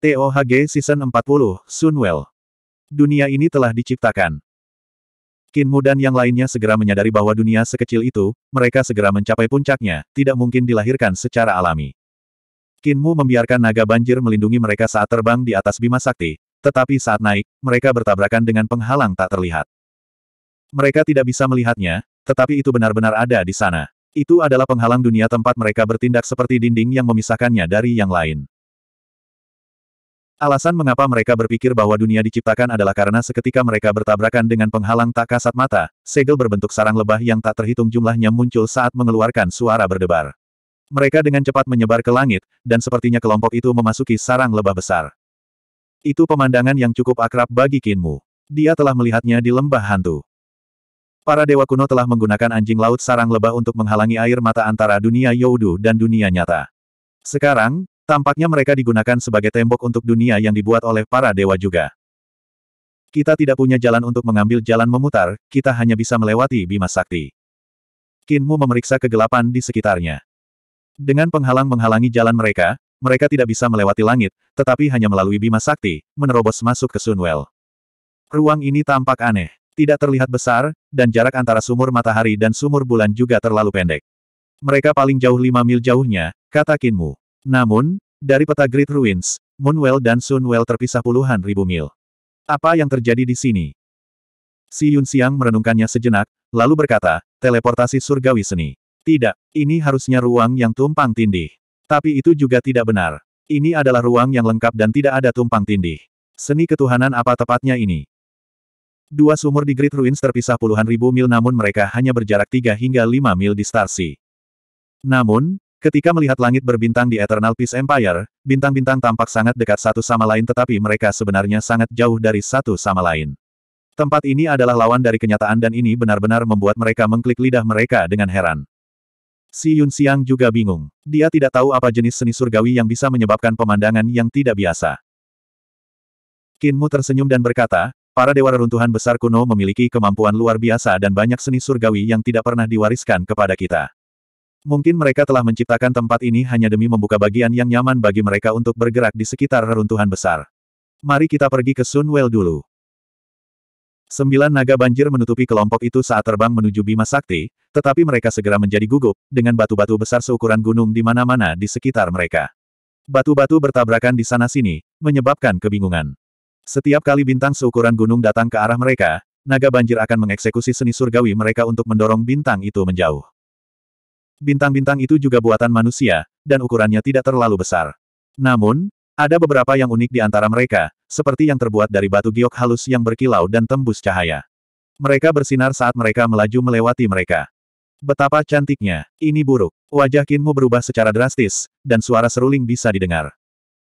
TOHG Season 40, Sunwell. Dunia ini telah diciptakan. Kinmu dan yang lainnya segera menyadari bahwa dunia sekecil itu, mereka segera mencapai puncaknya, tidak mungkin dilahirkan secara alami. Kinmu membiarkan naga banjir melindungi mereka saat terbang di atas Bima Sakti, tetapi saat naik, mereka bertabrakan dengan penghalang tak terlihat. Mereka tidak bisa melihatnya, tetapi itu benar-benar ada di sana. Itu adalah penghalang dunia tempat mereka bertindak seperti dinding yang memisahkannya dari yang lain. Alasan mengapa mereka berpikir bahwa dunia diciptakan adalah karena seketika mereka bertabrakan dengan penghalang tak kasat mata, segel berbentuk sarang lebah yang tak terhitung jumlahnya muncul saat mengeluarkan suara berdebar. Mereka dengan cepat menyebar ke langit, dan sepertinya kelompok itu memasuki sarang lebah besar. Itu pemandangan yang cukup akrab bagi Kinmu. Dia telah melihatnya di lembah hantu. Para dewa kuno telah menggunakan anjing laut sarang lebah untuk menghalangi air mata antara dunia Yaudu dan dunia nyata. Sekarang, Tampaknya mereka digunakan sebagai tembok untuk dunia yang dibuat oleh para dewa juga. Kita tidak punya jalan untuk mengambil jalan memutar, kita hanya bisa melewati Bima Sakti. Kinmu memeriksa kegelapan di sekitarnya. Dengan penghalang menghalangi jalan mereka, mereka tidak bisa melewati langit, tetapi hanya melalui Bima Sakti, menerobos masuk ke Sunwell. Ruang ini tampak aneh, tidak terlihat besar, dan jarak antara sumur matahari dan sumur bulan juga terlalu pendek. Mereka paling jauh lima mil jauhnya, kata Kinmu. Namun, dari peta Great Ruins, Moonwell dan Sunwell terpisah puluhan ribu mil. Apa yang terjadi di sini? Si Yun Xiang merenungkannya sejenak, lalu berkata, teleportasi surgawi seni. Tidak, ini harusnya ruang yang tumpang tindih. Tapi itu juga tidak benar. Ini adalah ruang yang lengkap dan tidak ada tumpang tindih. Seni ketuhanan apa tepatnya ini? Dua sumur di Great Ruins terpisah puluhan ribu mil namun mereka hanya berjarak 3 hingga 5 mil di Starsi. Namun, Ketika melihat langit berbintang di Eternal Peace Empire, bintang-bintang tampak sangat dekat satu sama lain tetapi mereka sebenarnya sangat jauh dari satu sama lain. Tempat ini adalah lawan dari kenyataan dan ini benar-benar membuat mereka mengklik lidah mereka dengan heran. Si Yun Xiang juga bingung. Dia tidak tahu apa jenis seni surgawi yang bisa menyebabkan pemandangan yang tidak biasa. Qin Mu tersenyum dan berkata, para dewa reruntuhan besar kuno memiliki kemampuan luar biasa dan banyak seni surgawi yang tidak pernah diwariskan kepada kita. Mungkin mereka telah menciptakan tempat ini hanya demi membuka bagian yang nyaman bagi mereka untuk bergerak di sekitar reruntuhan besar. Mari kita pergi ke Sunwell dulu. Sembilan naga banjir menutupi kelompok itu saat terbang menuju Bima Sakti, tetapi mereka segera menjadi gugup, dengan batu-batu besar seukuran gunung di mana-mana di sekitar mereka. Batu-batu bertabrakan di sana-sini, menyebabkan kebingungan. Setiap kali bintang seukuran gunung datang ke arah mereka, naga banjir akan mengeksekusi seni surgawi mereka untuk mendorong bintang itu menjauh. Bintang-bintang itu juga buatan manusia, dan ukurannya tidak terlalu besar. Namun, ada beberapa yang unik di antara mereka, seperti yang terbuat dari batu giok halus yang berkilau dan tembus cahaya. Mereka bersinar saat mereka melaju melewati mereka. Betapa cantiknya, ini buruk. Wajah Kinmu berubah secara drastis, dan suara seruling bisa didengar.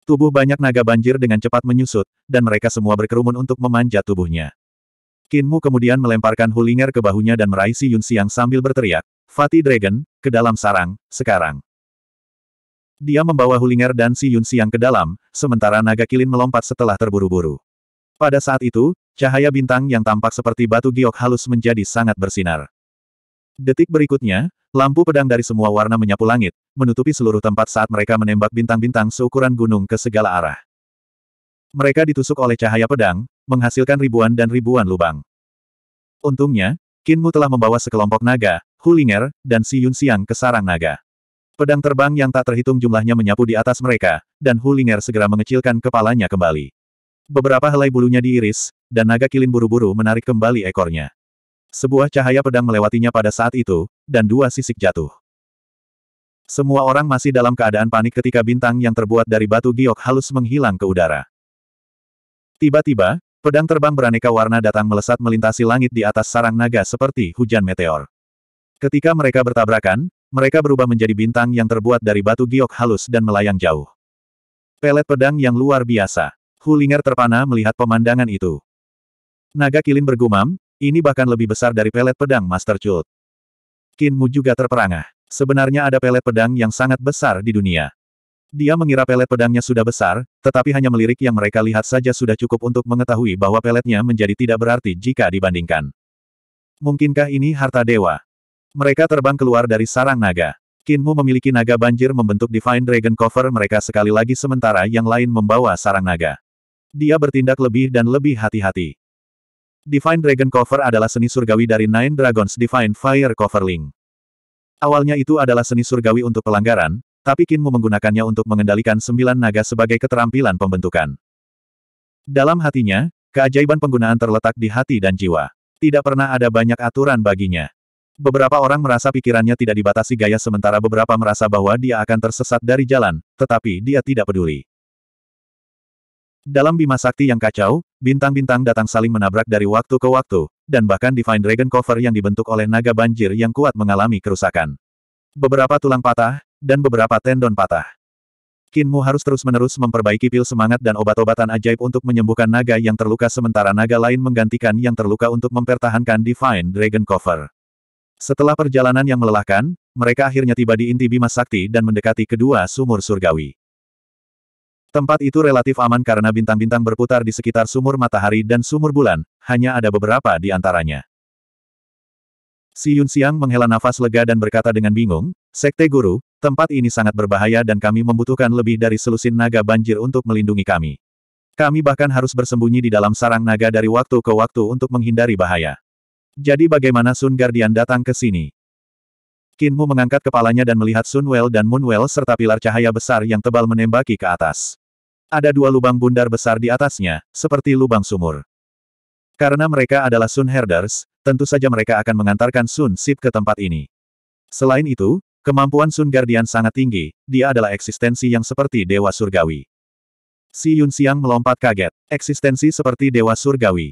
Tubuh banyak naga banjir dengan cepat menyusut, dan mereka semua berkerumun untuk memanjat tubuhnya. Kinmu kemudian melemparkan Hulinger ke bahunya dan meraih si Yun Siang sambil berteriak, Fatih Dragon, ke dalam sarang, sekarang. Dia membawa Hulinger dan Si Yun Siang ke dalam, sementara naga kilin melompat setelah terburu-buru. Pada saat itu, cahaya bintang yang tampak seperti batu giok halus menjadi sangat bersinar. Detik berikutnya, lampu pedang dari semua warna menyapu langit, menutupi seluruh tempat saat mereka menembak bintang-bintang seukuran gunung ke segala arah. Mereka ditusuk oleh cahaya pedang, menghasilkan ribuan dan ribuan lubang. Untungnya, Kinmu telah membawa sekelompok naga, Hulinger, dan Si Yun Siang ke sarang naga. Pedang terbang yang tak terhitung jumlahnya menyapu di atas mereka, dan Hulinger segera mengecilkan kepalanya kembali. Beberapa helai bulunya diiris, dan naga kilin buru-buru menarik kembali ekornya. Sebuah cahaya pedang melewatinya pada saat itu, dan dua sisik jatuh. Semua orang masih dalam keadaan panik ketika bintang yang terbuat dari batu giok halus menghilang ke udara. Tiba-tiba, pedang terbang beraneka warna datang melesat melintasi langit di atas sarang naga seperti hujan meteor. Ketika mereka bertabrakan, mereka berubah menjadi bintang yang terbuat dari batu giok halus dan melayang jauh. Pelet pedang yang luar biasa. Hulinger terpana melihat pemandangan itu. Naga kilin bergumam, ini bahkan lebih besar dari pelet pedang Master Chult. Kinmu juga terperangah. Sebenarnya ada pelet pedang yang sangat besar di dunia. Dia mengira pelet pedangnya sudah besar, tetapi hanya melirik yang mereka lihat saja sudah cukup untuk mengetahui bahwa peletnya menjadi tidak berarti jika dibandingkan. Mungkinkah ini harta dewa? Mereka terbang keluar dari sarang naga. Kinmu memiliki naga banjir membentuk Divine Dragon cover mereka sekali lagi sementara yang lain membawa sarang naga. Dia bertindak lebih dan lebih hati-hati. Divine Dragon Cover adalah seni surgawi dari Nine Dragons Divine Fire Cover Link. Awalnya itu adalah seni surgawi untuk pelanggaran, tapi Kinmu menggunakannya untuk mengendalikan sembilan naga sebagai keterampilan pembentukan. Dalam hatinya, keajaiban penggunaan terletak di hati dan jiwa. Tidak pernah ada banyak aturan baginya. Beberapa orang merasa pikirannya tidak dibatasi gaya sementara beberapa merasa bahwa dia akan tersesat dari jalan, tetapi dia tidak peduli. Dalam bima sakti yang kacau, bintang-bintang datang saling menabrak dari waktu ke waktu, dan bahkan Divine Dragon Cover yang dibentuk oleh naga banjir yang kuat mengalami kerusakan. Beberapa tulang patah, dan beberapa tendon patah. Kinmu harus terus-menerus memperbaiki pil semangat dan obat-obatan ajaib untuk menyembuhkan naga yang terluka sementara naga lain menggantikan yang terluka untuk mempertahankan Divine Dragon Cover. Setelah perjalanan yang melelahkan, mereka akhirnya tiba di inti Bima Sakti dan mendekati kedua sumur surgawi. Tempat itu relatif aman karena bintang-bintang berputar di sekitar sumur matahari dan sumur bulan, hanya ada beberapa di antaranya. Si Yun Xiang menghela nafas lega dan berkata dengan bingung, Sekte Guru, tempat ini sangat berbahaya dan kami membutuhkan lebih dari selusin naga banjir untuk melindungi kami. Kami bahkan harus bersembunyi di dalam sarang naga dari waktu ke waktu untuk menghindari bahaya. Jadi bagaimana Sun Guardian datang ke sini? Kinmu mengangkat kepalanya dan melihat Sunwell dan Moonwell serta pilar cahaya besar yang tebal menembaki ke atas. Ada dua lubang bundar besar di atasnya, seperti lubang sumur. Karena mereka adalah Sun Herders, tentu saja mereka akan mengantarkan Sun Sip ke tempat ini. Selain itu, kemampuan Sun Guardian sangat tinggi, dia adalah eksistensi yang seperti Dewa Surgawi. Si Yun Siang melompat kaget, eksistensi seperti Dewa Surgawi.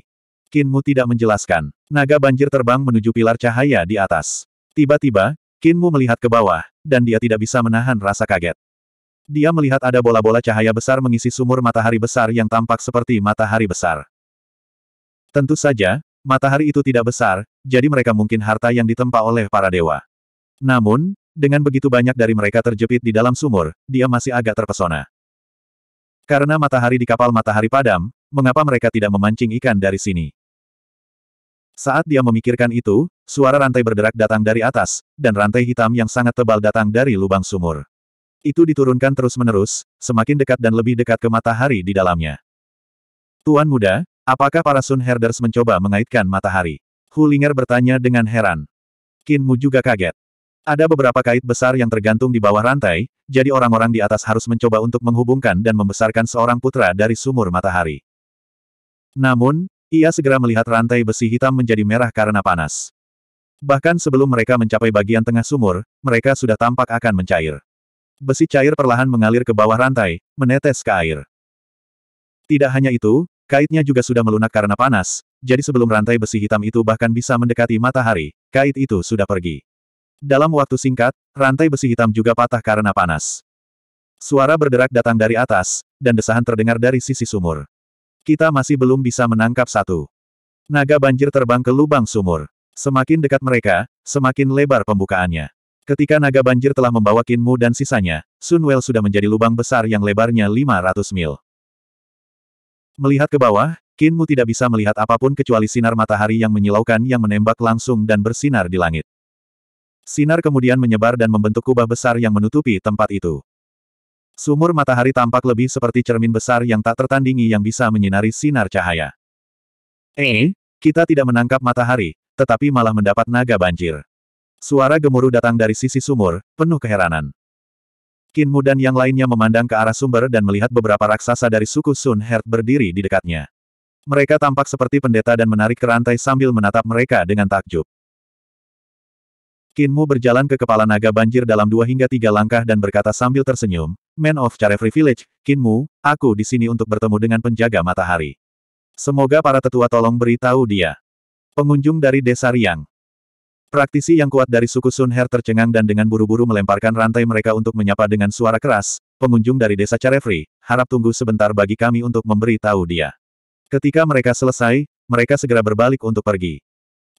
Kinmu tidak menjelaskan. Naga banjir terbang menuju pilar cahaya di atas. Tiba-tiba, Kinmu melihat ke bawah, dan dia tidak bisa menahan rasa kaget. Dia melihat ada bola-bola cahaya besar mengisi sumur matahari besar yang tampak seperti matahari besar. Tentu saja, matahari itu tidak besar, jadi mereka mungkin harta yang ditempa oleh para dewa. Namun, dengan begitu banyak dari mereka terjepit di dalam sumur, dia masih agak terpesona. Karena matahari di kapal matahari padam, mengapa mereka tidak memancing ikan dari sini? Saat dia memikirkan itu, suara rantai berderak datang dari atas, dan rantai hitam yang sangat tebal datang dari lubang sumur. Itu diturunkan terus-menerus, semakin dekat dan lebih dekat ke matahari di dalamnya. Tuan muda, apakah para Sun Herders mencoba mengaitkan matahari? Hulinger bertanya dengan heran. Kinmu juga kaget. Ada beberapa kait besar yang tergantung di bawah rantai, jadi orang-orang di atas harus mencoba untuk menghubungkan dan membesarkan seorang putra dari sumur matahari. Namun, ia segera melihat rantai besi hitam menjadi merah karena panas. Bahkan sebelum mereka mencapai bagian tengah sumur, mereka sudah tampak akan mencair. Besi cair perlahan mengalir ke bawah rantai, menetes ke air. Tidak hanya itu, kaitnya juga sudah melunak karena panas, jadi sebelum rantai besi hitam itu bahkan bisa mendekati matahari, kait itu sudah pergi. Dalam waktu singkat, rantai besi hitam juga patah karena panas. Suara berderak datang dari atas, dan desahan terdengar dari sisi sumur. Kita masih belum bisa menangkap satu. Naga banjir terbang ke lubang sumur. Semakin dekat mereka, semakin lebar pembukaannya. Ketika naga banjir telah membawa Kinmu dan sisanya, Sunwell sudah menjadi lubang besar yang lebarnya 500 mil. Melihat ke bawah, Kinmu tidak bisa melihat apapun kecuali sinar matahari yang menyilaukan yang menembak langsung dan bersinar di langit. Sinar kemudian menyebar dan membentuk kubah besar yang menutupi tempat itu. Sumur matahari tampak lebih seperti cermin besar yang tak tertandingi yang bisa menyinari sinar cahaya. Eh? Kita tidak menangkap matahari, tetapi malah mendapat naga banjir. Suara gemuruh datang dari sisi sumur, penuh keheranan. Kinmu dan yang lainnya memandang ke arah sumber dan melihat beberapa raksasa dari suku Sun Heart berdiri di dekatnya. Mereka tampak seperti pendeta dan menarik ke rantai sambil menatap mereka dengan takjub. Kinmu berjalan ke kepala naga banjir dalam dua hingga tiga langkah dan berkata sambil tersenyum, Man of Charefree Village, Kinmu, aku di sini untuk bertemu dengan penjaga matahari. Semoga para tetua tolong beritahu dia. Pengunjung dari desa Riang. Praktisi yang kuat dari suku Sunher tercengang dan dengan buru-buru melemparkan rantai mereka untuk menyapa dengan suara keras, pengunjung dari desa Charefree, harap tunggu sebentar bagi kami untuk memberitahu dia. Ketika mereka selesai, mereka segera berbalik untuk pergi.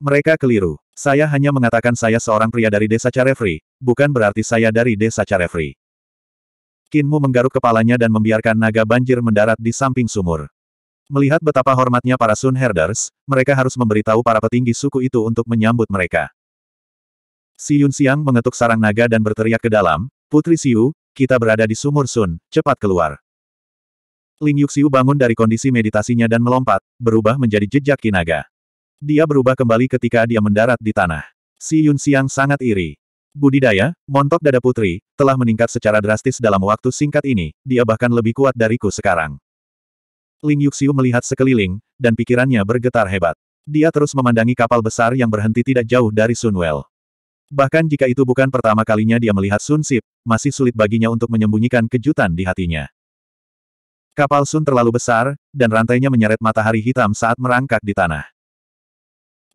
Mereka keliru. Saya hanya mengatakan saya seorang pria dari desa Charefree, bukan berarti saya dari desa Charefree. Kinmu menggaruk kepalanya dan membiarkan naga banjir mendarat di samping sumur. Melihat betapa hormatnya para Sun Herders, mereka harus memberitahu para petinggi suku itu untuk menyambut mereka. Si Yun Siang mengetuk sarang naga dan berteriak ke dalam, Putri Siu, kita berada di sumur Sun, cepat keluar. Ling Siu bangun dari kondisi meditasinya dan melompat, berubah menjadi jejak kinaga. Dia berubah kembali ketika dia mendarat di tanah. Si Yun Siang sangat iri. Budidaya, montok dada putri, telah meningkat secara drastis dalam waktu singkat ini, dia bahkan lebih kuat dariku sekarang. Ling Yuxiu melihat sekeliling, dan pikirannya bergetar hebat. Dia terus memandangi kapal besar yang berhenti tidak jauh dari Sunwell. Bahkan jika itu bukan pertama kalinya dia melihat Sun Sip, masih sulit baginya untuk menyembunyikan kejutan di hatinya. Kapal Sun terlalu besar, dan rantainya menyeret matahari hitam saat merangkak di tanah.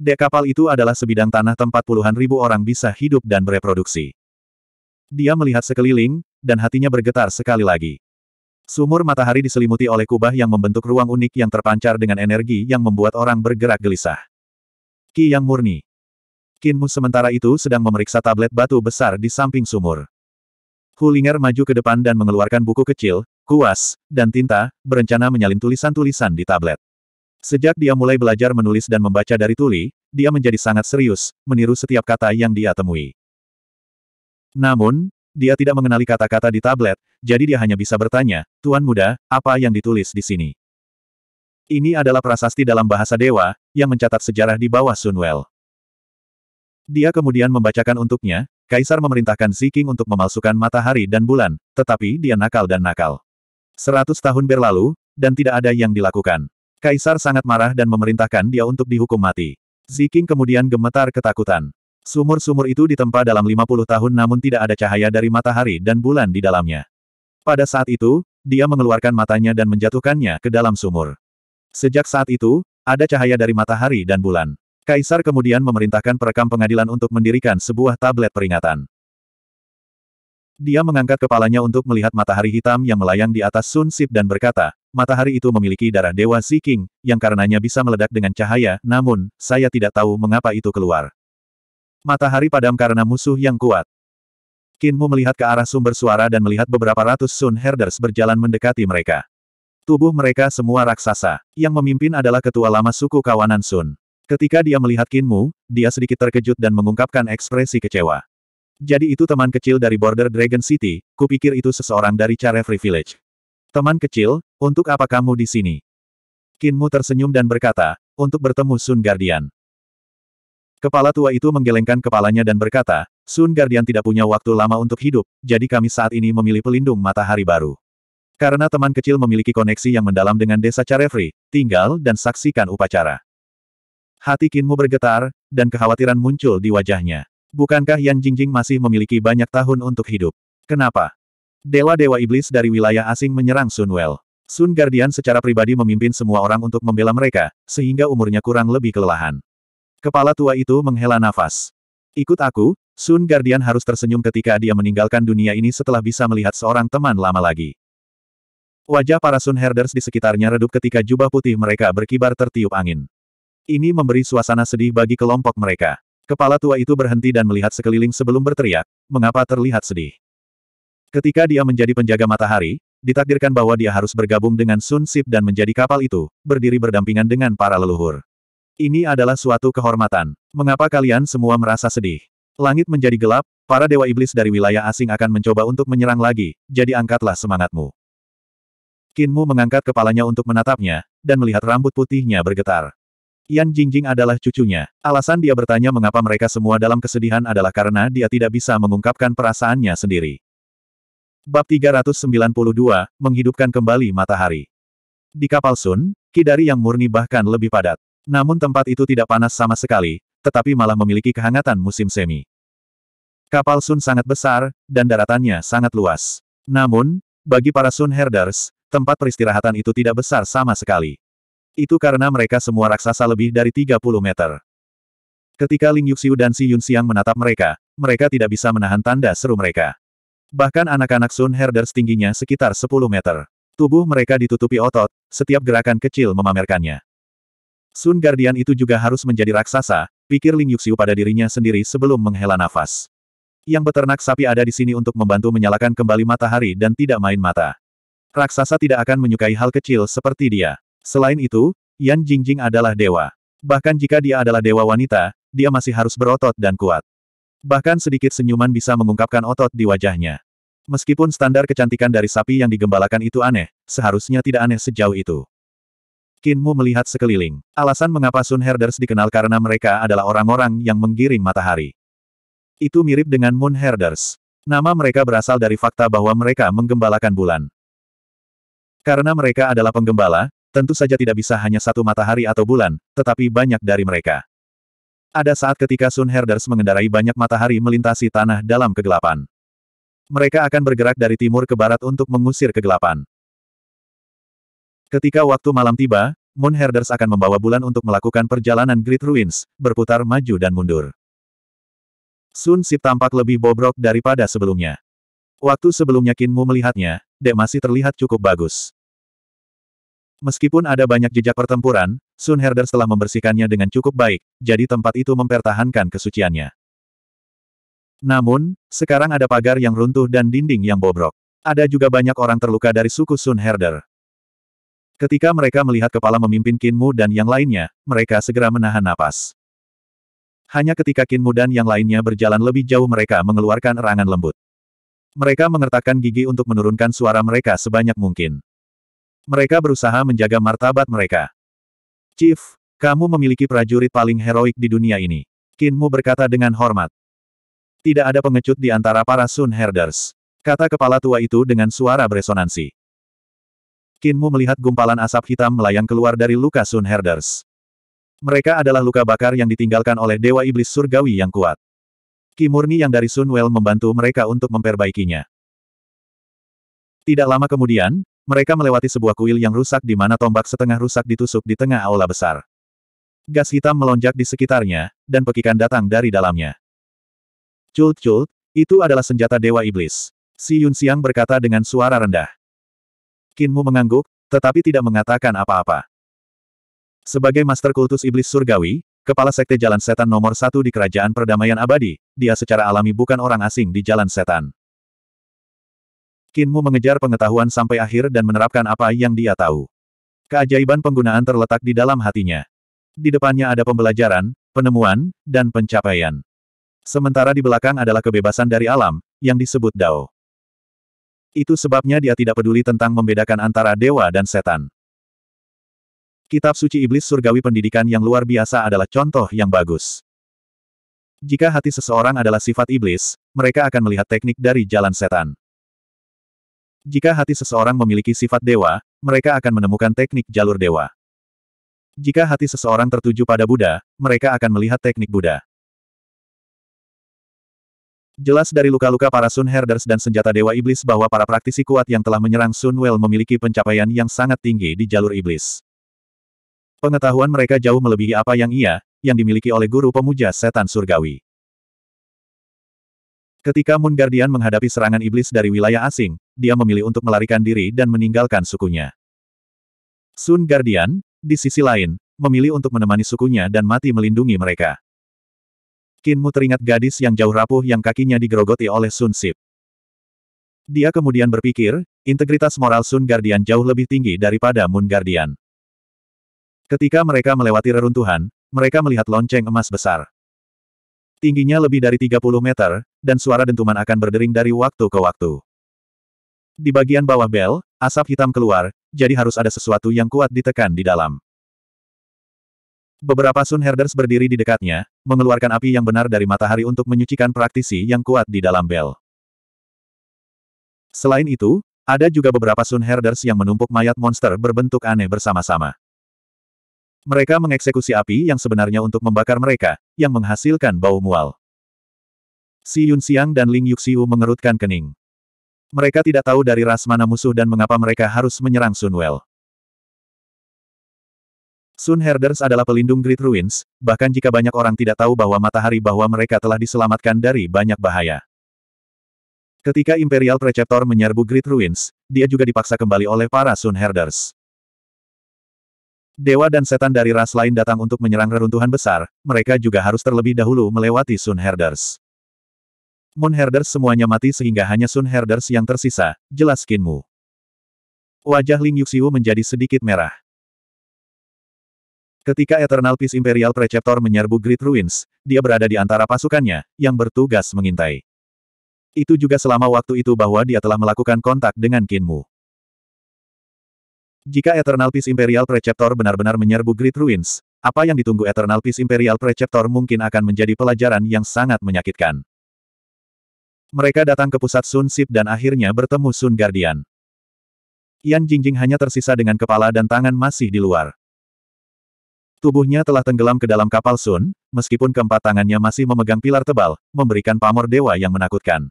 Dek kapal itu adalah sebidang tanah tempat puluhan ribu orang bisa hidup dan bereproduksi. Dia melihat sekeliling, dan hatinya bergetar sekali lagi. Sumur matahari diselimuti oleh kubah yang membentuk ruang unik yang terpancar dengan energi yang membuat orang bergerak gelisah. Ki yang murni. Kinmu sementara itu sedang memeriksa tablet batu besar di samping sumur. Hulinger maju ke depan dan mengeluarkan buku kecil, kuas, dan tinta, berencana menyalin tulisan-tulisan di tablet. Sejak dia mulai belajar menulis dan membaca dari Tuli, dia menjadi sangat serius, meniru setiap kata yang dia temui. Namun, dia tidak mengenali kata-kata di tablet, jadi dia hanya bisa bertanya, Tuan Muda, apa yang ditulis di sini? Ini adalah prasasti dalam bahasa dewa, yang mencatat sejarah di bawah Sunwell. Dia kemudian membacakan untuknya, Kaisar memerintahkan Ziking untuk memalsukan matahari dan bulan, tetapi dia nakal dan nakal. Seratus tahun berlalu, dan tidak ada yang dilakukan. Kaisar sangat marah dan memerintahkan dia untuk dihukum mati. Ziking kemudian gemetar ketakutan. Sumur-sumur itu ditempa dalam 50 tahun namun tidak ada cahaya dari matahari dan bulan di dalamnya. Pada saat itu, dia mengeluarkan matanya dan menjatuhkannya ke dalam sumur. Sejak saat itu, ada cahaya dari matahari dan bulan. Kaisar kemudian memerintahkan perekam pengadilan untuk mendirikan sebuah tablet peringatan. Dia mengangkat kepalanya untuk melihat matahari hitam yang melayang di atas Sun Sip dan berkata, matahari itu memiliki darah Dewa si king, yang karenanya bisa meledak dengan cahaya, namun, saya tidak tahu mengapa itu keluar. Matahari padam karena musuh yang kuat. Kinmu melihat ke arah sumber suara dan melihat beberapa ratus Sun Herders berjalan mendekati mereka. Tubuh mereka semua raksasa. Yang memimpin adalah ketua lama suku kawanan Sun. Ketika dia melihat Kinmu, dia sedikit terkejut dan mengungkapkan ekspresi kecewa. Jadi itu teman kecil dari Border Dragon City, kupikir itu seseorang dari Charefree Village. Teman kecil, untuk apa kamu di sini? Kinmu tersenyum dan berkata, untuk bertemu Sun Guardian. Kepala tua itu menggelengkan kepalanya dan berkata, Sun Guardian tidak punya waktu lama untuk hidup, jadi kami saat ini memilih pelindung matahari baru. Karena teman kecil memiliki koneksi yang mendalam dengan desa Charefree, tinggal dan saksikan upacara. Hati Kinmu bergetar, dan kekhawatiran muncul di wajahnya. Bukankah Yan Jingjing masih memiliki banyak tahun untuk hidup? Kenapa? Dewa-dewa iblis dari wilayah asing menyerang Sun Well. Sun Guardian secara pribadi memimpin semua orang untuk membela mereka, sehingga umurnya kurang lebih kelelahan. Kepala tua itu menghela nafas. Ikut aku, Sun Guardian harus tersenyum ketika dia meninggalkan dunia ini setelah bisa melihat seorang teman lama lagi. Wajah para Sun Herders di sekitarnya redup ketika jubah putih mereka berkibar tertiup angin. Ini memberi suasana sedih bagi kelompok mereka. Kepala tua itu berhenti dan melihat sekeliling sebelum berteriak, mengapa terlihat sedih. Ketika dia menjadi penjaga matahari, ditakdirkan bahwa dia harus bergabung dengan Sun Sip dan menjadi kapal itu, berdiri berdampingan dengan para leluhur. Ini adalah suatu kehormatan. Mengapa kalian semua merasa sedih? Langit menjadi gelap, para dewa iblis dari wilayah asing akan mencoba untuk menyerang lagi, jadi angkatlah semangatmu. Kinmu mengangkat kepalanya untuk menatapnya, dan melihat rambut putihnya bergetar. Yan Jingjing adalah cucunya. Alasan dia bertanya mengapa mereka semua dalam kesedihan adalah karena dia tidak bisa mengungkapkan perasaannya sendiri. Bab 392, Menghidupkan Kembali Matahari Di kapal Sun, Kidari yang murni bahkan lebih padat. Namun tempat itu tidak panas sama sekali, tetapi malah memiliki kehangatan musim semi. Kapal Sun sangat besar, dan daratannya sangat luas. Namun, bagi para Sun Herders, tempat peristirahatan itu tidak besar sama sekali. Itu karena mereka semua raksasa lebih dari 30 meter. Ketika Ling Yuxiu dan Si Yun Xiang menatap mereka, mereka tidak bisa menahan tanda seru mereka. Bahkan anak-anak Sun Herder setingginya sekitar 10 meter. Tubuh mereka ditutupi otot, setiap gerakan kecil memamerkannya. Sun Guardian itu juga harus menjadi raksasa, pikir Ling Yuxiu pada dirinya sendiri sebelum menghela nafas. Yang beternak sapi ada di sini untuk membantu menyalakan kembali matahari dan tidak main mata. Raksasa tidak akan menyukai hal kecil seperti dia. Selain itu, Yan Jingjing adalah dewa. Bahkan jika dia adalah dewa wanita, dia masih harus berotot dan kuat. Bahkan sedikit senyuman bisa mengungkapkan otot di wajahnya. Meskipun standar kecantikan dari sapi yang digembalakan itu aneh, seharusnya tidak aneh sejauh itu. Kinmu melihat sekeliling. Alasan mengapa Sun Herders dikenal karena mereka adalah orang-orang yang menggiring matahari. Itu mirip dengan Moon Herders. Nama mereka berasal dari fakta bahwa mereka menggembalakan bulan. Karena mereka adalah penggembala, Tentu saja tidak bisa hanya satu matahari atau bulan, tetapi banyak dari mereka. Ada saat ketika Sun Herders mengendarai banyak matahari melintasi tanah dalam kegelapan. Mereka akan bergerak dari timur ke barat untuk mengusir kegelapan. Ketika waktu malam tiba, Moon Herders akan membawa bulan untuk melakukan perjalanan Great Ruins, berputar maju dan mundur. Sun Sip tampak lebih bobrok daripada sebelumnya. Waktu sebelumnya Kinmu melihatnya, Dek masih terlihat cukup bagus. Meskipun ada banyak jejak pertempuran, Sun Herder telah membersihkannya dengan cukup baik, jadi tempat itu mempertahankan kesuciannya. Namun, sekarang ada pagar yang runtuh dan dinding yang bobrok. Ada juga banyak orang terluka dari suku Sun Herder. Ketika mereka melihat kepala memimpin Kinmu dan yang lainnya, mereka segera menahan napas. Hanya ketika Kinmu dan yang lainnya berjalan lebih jauh mereka mengeluarkan erangan lembut. Mereka mengertakkan gigi untuk menurunkan suara mereka sebanyak mungkin. Mereka berusaha menjaga martabat mereka. Chief, kamu memiliki prajurit paling heroik di dunia ini. Kinmu berkata dengan hormat. Tidak ada pengecut di antara para Sun Herders. Kata kepala tua itu dengan suara beresonansi. Kinmu melihat gumpalan asap hitam melayang keluar dari luka Sun Herders. Mereka adalah luka bakar yang ditinggalkan oleh Dewa Iblis Surgawi yang kuat. Kimurni yang dari Sunwell membantu mereka untuk memperbaikinya. Tidak lama kemudian, mereka melewati sebuah kuil yang rusak di mana tombak setengah rusak ditusuk di tengah aula besar. Gas hitam melonjak di sekitarnya, dan pekikan datang dari dalamnya. Cult-cult, itu adalah senjata Dewa Iblis. Si Yun Xiang berkata dengan suara rendah. Kinmu mengangguk, tetapi tidak mengatakan apa-apa. Sebagai Master Kultus Iblis Surgawi, Kepala Sekte Jalan Setan nomor satu di Kerajaan Perdamaian Abadi, dia secara alami bukan orang asing di Jalan Setan. Kinmu mengejar pengetahuan sampai akhir dan menerapkan apa yang dia tahu. Keajaiban penggunaan terletak di dalam hatinya. Di depannya ada pembelajaran, penemuan, dan pencapaian. Sementara di belakang adalah kebebasan dari alam, yang disebut Dao. Itu sebabnya dia tidak peduli tentang membedakan antara dewa dan setan. Kitab suci iblis surgawi pendidikan yang luar biasa adalah contoh yang bagus. Jika hati seseorang adalah sifat iblis, mereka akan melihat teknik dari jalan setan. Jika hati seseorang memiliki sifat dewa, mereka akan menemukan teknik jalur dewa. Jika hati seseorang tertuju pada Buddha, mereka akan melihat teknik Buddha. Jelas dari luka-luka para Sun Herders dan senjata Dewa Iblis bahwa para praktisi kuat yang telah menyerang Sun Sunwell memiliki pencapaian yang sangat tinggi di jalur iblis. Pengetahuan mereka jauh melebihi apa yang ia, yang dimiliki oleh guru pemuja setan surgawi. Ketika Moon Guardian menghadapi serangan iblis dari wilayah asing, dia memilih untuk melarikan diri dan meninggalkan sukunya. Sun Guardian, di sisi lain, memilih untuk menemani sukunya dan mati melindungi mereka. Kinmu teringat gadis yang jauh rapuh yang kakinya digerogoti oleh Sun Sip. Dia kemudian berpikir, integritas moral Sun Guardian jauh lebih tinggi daripada Moon Guardian. Ketika mereka melewati reruntuhan, mereka melihat lonceng emas besar. Tingginya lebih dari 30 meter, dan suara dentuman akan berdering dari waktu ke waktu. Di bagian bawah bel, asap hitam keluar, jadi harus ada sesuatu yang kuat ditekan di dalam. Beberapa Sun Herders berdiri di dekatnya, mengeluarkan api yang benar dari matahari untuk menyucikan praktisi yang kuat di dalam bel. Selain itu, ada juga beberapa Sun Herders yang menumpuk mayat monster berbentuk aneh bersama-sama. Mereka mengeksekusi api yang sebenarnya untuk membakar mereka, yang menghasilkan bau mual. Si Yun Xiang dan Ling Yuxiu mengerutkan kening. Mereka tidak tahu dari ras mana musuh dan mengapa mereka harus menyerang Sun Sunwell. Sun Herders adalah pelindung Great Ruins, bahkan jika banyak orang tidak tahu bahwa matahari bahwa mereka telah diselamatkan dari banyak bahaya. Ketika Imperial Preceptor menyerbu Great Ruins, dia juga dipaksa kembali oleh para Sun Herders. Dewa dan setan dari ras lain datang untuk menyerang reruntuhan besar, mereka juga harus terlebih dahulu melewati Sun Herders. Moon Herders semuanya mati sehingga hanya Sun Herders yang tersisa, jelas Kinmu. Wajah Ling Yuxiu menjadi sedikit merah. Ketika Eternal Peace Imperial Preceptor menyerbu Great Ruins, dia berada di antara pasukannya, yang bertugas mengintai. Itu juga selama waktu itu bahwa dia telah melakukan kontak dengan Kinmu. Jika Eternal Peace Imperial Preceptor benar-benar menyerbu Great Ruins, apa yang ditunggu Eternal Peace Imperial Preceptor mungkin akan menjadi pelajaran yang sangat menyakitkan. Mereka datang ke pusat Sun Sip dan akhirnya bertemu Sun Guardian. Yan Jingjing hanya tersisa dengan kepala dan tangan masih di luar. Tubuhnya telah tenggelam ke dalam kapal Sun, meskipun keempat tangannya masih memegang pilar tebal, memberikan pamor dewa yang menakutkan.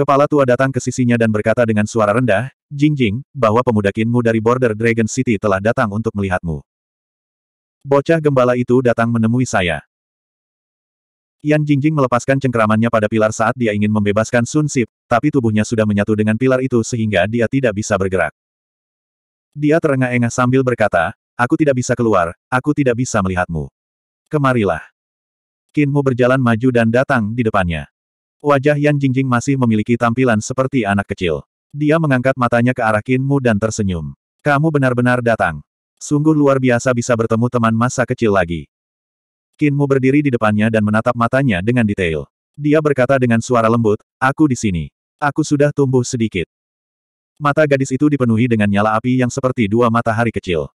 Kepala tua datang ke sisinya dan berkata dengan suara rendah, Jingjing, Jing, bahwa pemuda kinmu dari border Dragon City telah datang untuk melihatmu. Bocah gembala itu datang menemui saya. Yan Jingjing melepaskan cengkeramannya pada pilar saat dia ingin membebaskan Sun Sip, tapi tubuhnya sudah menyatu dengan pilar itu sehingga dia tidak bisa bergerak. Dia terengah-engah sambil berkata, Aku tidak bisa keluar, aku tidak bisa melihatmu. Kemarilah. Kinmu berjalan maju dan datang di depannya. Wajah Yan Jingjing masih memiliki tampilan seperti anak kecil. Dia mengangkat matanya ke arah Kinmu dan tersenyum. Kamu benar-benar datang. Sungguh luar biasa bisa bertemu teman masa kecil lagi. Kinmu berdiri di depannya dan menatap matanya dengan detail. Dia berkata dengan suara lembut, aku di sini. Aku sudah tumbuh sedikit. Mata gadis itu dipenuhi dengan nyala api yang seperti dua matahari kecil.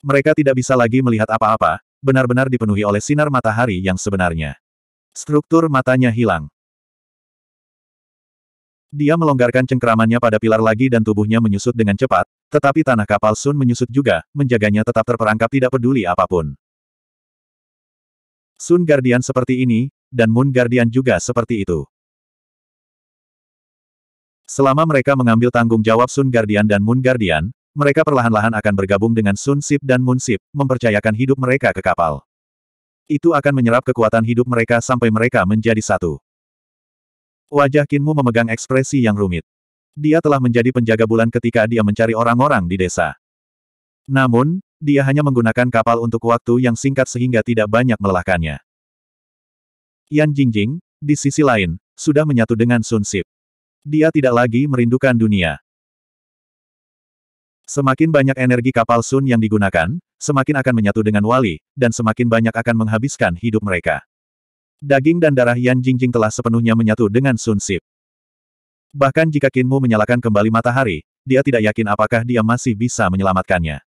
Mereka tidak bisa lagi melihat apa-apa, benar-benar dipenuhi oleh sinar matahari yang sebenarnya. Struktur matanya hilang. Dia melonggarkan cengkeramannya pada pilar lagi dan tubuhnya menyusut dengan cepat, tetapi tanah kapal Sun menyusut juga, menjaganya tetap terperangkap tidak peduli apapun. Sun Guardian seperti ini, dan Moon Guardian juga seperti itu. Selama mereka mengambil tanggung jawab Sun Guardian dan Moon Guardian, mereka perlahan-lahan akan bergabung dengan Sun Sip dan Moon Sip, mempercayakan hidup mereka ke kapal itu akan menyerap kekuatan hidup mereka sampai mereka menjadi satu. Wajah Kinmu memegang ekspresi yang rumit. Dia telah menjadi penjaga bulan ketika dia mencari orang-orang di desa. Namun, dia hanya menggunakan kapal untuk waktu yang singkat sehingga tidak banyak melelahkannya. Yan Jingjing, di sisi lain, sudah menyatu dengan Sun Sip. Dia tidak lagi merindukan dunia. Semakin banyak energi kapal Sun yang digunakan, semakin akan menyatu dengan wali, dan semakin banyak akan menghabiskan hidup mereka. Daging dan darah Yan Jingjing telah sepenuhnya menyatu dengan Sun Sip. Bahkan jika Kinmu menyalakan kembali matahari, dia tidak yakin apakah dia masih bisa menyelamatkannya.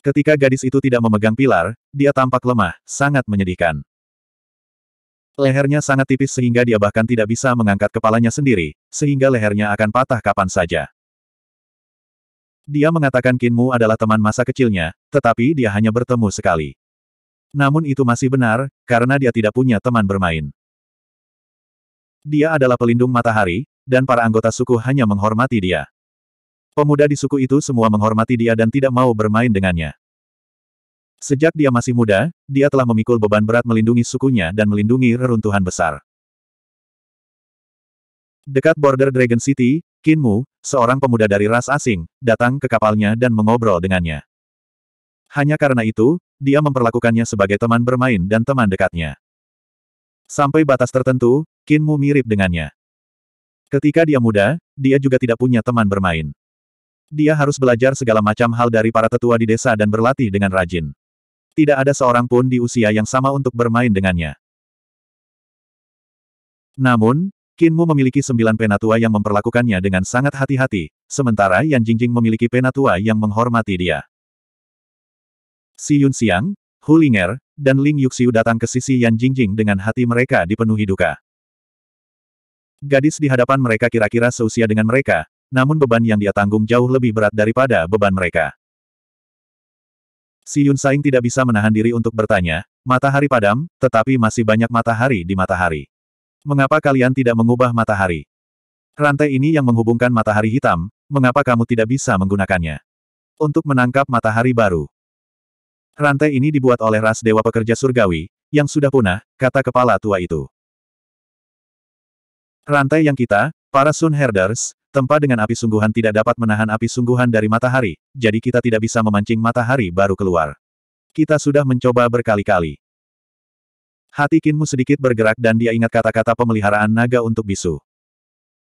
Ketika gadis itu tidak memegang pilar, dia tampak lemah, sangat menyedihkan. Lehernya sangat tipis sehingga dia bahkan tidak bisa mengangkat kepalanya sendiri, sehingga lehernya akan patah kapan saja. Dia mengatakan Kinmu adalah teman masa kecilnya, tetapi dia hanya bertemu sekali. Namun itu masih benar, karena dia tidak punya teman bermain. Dia adalah pelindung matahari, dan para anggota suku hanya menghormati dia. Pemuda di suku itu semua menghormati dia dan tidak mau bermain dengannya. Sejak dia masih muda, dia telah memikul beban berat melindungi sukunya dan melindungi reruntuhan besar. Dekat border Dragon City, Kinmu, seorang pemuda dari ras asing, datang ke kapalnya dan mengobrol dengannya. Hanya karena itu, dia memperlakukannya sebagai teman bermain dan teman dekatnya. Sampai batas tertentu, Kinmu mirip dengannya. Ketika dia muda, dia juga tidak punya teman bermain. Dia harus belajar segala macam hal dari para tetua di desa dan berlatih dengan rajin. Tidak ada seorang pun di usia yang sama untuk bermain dengannya. Namun, Kinmu memiliki sembilan penatua yang memperlakukannya dengan sangat hati-hati, sementara Yan Jingjing memiliki penatua yang menghormati dia. Si Yun Xiang, Hu Linger, dan Ling Yuxiu datang ke sisi Yan Jingjing dengan hati mereka dipenuhi duka. Gadis di hadapan mereka kira-kira seusia dengan mereka, namun beban yang dia tanggung jauh lebih berat daripada beban mereka. Si Yun Saing tidak bisa menahan diri untuk bertanya, matahari padam, tetapi masih banyak matahari di matahari. Mengapa kalian tidak mengubah matahari? Rantai ini yang menghubungkan matahari hitam, mengapa kamu tidak bisa menggunakannya? Untuk menangkap matahari baru. Rantai ini dibuat oleh ras dewa pekerja surgawi, yang sudah punah, kata kepala tua itu. Rantai yang kita, para Sun Herders, tempa dengan api sungguhan tidak dapat menahan api sungguhan dari matahari, jadi kita tidak bisa memancing matahari baru keluar. Kita sudah mencoba berkali-kali. Hati Kinmu sedikit bergerak dan dia ingat kata-kata pemeliharaan naga untuk bisu.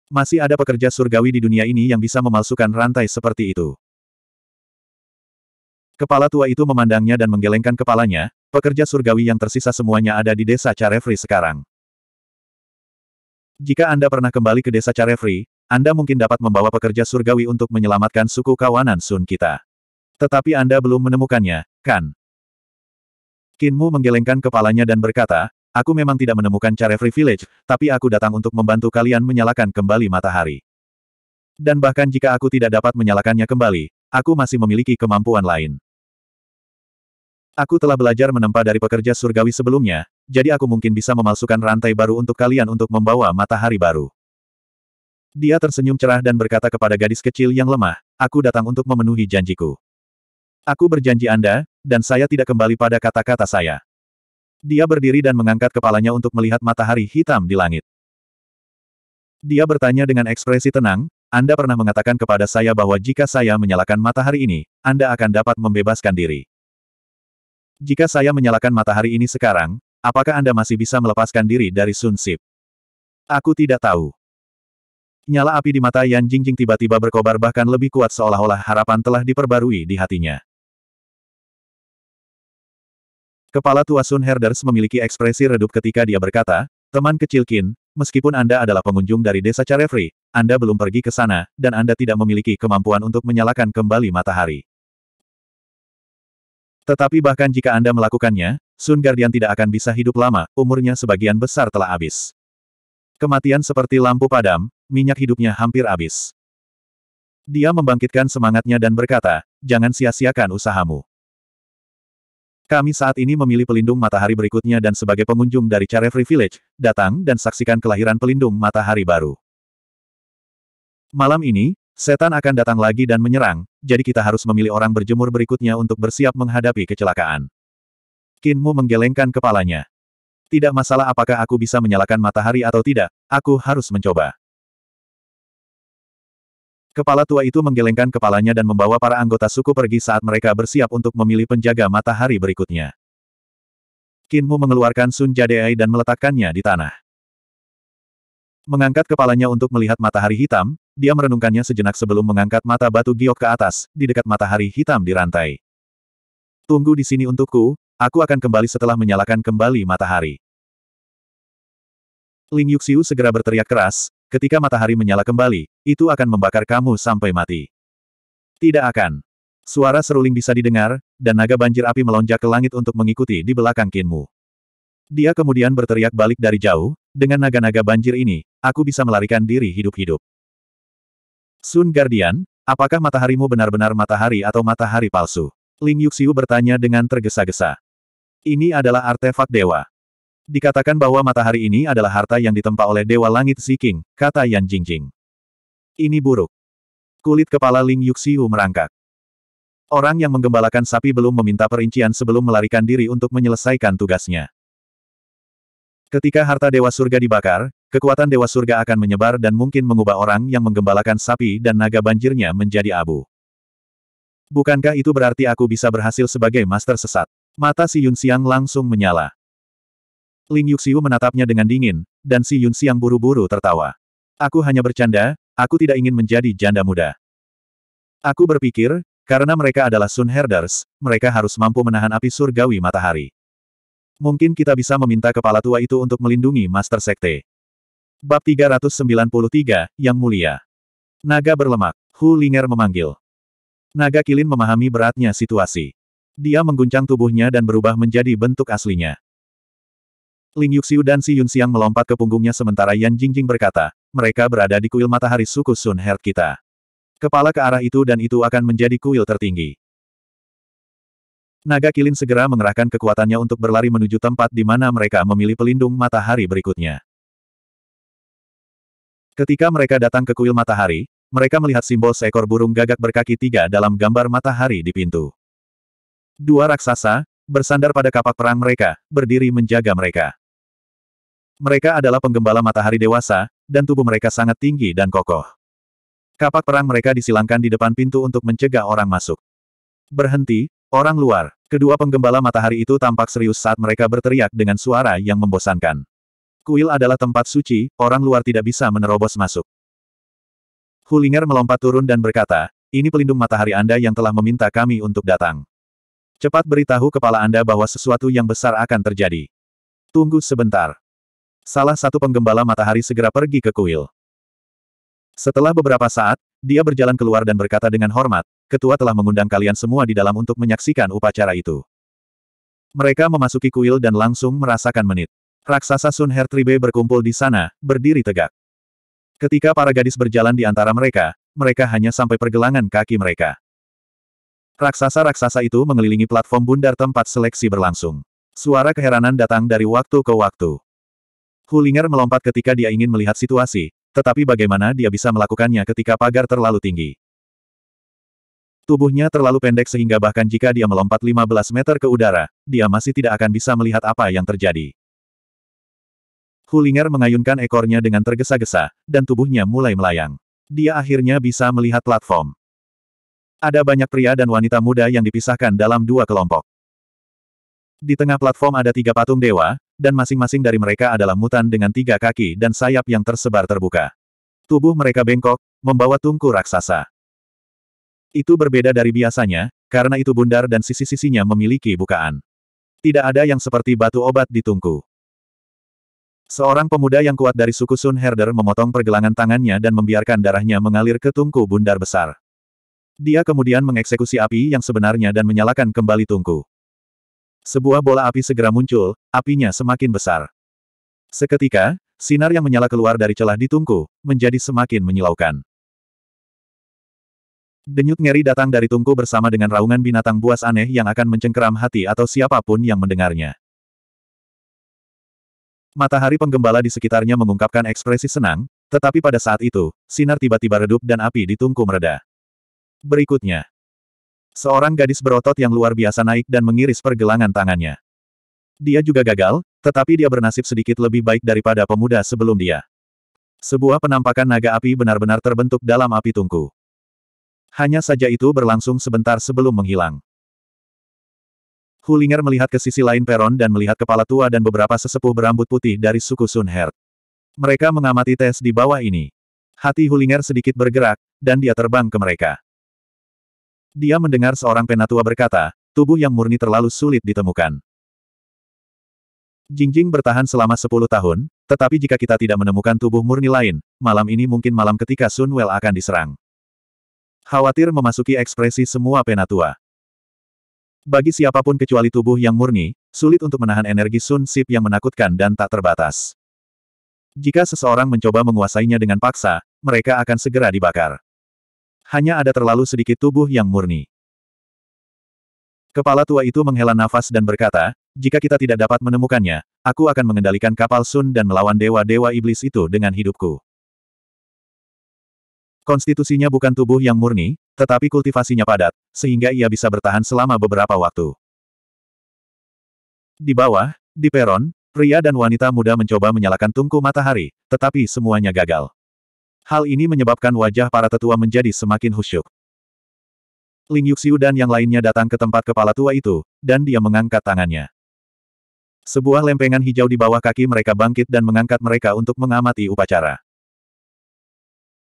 Masih ada pekerja surgawi di dunia ini yang bisa memalsukan rantai seperti itu. Kepala tua itu memandangnya dan menggelengkan kepalanya, pekerja surgawi yang tersisa semuanya ada di desa Carefree sekarang. Jika Anda pernah kembali ke desa Carefree, Anda mungkin dapat membawa pekerja surgawi untuk menyelamatkan suku kawanan Sun kita. Tetapi Anda belum menemukannya, kan? Kinmu menggelengkan kepalanya dan berkata, Aku memang tidak menemukan free Village, tapi aku datang untuk membantu kalian menyalakan kembali matahari. Dan bahkan jika aku tidak dapat menyalakannya kembali, aku masih memiliki kemampuan lain. Aku telah belajar menempa dari pekerja surgawi sebelumnya, jadi aku mungkin bisa memalsukan rantai baru untuk kalian untuk membawa matahari baru. Dia tersenyum cerah dan berkata kepada gadis kecil yang lemah, aku datang untuk memenuhi janjiku. Aku berjanji Anda, dan saya tidak kembali pada kata-kata saya. Dia berdiri dan mengangkat kepalanya untuk melihat matahari hitam di langit. Dia bertanya dengan ekspresi tenang, Anda pernah mengatakan kepada saya bahwa jika saya menyalakan matahari ini, Anda akan dapat membebaskan diri. Jika saya menyalakan matahari ini sekarang, apakah Anda masih bisa melepaskan diri dari Sun Sip? Aku tidak tahu. Nyala api di mata Yan Jingjing tiba-tiba berkobar bahkan lebih kuat seolah-olah harapan telah diperbarui di hatinya. Kepala tua Sun Herders memiliki ekspresi redup ketika dia berkata, Teman kecil Kin, meskipun Anda adalah pengunjung dari desa Carefree, Anda belum pergi ke sana, dan Anda tidak memiliki kemampuan untuk menyalakan kembali matahari. Tetapi bahkan jika Anda melakukannya, Sun Guardian tidak akan bisa hidup lama, umurnya sebagian besar telah habis. Kematian seperti lampu padam, minyak hidupnya hampir habis. Dia membangkitkan semangatnya dan berkata, jangan sia-siakan usahamu. Kami saat ini memilih pelindung matahari berikutnya dan sebagai pengunjung dari Free Village, datang dan saksikan kelahiran pelindung matahari baru. Malam ini, setan akan datang lagi dan menyerang, jadi kita harus memilih orang berjemur berikutnya untuk bersiap menghadapi kecelakaan. Kinmu menggelengkan kepalanya. Tidak masalah apakah aku bisa menyalakan matahari atau tidak, aku harus mencoba. Kepala tua itu menggelengkan kepalanya dan membawa para anggota suku pergi saat mereka bersiap untuk memilih penjaga matahari berikutnya. Kinmu mengeluarkan Sun Jadeai dan meletakkannya di tanah. Mengangkat kepalanya untuk melihat matahari hitam, dia merenungkannya sejenak sebelum mengangkat mata batu giok ke atas, di dekat matahari hitam di rantai. Tunggu di sini untukku, aku akan kembali setelah menyalakan kembali matahari. Ling Yuxiu segera berteriak keras, Ketika matahari menyala kembali, itu akan membakar kamu sampai mati. Tidak akan. Suara seruling bisa didengar, dan naga banjir api melonjak ke langit untuk mengikuti di belakang Kinmu. Dia kemudian berteriak balik dari jauh, dengan naga-naga banjir ini, aku bisa melarikan diri hidup-hidup. Sun Guardian, apakah mataharimu benar-benar matahari atau matahari palsu? Ling Yuxiu bertanya dengan tergesa-gesa. Ini adalah artefak dewa. Dikatakan bahwa matahari ini adalah harta yang ditempa oleh Dewa Langit Ziking, kata Yan Jingjing. Ini buruk. Kulit kepala Ling Yuxiu merangkak. Orang yang menggembalakan sapi belum meminta perincian sebelum melarikan diri untuk menyelesaikan tugasnya. Ketika harta Dewa Surga dibakar, kekuatan Dewa Surga akan menyebar dan mungkin mengubah orang yang menggembalakan sapi dan naga banjirnya menjadi abu. Bukankah itu berarti aku bisa berhasil sebagai master sesat? Mata si Yun Siang langsung menyala. Ling Yuxiu menatapnya dengan dingin, dan Si Yun Siang buru-buru tertawa. Aku hanya bercanda, aku tidak ingin menjadi janda muda. Aku berpikir, karena mereka adalah Sun Herders, mereka harus mampu menahan api surgawi matahari. Mungkin kita bisa meminta kepala tua itu untuk melindungi Master Sekte. Bab 393, Yang Mulia. Naga berlemak, Hu Linger memanggil. Naga Kilin memahami beratnya situasi. Dia mengguncang tubuhnya dan berubah menjadi bentuk aslinya. Ling Yuxiu dan Si Yun Xiang melompat ke punggungnya sementara Yan Jingjing berkata, mereka berada di kuil matahari suku Sun Heart kita. Kepala ke arah itu dan itu akan menjadi kuil tertinggi. Naga Kilin segera mengerahkan kekuatannya untuk berlari menuju tempat di mana mereka memilih pelindung matahari berikutnya. Ketika mereka datang ke kuil matahari, mereka melihat simbol seekor burung gagak berkaki tiga dalam gambar matahari di pintu. Dua raksasa, bersandar pada kapak perang mereka, berdiri menjaga mereka. Mereka adalah penggembala matahari dewasa, dan tubuh mereka sangat tinggi dan kokoh. Kapak perang mereka disilangkan di depan pintu untuk mencegah orang masuk. Berhenti, orang luar. Kedua penggembala matahari itu tampak serius saat mereka berteriak dengan suara yang membosankan. Kuil adalah tempat suci, orang luar tidak bisa menerobos masuk. Hulinger melompat turun dan berkata, ini pelindung matahari Anda yang telah meminta kami untuk datang. Cepat beritahu kepala Anda bahwa sesuatu yang besar akan terjadi. Tunggu sebentar. Salah satu penggembala matahari segera pergi ke kuil. Setelah beberapa saat, dia berjalan keluar dan berkata dengan hormat, ketua telah mengundang kalian semua di dalam untuk menyaksikan upacara itu. Mereka memasuki kuil dan langsung merasakan menit. Raksasa Sun Hertribe berkumpul di sana, berdiri tegak. Ketika para gadis berjalan di antara mereka, mereka hanya sampai pergelangan kaki mereka. Raksasa-raksasa itu mengelilingi platform bundar tempat seleksi berlangsung. Suara keheranan datang dari waktu ke waktu. Hulinger melompat ketika dia ingin melihat situasi, tetapi bagaimana dia bisa melakukannya ketika pagar terlalu tinggi. Tubuhnya terlalu pendek sehingga bahkan jika dia melompat 15 meter ke udara, dia masih tidak akan bisa melihat apa yang terjadi. Hulinger mengayunkan ekornya dengan tergesa-gesa, dan tubuhnya mulai melayang. Dia akhirnya bisa melihat platform. Ada banyak pria dan wanita muda yang dipisahkan dalam dua kelompok. Di tengah platform ada tiga patung dewa, dan masing-masing dari mereka adalah mutan dengan tiga kaki dan sayap yang tersebar terbuka. Tubuh mereka bengkok, membawa tungku raksasa. Itu berbeda dari biasanya, karena itu bundar dan sisi-sisinya memiliki bukaan. Tidak ada yang seperti batu obat di tungku. Seorang pemuda yang kuat dari suku Sun Herder memotong pergelangan tangannya dan membiarkan darahnya mengalir ke tungku bundar besar. Dia kemudian mengeksekusi api yang sebenarnya dan menyalakan kembali tungku. Sebuah bola api segera muncul, apinya semakin besar. Seketika, sinar yang menyala keluar dari celah di tungku, menjadi semakin menyilaukan. Denyut ngeri datang dari tungku bersama dengan raungan binatang buas aneh yang akan mencengkeram hati atau siapapun yang mendengarnya. Matahari penggembala di sekitarnya mengungkapkan ekspresi senang, tetapi pada saat itu, sinar tiba-tiba redup dan api di tungku mereda. Berikutnya, Seorang gadis berotot yang luar biasa naik dan mengiris pergelangan tangannya. Dia juga gagal, tetapi dia bernasib sedikit lebih baik daripada pemuda sebelum dia. Sebuah penampakan naga api benar-benar terbentuk dalam api tungku. Hanya saja itu berlangsung sebentar sebelum menghilang. Hulinger melihat ke sisi lain peron dan melihat kepala tua dan beberapa sesepuh berambut putih dari suku Sunherd. Mereka mengamati tes di bawah ini. Hati Hulinger sedikit bergerak, dan dia terbang ke mereka. Dia mendengar seorang penatua berkata, tubuh yang murni terlalu sulit ditemukan. Jingjing bertahan selama 10 tahun, tetapi jika kita tidak menemukan tubuh murni lain, malam ini mungkin malam ketika Sun Well akan diserang. Khawatir memasuki ekspresi semua penatua. Bagi siapapun kecuali tubuh yang murni, sulit untuk menahan energi Sun Sip yang menakutkan dan tak terbatas. Jika seseorang mencoba menguasainya dengan paksa, mereka akan segera dibakar hanya ada terlalu sedikit tubuh yang murni. Kepala tua itu menghela nafas dan berkata, jika kita tidak dapat menemukannya, aku akan mengendalikan kapal Sun dan melawan dewa-dewa iblis itu dengan hidupku. Konstitusinya bukan tubuh yang murni, tetapi kultivasinya padat, sehingga ia bisa bertahan selama beberapa waktu. Di bawah, di peron, pria dan wanita muda mencoba menyalakan tungku matahari, tetapi semuanya gagal. Hal ini menyebabkan wajah para tetua menjadi semakin husyuk. Ling Yuxiu dan yang lainnya datang ke tempat kepala tua itu, dan dia mengangkat tangannya. Sebuah lempengan hijau di bawah kaki mereka bangkit dan mengangkat mereka untuk mengamati upacara.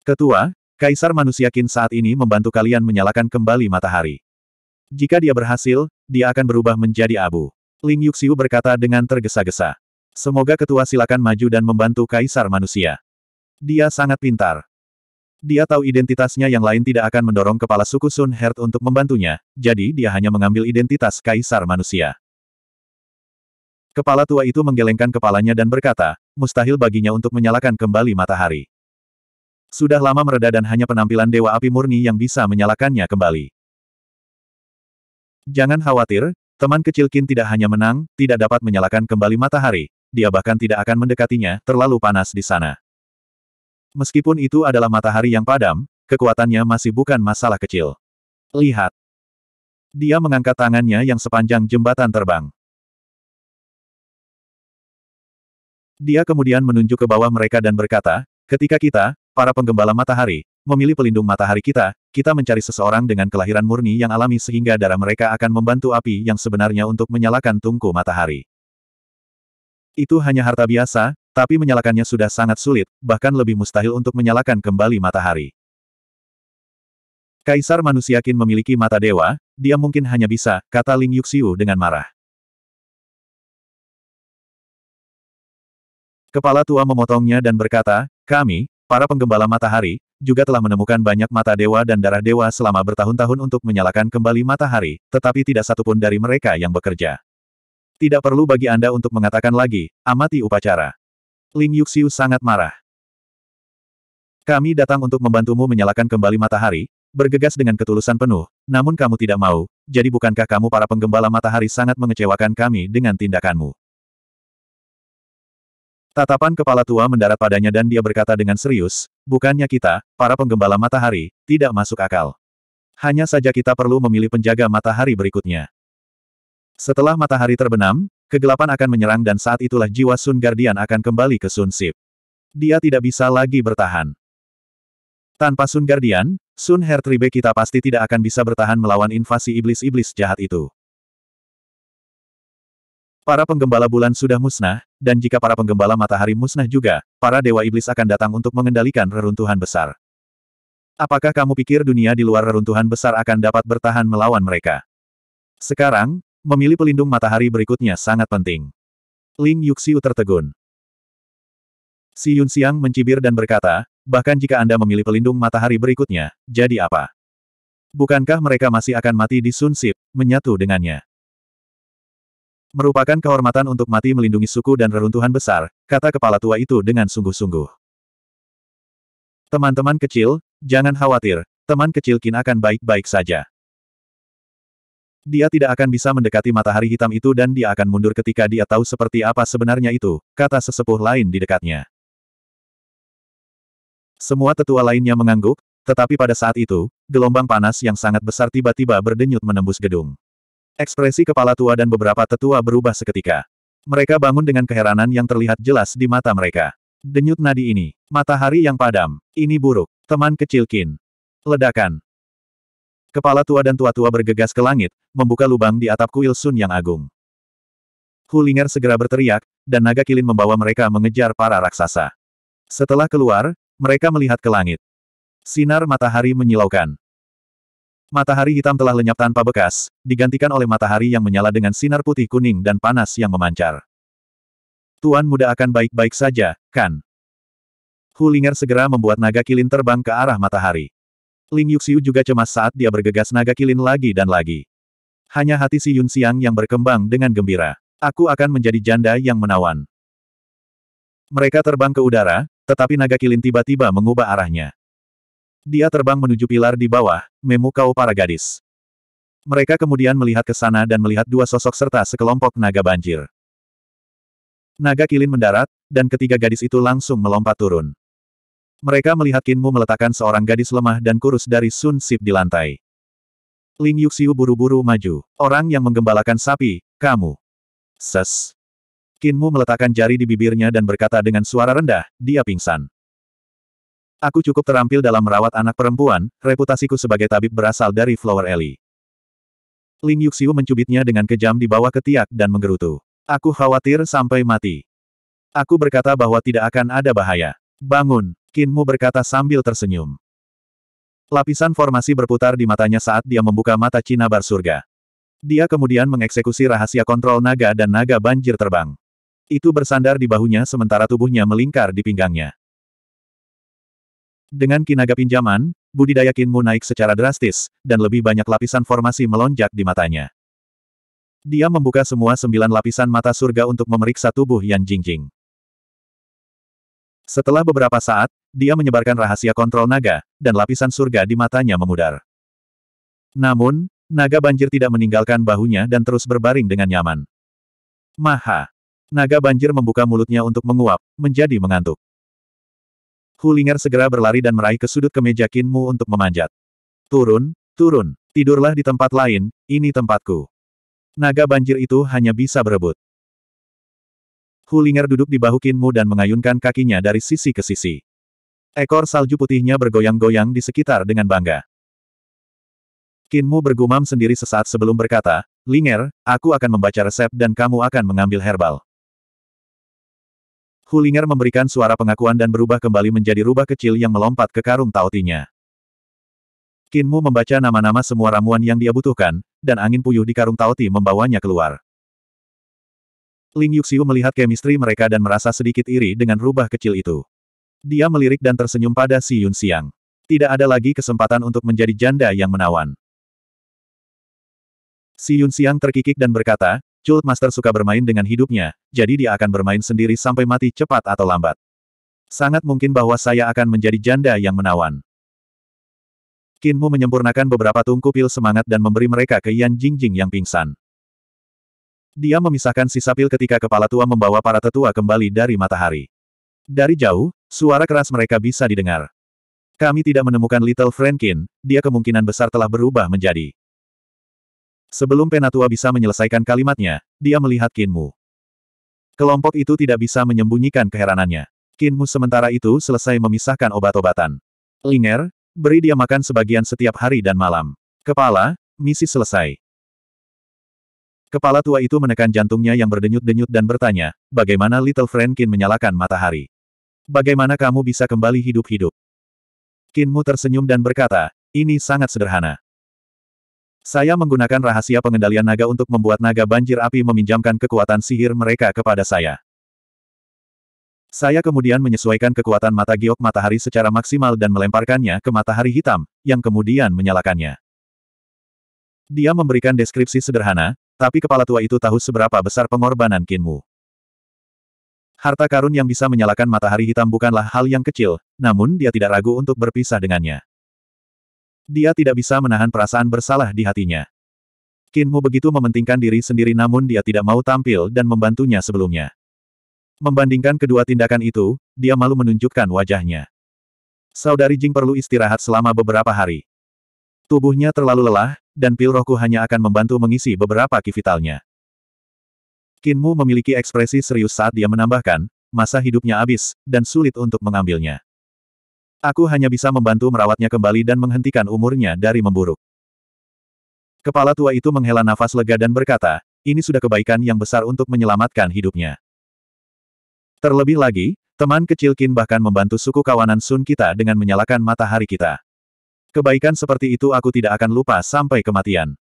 Ketua, Kaisar Manusia Kin saat ini membantu kalian menyalakan kembali matahari. Jika dia berhasil, dia akan berubah menjadi abu. Ling Yuxiu berkata dengan tergesa-gesa. Semoga ketua silakan maju dan membantu Kaisar Manusia. Dia sangat pintar. Dia tahu identitasnya yang lain tidak akan mendorong kepala suku Sun Heart untuk membantunya, jadi dia hanya mengambil identitas kaisar manusia. Kepala tua itu menggelengkan kepalanya dan berkata, mustahil baginya untuk menyalakan kembali matahari. Sudah lama mereda dan hanya penampilan Dewa Api Murni yang bisa menyalakannya kembali. Jangan khawatir, teman kecil Kin tidak hanya menang, tidak dapat menyalakan kembali matahari, dia bahkan tidak akan mendekatinya, terlalu panas di sana. Meskipun itu adalah matahari yang padam, kekuatannya masih bukan masalah kecil. Lihat. Dia mengangkat tangannya yang sepanjang jembatan terbang. Dia kemudian menunjuk ke bawah mereka dan berkata, ketika kita, para penggembala matahari, memilih pelindung matahari kita, kita mencari seseorang dengan kelahiran murni yang alami sehingga darah mereka akan membantu api yang sebenarnya untuk menyalakan tungku matahari. Itu hanya harta biasa, tapi menyalakannya sudah sangat sulit, bahkan lebih mustahil untuk menyalakan kembali matahari. Kaisar manusia Qin memiliki mata dewa, dia mungkin hanya bisa, kata Ling Yuxiu dengan marah. Kepala tua memotongnya dan berkata, kami, para penggembala matahari, juga telah menemukan banyak mata dewa dan darah dewa selama bertahun-tahun untuk menyalakan kembali matahari, tetapi tidak satupun dari mereka yang bekerja. Tidak perlu bagi Anda untuk mengatakan lagi, amati upacara. Ling Yuxiu sangat marah. Kami datang untuk membantumu menyalakan kembali matahari, bergegas dengan ketulusan penuh, namun kamu tidak mau, jadi bukankah kamu para penggembala matahari sangat mengecewakan kami dengan tindakanmu? Tatapan kepala tua mendarat padanya dan dia berkata dengan serius, bukannya kita, para penggembala matahari, tidak masuk akal. Hanya saja kita perlu memilih penjaga matahari berikutnya. Setelah matahari terbenam, kegelapan akan menyerang dan saat itulah jiwa Sun Guardian akan kembali ke Sun Sip. Dia tidak bisa lagi bertahan. Tanpa Sun Guardian, Sun Tribe kita pasti tidak akan bisa bertahan melawan invasi iblis-iblis jahat itu. Para penggembala bulan sudah musnah, dan jika para penggembala matahari musnah juga, para dewa iblis akan datang untuk mengendalikan reruntuhan besar. Apakah kamu pikir dunia di luar reruntuhan besar akan dapat bertahan melawan mereka? Sekarang, Memilih pelindung matahari berikutnya sangat penting. Ling Yuxiu tertegun. Si Yun Xiang mencibir dan berkata, bahkan jika Anda memilih pelindung matahari berikutnya, jadi apa? Bukankah mereka masih akan mati di Sun Sip, menyatu dengannya? Merupakan kehormatan untuk mati melindungi suku dan reruntuhan besar, kata kepala tua itu dengan sungguh-sungguh. Teman-teman kecil, jangan khawatir, teman kecil Kin akan baik-baik saja. Dia tidak akan bisa mendekati matahari hitam itu dan dia akan mundur ketika dia tahu seperti apa sebenarnya itu, kata sesepuh lain di dekatnya. Semua tetua lainnya mengangguk, tetapi pada saat itu, gelombang panas yang sangat besar tiba-tiba berdenyut menembus gedung. Ekspresi kepala tua dan beberapa tetua berubah seketika. Mereka bangun dengan keheranan yang terlihat jelas di mata mereka. Denyut nadi ini, matahari yang padam, ini buruk, teman kecil Kin. Ledakan, Kepala tua dan tua-tua bergegas ke langit, membuka lubang di atap kuil Sun yang agung. Hulinger segera berteriak, dan naga kilin membawa mereka mengejar para raksasa. Setelah keluar, mereka melihat ke langit. Sinar matahari menyilaukan. Matahari hitam telah lenyap tanpa bekas, digantikan oleh matahari yang menyala dengan sinar putih kuning dan panas yang memancar. Tuan muda akan baik-baik saja, kan? Hulinger segera membuat naga kilin terbang ke arah matahari. Ling Yuxiu juga cemas saat dia bergegas naga kilin lagi dan lagi. Hanya hati si Yun Xiang yang berkembang dengan gembira. Aku akan menjadi janda yang menawan. Mereka terbang ke udara, tetapi naga kilin tiba-tiba mengubah arahnya. Dia terbang menuju pilar di bawah, memukau para gadis. Mereka kemudian melihat ke sana dan melihat dua sosok serta sekelompok naga banjir. Naga kilin mendarat, dan ketiga gadis itu langsung melompat turun. Mereka melihat Kinmu meletakkan seorang gadis lemah dan kurus dari Sun Sip di lantai. Ling Yuxiu buru-buru maju. Orang yang menggembalakan sapi, kamu. Ses. Kinmu meletakkan jari di bibirnya dan berkata dengan suara rendah, dia pingsan. Aku cukup terampil dalam merawat anak perempuan, reputasiku sebagai tabib berasal dari Flower Alley. Ling Yuxiu mencubitnya dengan kejam di bawah ketiak dan menggerutu. Aku khawatir sampai mati. Aku berkata bahwa tidak akan ada bahaya. Bangun. Kinmu berkata sambil tersenyum. Lapisan formasi berputar di matanya saat dia membuka mata Cina Bar Surga. Dia kemudian mengeksekusi rahasia kontrol naga dan naga banjir terbang. Itu bersandar di bahunya sementara tubuhnya melingkar di pinggangnya. Dengan kinaga pinjaman, budidaya Kinmu naik secara drastis, dan lebih banyak lapisan formasi melonjak di matanya. Dia membuka semua sembilan lapisan mata surga untuk memeriksa tubuh Yan Jingjing. Setelah beberapa saat, dia menyebarkan rahasia kontrol naga, dan lapisan surga di matanya memudar. Namun, naga banjir tidak meninggalkan bahunya dan terus berbaring dengan nyaman. Maha! Naga banjir membuka mulutnya untuk menguap, menjadi mengantuk. Hulinger segera berlari dan meraih ke sudut kemeja Kinmu untuk memanjat. Turun, turun, tidurlah di tempat lain, ini tempatku. Naga banjir itu hanya bisa berebut. Hulinger duduk di bahu Kinmu dan mengayunkan kakinya dari sisi ke sisi. Ekor salju putihnya bergoyang-goyang di sekitar dengan bangga. Kinmu bergumam sendiri sesaat sebelum berkata, Linger, aku akan membaca resep dan kamu akan mengambil herbal. Hulinger memberikan suara pengakuan dan berubah kembali menjadi rubah kecil yang melompat ke karung tautinya. Kinmu membaca nama-nama semua ramuan yang dia butuhkan, dan angin puyuh di karung tauti membawanya keluar. Ling Yuxiu melihat kemistri mereka dan merasa sedikit iri dengan rubah kecil itu. Dia melirik dan tersenyum pada Si Yun Xiang. Tidak ada lagi kesempatan untuk menjadi janda yang menawan. Si Yun Xiang terkikik dan berkata, Cult Master suka bermain dengan hidupnya, jadi dia akan bermain sendiri sampai mati cepat atau lambat. Sangat mungkin bahwa saya akan menjadi janda yang menawan. Kinmu menyempurnakan beberapa tungku pil semangat dan memberi mereka ke Yan Jingjing yang pingsan. Dia memisahkan sisa pil ketika kepala tua membawa para tetua kembali dari matahari. Dari jauh, Suara keras mereka bisa didengar. Kami tidak menemukan Little Frankin, dia kemungkinan besar telah berubah menjadi. Sebelum Penatua bisa menyelesaikan kalimatnya, dia melihat Kinmu. Kelompok itu tidak bisa menyembunyikan keheranannya. Kinmu sementara itu selesai memisahkan obat-obatan. Linger, beri dia makan sebagian setiap hari dan malam. Kepala, misi selesai. Kepala tua itu menekan jantungnya yang berdenyut-denyut dan bertanya, bagaimana Little Frankin menyalakan matahari. Bagaimana kamu bisa kembali hidup-hidup? Kinmu tersenyum dan berkata, ini sangat sederhana. Saya menggunakan rahasia pengendalian naga untuk membuat naga banjir api meminjamkan kekuatan sihir mereka kepada saya. Saya kemudian menyesuaikan kekuatan mata giok matahari secara maksimal dan melemparkannya ke matahari hitam, yang kemudian menyalakannya. Dia memberikan deskripsi sederhana, tapi kepala tua itu tahu seberapa besar pengorbanan Kinmu. Harta karun yang bisa menyalakan matahari hitam bukanlah hal yang kecil, namun dia tidak ragu untuk berpisah dengannya. Dia tidak bisa menahan perasaan bersalah di hatinya. Kinmu begitu mementingkan diri sendiri namun dia tidak mau tampil dan membantunya sebelumnya. Membandingkan kedua tindakan itu, dia malu menunjukkan wajahnya. Saudari Jing perlu istirahat selama beberapa hari. Tubuhnya terlalu lelah, dan pil rohku hanya akan membantu mengisi beberapa kivitalnya. Kinmu memiliki ekspresi serius saat dia menambahkan, masa hidupnya habis, dan sulit untuk mengambilnya. Aku hanya bisa membantu merawatnya kembali dan menghentikan umurnya dari memburuk. Kepala tua itu menghela nafas lega dan berkata, ini sudah kebaikan yang besar untuk menyelamatkan hidupnya. Terlebih lagi, teman kecil Kin bahkan membantu suku kawanan Sun kita dengan menyalakan matahari kita. Kebaikan seperti itu aku tidak akan lupa sampai kematian.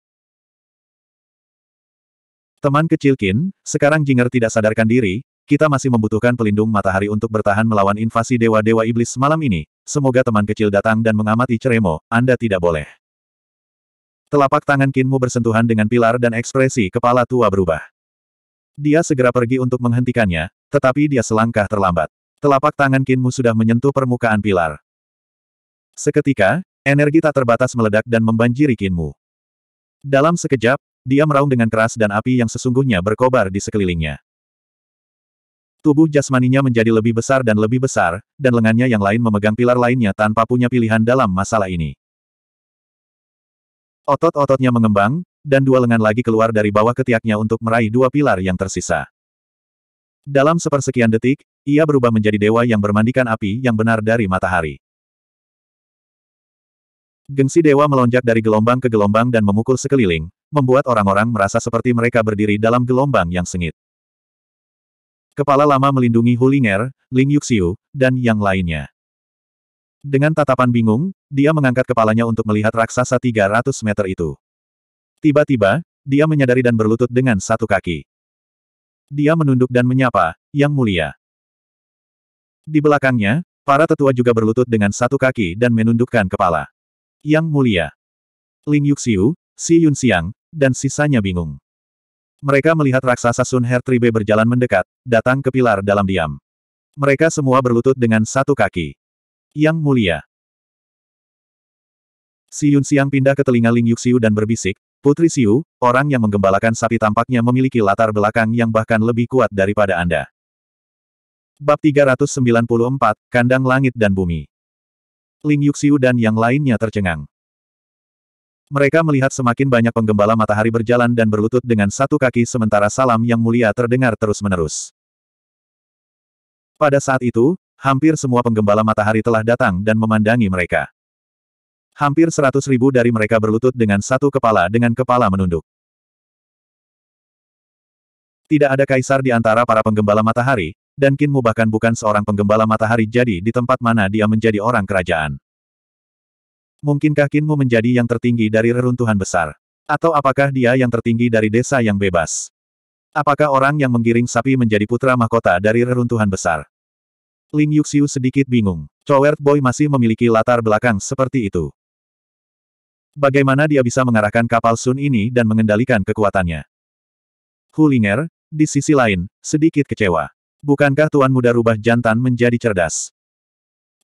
Teman kecil Qin, sekarang Jinger tidak sadarkan diri, kita masih membutuhkan pelindung matahari untuk bertahan melawan invasi dewa-dewa iblis malam ini. Semoga teman kecil datang dan mengamati ceremo, Anda tidak boleh. Telapak tangan Kinmu bersentuhan dengan pilar dan ekspresi kepala tua berubah. Dia segera pergi untuk menghentikannya, tetapi dia selangkah terlambat. Telapak tangan Kinmu sudah menyentuh permukaan pilar. Seketika, energi tak terbatas meledak dan membanjiri Kinmu. Dalam sekejap, dia meraung dengan keras dan api yang sesungguhnya berkobar di sekelilingnya. Tubuh jasmaninya menjadi lebih besar dan lebih besar, dan lengannya yang lain memegang pilar lainnya tanpa punya pilihan dalam masalah ini. Otot-ototnya mengembang, dan dua lengan lagi keluar dari bawah ketiaknya untuk meraih dua pilar yang tersisa. Dalam sepersekian detik, ia berubah menjadi dewa yang bermandikan api yang benar dari matahari. Gengsi dewa melonjak dari gelombang ke gelombang dan memukul sekeliling, membuat orang-orang merasa seperti mereka berdiri dalam gelombang yang sengit. Kepala lama melindungi Hulinger, Ling Yuxiu, dan yang lainnya. Dengan tatapan bingung, dia mengangkat kepalanya untuk melihat raksasa 300 meter itu. Tiba-tiba, dia menyadari dan berlutut dengan satu kaki. Dia menunduk dan menyapa, Yang Mulia. Di belakangnya, para tetua juga berlutut dengan satu kaki dan menundukkan kepala. Yang Mulia. Ling Yuxiu, Si Yun Xiang, dan sisanya bingung. Mereka melihat raksasa Sun tribe berjalan mendekat, datang ke pilar dalam diam. Mereka semua berlutut dengan satu kaki. Yang mulia. Si Yun Siang pindah ke telinga Ling Yuxiu dan berbisik, Putri Siu, orang yang menggembalakan sapi tampaknya memiliki latar belakang yang bahkan lebih kuat daripada Anda. Bab 394, Kandang Langit dan Bumi Ling Yuxiu dan yang lainnya tercengang. Mereka melihat semakin banyak penggembala matahari berjalan dan berlutut dengan satu kaki sementara salam yang mulia terdengar terus-menerus. Pada saat itu, hampir semua penggembala matahari telah datang dan memandangi mereka. Hampir seratus ribu dari mereka berlutut dengan satu kepala dengan kepala menunduk. Tidak ada kaisar di antara para penggembala matahari, dan Kinmu bahkan bukan seorang penggembala matahari jadi di tempat mana dia menjadi orang kerajaan. Mungkinkah Kinmu menjadi yang tertinggi dari reruntuhan besar? Atau apakah dia yang tertinggi dari desa yang bebas? Apakah orang yang menggiring sapi menjadi putra mahkota dari reruntuhan besar? Ling Yuxiu sedikit bingung. Coward Boy masih memiliki latar belakang seperti itu. Bagaimana dia bisa mengarahkan kapal Sun ini dan mengendalikan kekuatannya? Hulinger, di sisi lain, sedikit kecewa. Bukankah Tuan Muda rubah jantan menjadi cerdas?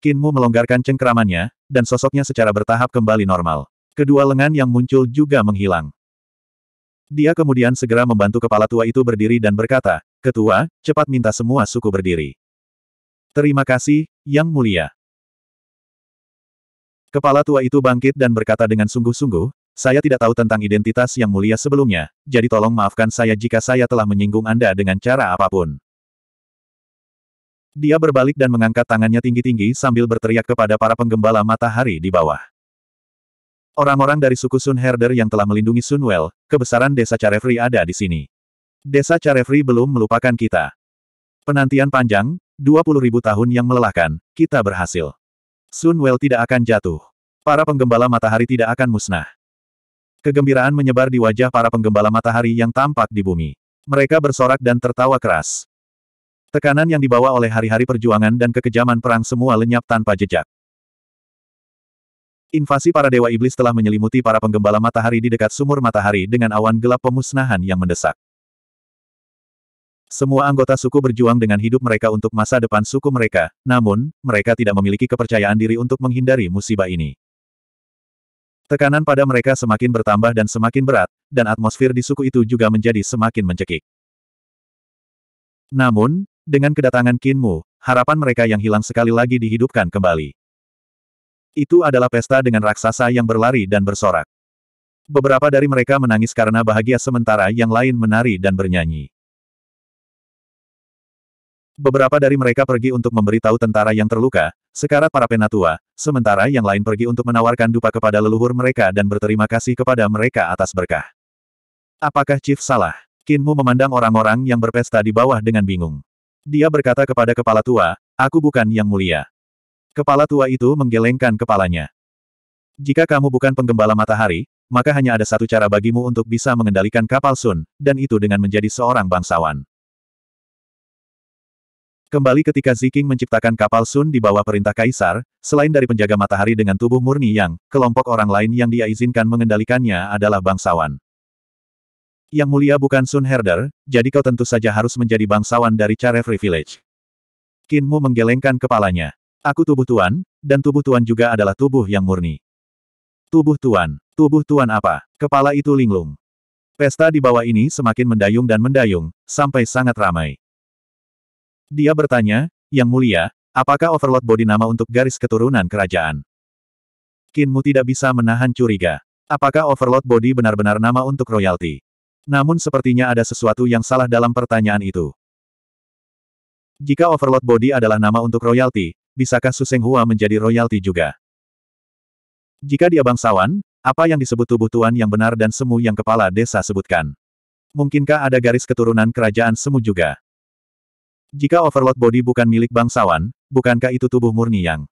Kinmu melonggarkan cengkeramannya, dan sosoknya secara bertahap kembali normal. Kedua lengan yang muncul juga menghilang. Dia kemudian segera membantu kepala tua itu berdiri dan berkata, Ketua, cepat minta semua suku berdiri. Terima kasih, Yang Mulia. Kepala tua itu bangkit dan berkata dengan sungguh-sungguh, saya tidak tahu tentang identitas Yang Mulia sebelumnya, jadi tolong maafkan saya jika saya telah menyinggung Anda dengan cara apapun. Dia berbalik dan mengangkat tangannya tinggi-tinggi sambil berteriak kepada para penggembala matahari di bawah. Orang-orang dari suku Sun Herder yang telah melindungi Sunwell, kebesaran desa Carefree ada di sini. Desa Carefree belum melupakan kita. Penantian panjang, ribu tahun yang melelahkan, kita berhasil. Sunwell tidak akan jatuh. Para penggembala matahari tidak akan musnah. Kegembiraan menyebar di wajah para penggembala matahari yang tampak di bumi. Mereka bersorak dan tertawa keras. Tekanan yang dibawa oleh hari-hari perjuangan dan kekejaman perang semua lenyap tanpa jejak. Invasi para dewa iblis telah menyelimuti para penggembala matahari di dekat sumur matahari dengan awan gelap pemusnahan yang mendesak. Semua anggota suku berjuang dengan hidup mereka untuk masa depan suku mereka, namun, mereka tidak memiliki kepercayaan diri untuk menghindari musibah ini. Tekanan pada mereka semakin bertambah dan semakin berat, dan atmosfer di suku itu juga menjadi semakin mencekik. Namun, dengan kedatangan Kinmu, harapan mereka yang hilang sekali lagi dihidupkan kembali. Itu adalah pesta dengan raksasa yang berlari dan bersorak. Beberapa dari mereka menangis karena bahagia sementara yang lain menari dan bernyanyi. Beberapa dari mereka pergi untuk memberitahu tentara yang terluka, sekarat para penatua, sementara yang lain pergi untuk menawarkan dupa kepada leluhur mereka dan berterima kasih kepada mereka atas berkah. Apakah Chief salah? Kinmu memandang orang-orang yang berpesta di bawah dengan bingung. Dia berkata kepada kepala tua, aku bukan yang mulia. Kepala tua itu menggelengkan kepalanya. Jika kamu bukan penggembala matahari, maka hanya ada satu cara bagimu untuk bisa mengendalikan kapal Sun, dan itu dengan menjadi seorang bangsawan. Kembali ketika Ziking menciptakan kapal Sun di bawah perintah Kaisar, selain dari penjaga matahari dengan tubuh murni yang, kelompok orang lain yang dia izinkan mengendalikannya adalah bangsawan. Yang mulia bukan Sun Herder, jadi kau tentu saja harus menjadi bangsawan dari Charefree Village. Kinmu menggelengkan kepalanya. Aku tubuh tuan, dan tubuh tuan juga adalah tubuh yang murni. Tubuh tuan, tubuh tuan apa? Kepala itu linglung. Pesta di bawah ini semakin mendayung dan mendayung, sampai sangat ramai. Dia bertanya, Yang Mulia, apakah Overlord Body nama untuk garis keturunan kerajaan? Kinmu tidak bisa menahan curiga. Apakah Overlord Body benar-benar nama untuk royalti? Namun sepertinya ada sesuatu yang salah dalam pertanyaan itu. Jika Overlord Body adalah nama untuk royalti, bisakah Suseng Hua menjadi royalti juga? Jika dia bangsawan, apa yang disebut tubuh tuan yang benar dan semu yang kepala desa sebutkan? Mungkinkah ada garis keturunan kerajaan semu juga? Jika Overlord Body bukan milik bangsawan, bukankah itu tubuh murni yang?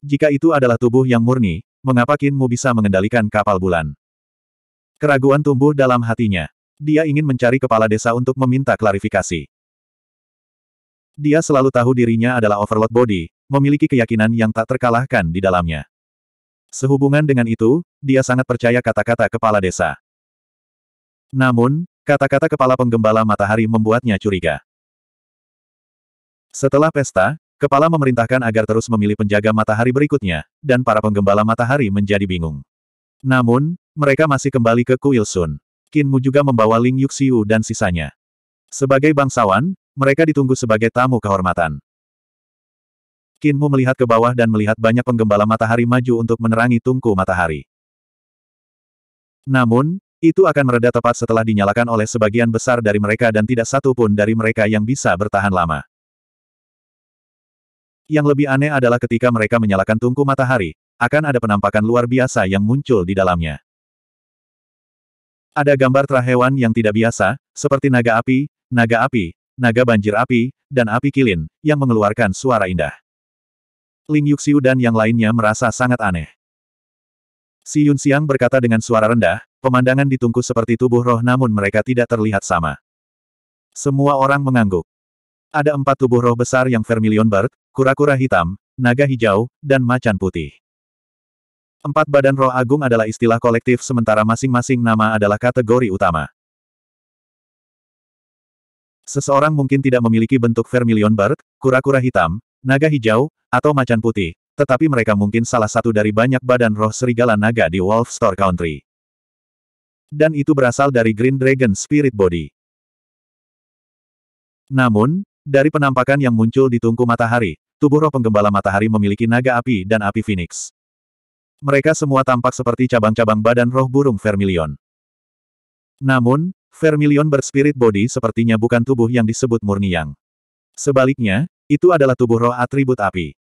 Jika itu adalah tubuh yang murni, mengapa Kinmu bisa mengendalikan kapal bulan? Keraguan tumbuh dalam hatinya. Dia ingin mencari kepala desa untuk meminta klarifikasi. Dia selalu tahu dirinya adalah overload body, memiliki keyakinan yang tak terkalahkan di dalamnya. Sehubungan dengan itu, dia sangat percaya kata-kata kepala desa. Namun, kata-kata kepala penggembala matahari membuatnya curiga. Setelah pesta, kepala memerintahkan agar terus memilih penjaga matahari berikutnya, dan para penggembala matahari menjadi bingung. Namun, mereka masih kembali ke kuil Sun. Kinmu juga membawa Ling Yuxiu dan sisanya. Sebagai bangsawan, mereka ditunggu sebagai tamu kehormatan. Kinmu melihat ke bawah dan melihat banyak penggembala matahari maju untuk menerangi tungku matahari. Namun, itu akan mereda tepat setelah dinyalakan oleh sebagian besar dari mereka dan tidak satu pun dari mereka yang bisa bertahan lama. Yang lebih aneh adalah ketika mereka menyalakan tungku matahari, akan ada penampakan luar biasa yang muncul di dalamnya. Ada gambar terah hewan yang tidak biasa, seperti naga api, naga api, naga banjir api, dan api kilin, yang mengeluarkan suara indah. Ling Yuxiu dan yang lainnya merasa sangat aneh. Si Yun Xiang berkata dengan suara rendah, pemandangan ditungku seperti tubuh roh namun mereka tidak terlihat sama. Semua orang mengangguk. Ada empat tubuh roh besar yang vermilion bird, kura-kura hitam, naga hijau, dan macan putih. Empat badan roh agung adalah istilah kolektif sementara masing-masing nama adalah kategori utama. Seseorang mungkin tidak memiliki bentuk vermilion bird, kura-kura hitam, naga hijau, atau macan putih, tetapi mereka mungkin salah satu dari banyak badan roh serigala naga di Wolf Store Country. Dan itu berasal dari Green Dragon Spirit Body. Namun, dari penampakan yang muncul di tungku matahari, tubuh roh penggembala matahari memiliki naga api dan api phoenix. Mereka semua tampak seperti cabang-cabang badan roh burung vermilion. Namun, vermilion berspirit body sepertinya bukan tubuh yang disebut murni yang. Sebaliknya, itu adalah tubuh roh atribut api.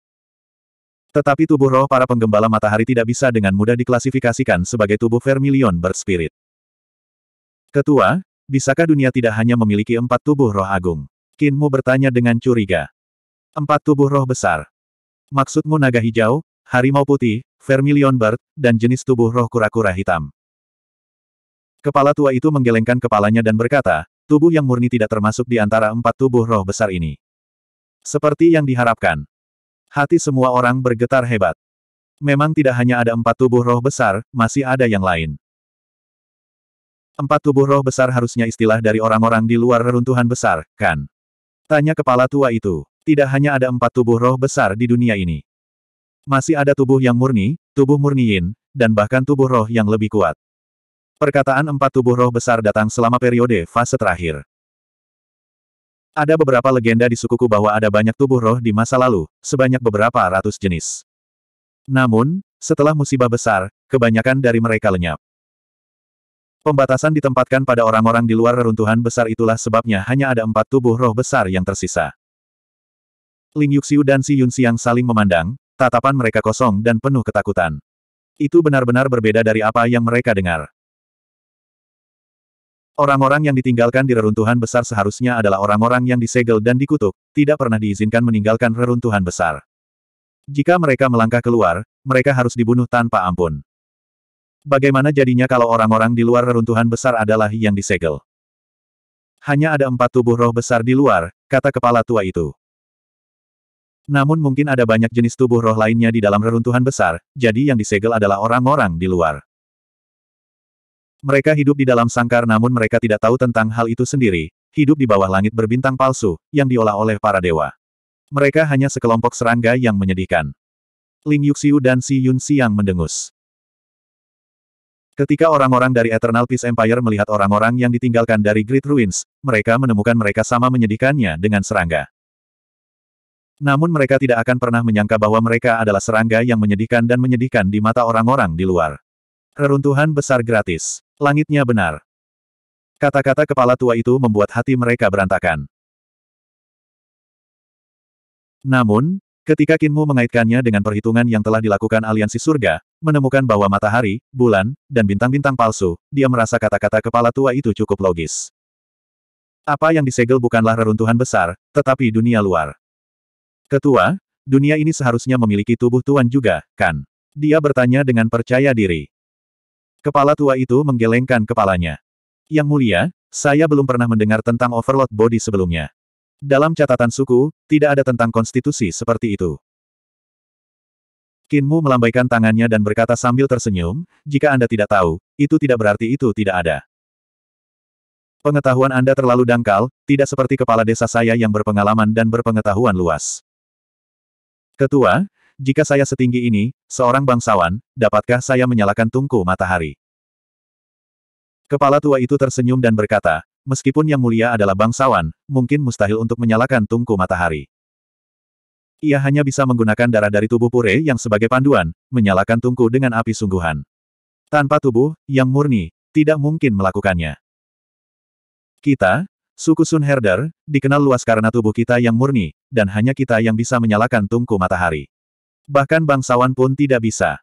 Tetapi tubuh roh para penggembala matahari tidak bisa dengan mudah diklasifikasikan sebagai tubuh vermilion berspirit. Ketua, bisakah dunia tidak hanya memiliki empat tubuh roh agung? Kinmu bertanya dengan curiga. Empat tubuh roh besar. Maksudmu naga hijau, harimau putih, vermilion bird, dan jenis tubuh roh kura-kura hitam. Kepala tua itu menggelengkan kepalanya dan berkata, tubuh yang murni tidak termasuk di antara empat tubuh roh besar ini. Seperti yang diharapkan. Hati semua orang bergetar hebat. Memang tidak hanya ada empat tubuh roh besar, masih ada yang lain. Empat tubuh roh besar harusnya istilah dari orang-orang di luar reruntuhan besar, kan? Tanya kepala tua itu. Tidak hanya ada empat tubuh roh besar di dunia ini. Masih ada tubuh yang murni, tubuh murni yin, dan bahkan tubuh roh yang lebih kuat. Perkataan empat tubuh roh besar datang selama periode fase terakhir. Ada beberapa legenda di sukuku bahwa ada banyak tubuh roh di masa lalu, sebanyak beberapa ratus jenis. Namun, setelah musibah besar, kebanyakan dari mereka lenyap. Pembatasan ditempatkan pada orang-orang di luar reruntuhan besar itulah sebabnya hanya ada empat tubuh roh besar yang tersisa. Ling Yuxiu dan Si Yunxiang saling memandang, Tatapan mereka kosong dan penuh ketakutan. Itu benar-benar berbeda dari apa yang mereka dengar. Orang-orang yang ditinggalkan di reruntuhan besar seharusnya adalah orang-orang yang disegel dan dikutuk, tidak pernah diizinkan meninggalkan reruntuhan besar. Jika mereka melangkah keluar, mereka harus dibunuh tanpa ampun. Bagaimana jadinya kalau orang-orang di luar reruntuhan besar adalah yang disegel? Hanya ada empat tubuh roh besar di luar, kata kepala tua itu. Namun mungkin ada banyak jenis tubuh roh lainnya di dalam reruntuhan besar, jadi yang disegel adalah orang-orang di luar. Mereka hidup di dalam sangkar namun mereka tidak tahu tentang hal itu sendiri, hidup di bawah langit berbintang palsu, yang diolah oleh para dewa. Mereka hanya sekelompok serangga yang menyedihkan. Ling Yuxiu dan Si Yun Siang mendengus. Ketika orang-orang dari Eternal Peace Empire melihat orang-orang yang ditinggalkan dari Great Ruins, mereka menemukan mereka sama menyedihkannya dengan serangga. Namun mereka tidak akan pernah menyangka bahwa mereka adalah serangga yang menyedihkan dan menyedihkan di mata orang-orang di luar. Reruntuhan besar gratis. Langitnya benar. Kata-kata kepala tua itu membuat hati mereka berantakan. Namun, ketika Kinmu mengaitkannya dengan perhitungan yang telah dilakukan aliansi surga, menemukan bahwa matahari, bulan, dan bintang-bintang palsu, dia merasa kata-kata kepala tua itu cukup logis. Apa yang disegel bukanlah reruntuhan besar, tetapi dunia luar. Ketua, dunia ini seharusnya memiliki tubuh tuan juga, kan? Dia bertanya dengan percaya diri. Kepala tua itu menggelengkan kepalanya. Yang mulia, saya belum pernah mendengar tentang overload body sebelumnya. Dalam catatan suku, tidak ada tentang konstitusi seperti itu. Kinmu melambaikan tangannya dan berkata sambil tersenyum, jika Anda tidak tahu, itu tidak berarti itu tidak ada. Pengetahuan Anda terlalu dangkal, tidak seperti kepala desa saya yang berpengalaman dan berpengetahuan luas. Ketua, jika saya setinggi ini, seorang bangsawan, dapatkah saya menyalakan tungku matahari? Kepala tua itu tersenyum dan berkata, meskipun yang mulia adalah bangsawan, mungkin mustahil untuk menyalakan tungku matahari. Ia hanya bisa menggunakan darah dari tubuh pure yang sebagai panduan, menyalakan tungku dengan api sungguhan. Tanpa tubuh, yang murni, tidak mungkin melakukannya. Kita, Suku Sun Herder, dikenal luas karena tubuh kita yang murni, dan hanya kita yang bisa menyalakan tungku matahari. Bahkan bangsawan pun tidak bisa.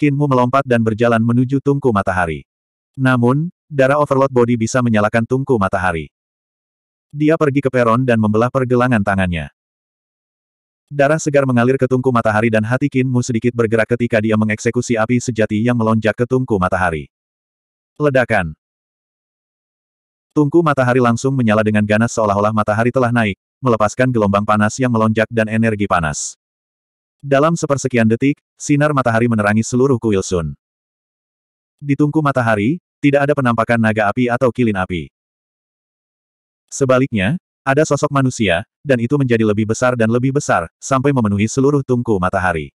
Kinmu melompat dan berjalan menuju tungku matahari. Namun, darah overload body bisa menyalakan tungku matahari. Dia pergi ke peron dan membelah pergelangan tangannya. Darah segar mengalir ke tungku matahari dan hati Kinmu sedikit bergerak ketika dia mengeksekusi api sejati yang melonjak ke tungku matahari. Ledakan. Tungku matahari langsung menyala dengan ganas seolah-olah matahari telah naik, melepaskan gelombang panas yang melonjak dan energi panas. Dalam sepersekian detik, sinar matahari menerangi seluruh kuil Sun. Di tungku matahari, tidak ada penampakan naga api atau kilin api. Sebaliknya, ada sosok manusia, dan itu menjadi lebih besar dan lebih besar, sampai memenuhi seluruh tungku matahari.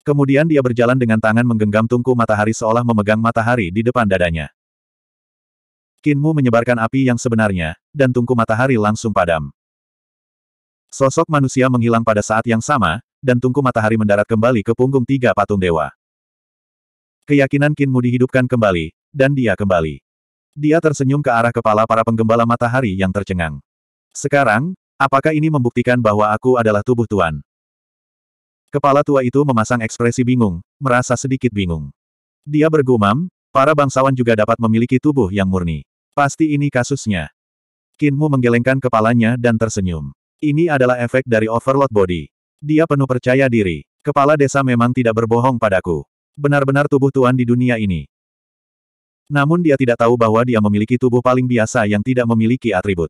Kemudian dia berjalan dengan tangan menggenggam tungku matahari seolah memegang matahari di depan dadanya. Kinmu menyebarkan api yang sebenarnya, dan tungku matahari langsung padam. Sosok manusia menghilang pada saat yang sama, dan tungku matahari mendarat kembali ke punggung tiga patung dewa. Keyakinan Kinmu dihidupkan kembali, dan dia kembali. Dia tersenyum ke arah kepala para penggembala matahari yang tercengang. Sekarang, apakah ini membuktikan bahwa aku adalah tubuh Tuan? Kepala tua itu memasang ekspresi bingung, merasa sedikit bingung. Dia bergumam, para bangsawan juga dapat memiliki tubuh yang murni. Pasti ini kasusnya. Kinmu menggelengkan kepalanya dan tersenyum. Ini adalah efek dari overload body. Dia penuh percaya diri. Kepala desa memang tidak berbohong padaku. Benar-benar tubuh Tuan di dunia ini. Namun dia tidak tahu bahwa dia memiliki tubuh paling biasa yang tidak memiliki atribut.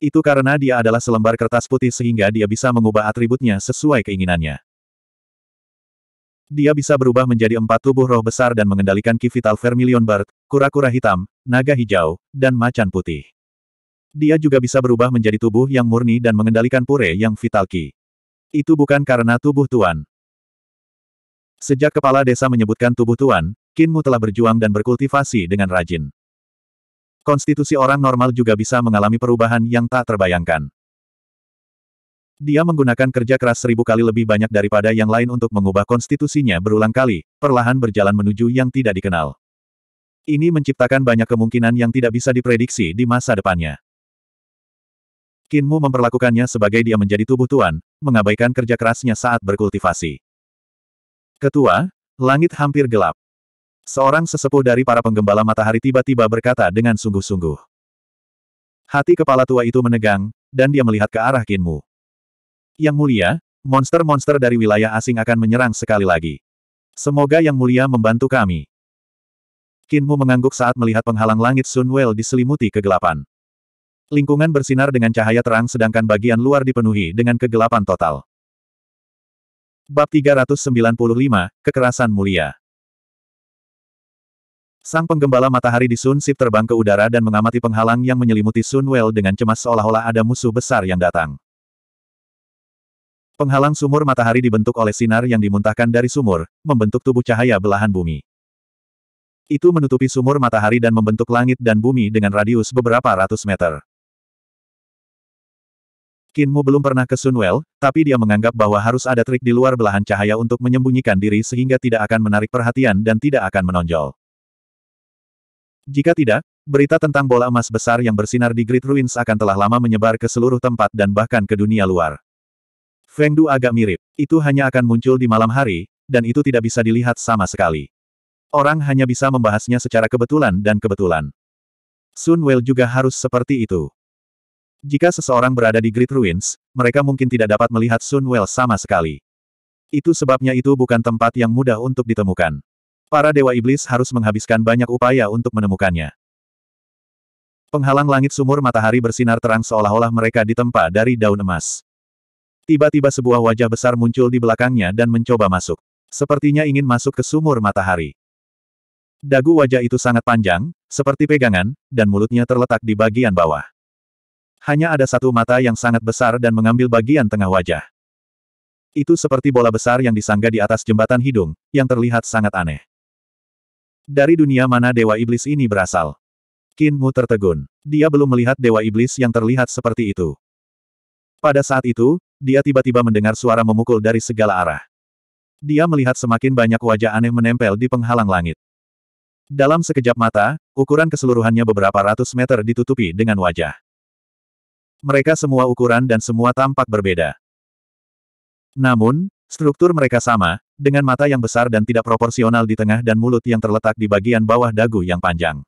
Itu karena dia adalah selembar kertas putih sehingga dia bisa mengubah atributnya sesuai keinginannya. Dia bisa berubah menjadi empat tubuh roh besar dan mengendalikan Ki Vital Vermilion Bird, kura-kura hitam, naga hijau, dan macan putih. Dia juga bisa berubah menjadi tubuh yang murni dan mengendalikan pure yang vital ki. Itu bukan karena tubuh Tuan. Sejak kepala desa menyebutkan tubuh Tuan, Kinmu telah berjuang dan berkultivasi dengan rajin. Konstitusi orang normal juga bisa mengalami perubahan yang tak terbayangkan. Dia menggunakan kerja keras seribu kali lebih banyak daripada yang lain untuk mengubah konstitusinya berulang kali, perlahan berjalan menuju yang tidak dikenal. Ini menciptakan banyak kemungkinan yang tidak bisa diprediksi di masa depannya. Kinmu memperlakukannya sebagai dia menjadi tubuh tuan, mengabaikan kerja kerasnya saat berkultivasi. Ketua, langit hampir gelap. Seorang sesepuh dari para penggembala matahari tiba-tiba berkata dengan sungguh-sungguh. Hati kepala tua itu menegang, dan dia melihat ke arah Kinmu. Yang mulia, monster-monster dari wilayah asing akan menyerang sekali lagi. Semoga Yang Mulia membantu kami. Kinmu mengangguk saat melihat penghalang langit Sun diselimuti kegelapan. Lingkungan bersinar dengan cahaya terang sedangkan bagian luar dipenuhi dengan kegelapan total. Bab 395, Kekerasan Mulia Sang penggembala matahari di Sun Sip terbang ke udara dan mengamati penghalang yang menyelimuti Sun Well dengan cemas seolah-olah ada musuh besar yang datang. Penghalang sumur matahari dibentuk oleh sinar yang dimuntahkan dari sumur, membentuk tubuh cahaya belahan bumi. Itu menutupi sumur matahari dan membentuk langit dan bumi dengan radius beberapa ratus meter. Kinmu belum pernah ke Sunwell, tapi dia menganggap bahwa harus ada trik di luar belahan cahaya untuk menyembunyikan diri sehingga tidak akan menarik perhatian dan tidak akan menonjol. Jika tidak, berita tentang bola emas besar yang bersinar di Great Ruins akan telah lama menyebar ke seluruh tempat dan bahkan ke dunia luar. Fengdu agak mirip, itu hanya akan muncul di malam hari, dan itu tidak bisa dilihat sama sekali. Orang hanya bisa membahasnya secara kebetulan dan kebetulan. Sun Well juga harus seperti itu. Jika seseorang berada di Great Ruins, mereka mungkin tidak dapat melihat Sun Well sama sekali. Itu sebabnya itu bukan tempat yang mudah untuk ditemukan. Para Dewa Iblis harus menghabiskan banyak upaya untuk menemukannya. Penghalang langit sumur matahari bersinar terang seolah-olah mereka ditempa dari daun emas. Tiba-tiba sebuah wajah besar muncul di belakangnya dan mencoba masuk. Sepertinya ingin masuk ke sumur matahari. Dagu wajah itu sangat panjang, seperti pegangan, dan mulutnya terletak di bagian bawah. Hanya ada satu mata yang sangat besar dan mengambil bagian tengah wajah. Itu seperti bola besar yang disangga di atas jembatan hidung, yang terlihat sangat aneh. Dari dunia mana Dewa Iblis ini berasal? Kinmu tertegun. Dia belum melihat Dewa Iblis yang terlihat seperti itu. Pada saat itu, dia tiba-tiba mendengar suara memukul dari segala arah. Dia melihat semakin banyak wajah aneh menempel di penghalang langit. Dalam sekejap mata, ukuran keseluruhannya beberapa ratus meter ditutupi dengan wajah. Mereka semua ukuran dan semua tampak berbeda. Namun, struktur mereka sama, dengan mata yang besar dan tidak proporsional di tengah dan mulut yang terletak di bagian bawah dagu yang panjang.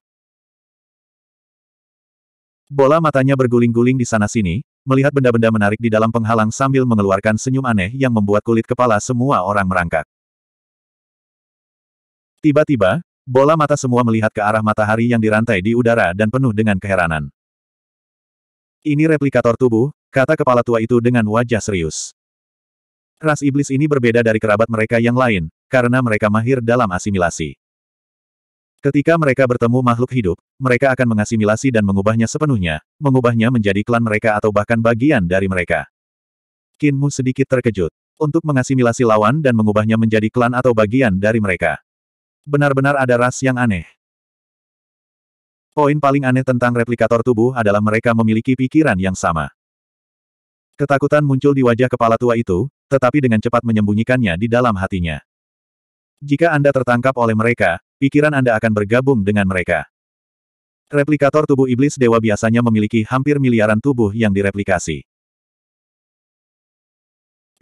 Bola matanya berguling-guling di sana-sini, melihat benda-benda menarik di dalam penghalang sambil mengeluarkan senyum aneh yang membuat kulit kepala semua orang merangkak. Tiba-tiba, Bola mata semua melihat ke arah matahari yang dirantai di udara dan penuh dengan keheranan. Ini replikator tubuh, kata kepala tua itu dengan wajah serius. Ras iblis ini berbeda dari kerabat mereka yang lain, karena mereka mahir dalam asimilasi. Ketika mereka bertemu makhluk hidup, mereka akan mengasimilasi dan mengubahnya sepenuhnya, mengubahnya menjadi klan mereka atau bahkan bagian dari mereka. Kinmu sedikit terkejut untuk mengasimilasi lawan dan mengubahnya menjadi klan atau bagian dari mereka benar-benar ada ras yang aneh. Poin paling aneh tentang replikator tubuh adalah mereka memiliki pikiran yang sama. Ketakutan muncul di wajah kepala tua itu, tetapi dengan cepat menyembunyikannya di dalam hatinya. Jika Anda tertangkap oleh mereka, pikiran Anda akan bergabung dengan mereka. Replikator tubuh iblis dewa biasanya memiliki hampir miliaran tubuh yang direplikasi.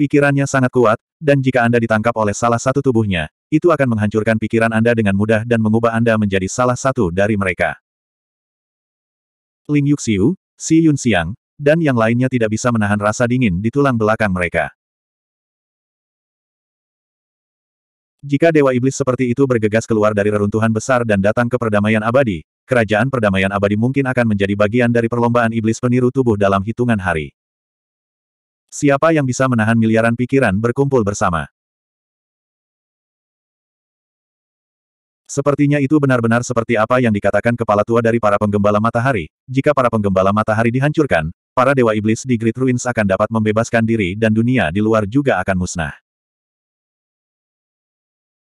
Pikirannya sangat kuat, dan jika Anda ditangkap oleh salah satu tubuhnya, itu akan menghancurkan pikiran Anda dengan mudah dan mengubah Anda menjadi salah satu dari mereka. Ling Yuxiu, Si Yun Xiang, dan yang lainnya tidak bisa menahan rasa dingin di tulang belakang mereka. Jika Dewa Iblis seperti itu bergegas keluar dari reruntuhan besar dan datang ke perdamaian abadi, kerajaan perdamaian abadi mungkin akan menjadi bagian dari perlombaan iblis peniru tubuh dalam hitungan hari. Siapa yang bisa menahan miliaran pikiran berkumpul bersama? Sepertinya itu benar-benar seperti apa yang dikatakan kepala tua dari para penggembala matahari, jika para penggembala matahari dihancurkan, para dewa iblis di Great Ruins akan dapat membebaskan diri dan dunia di luar juga akan musnah.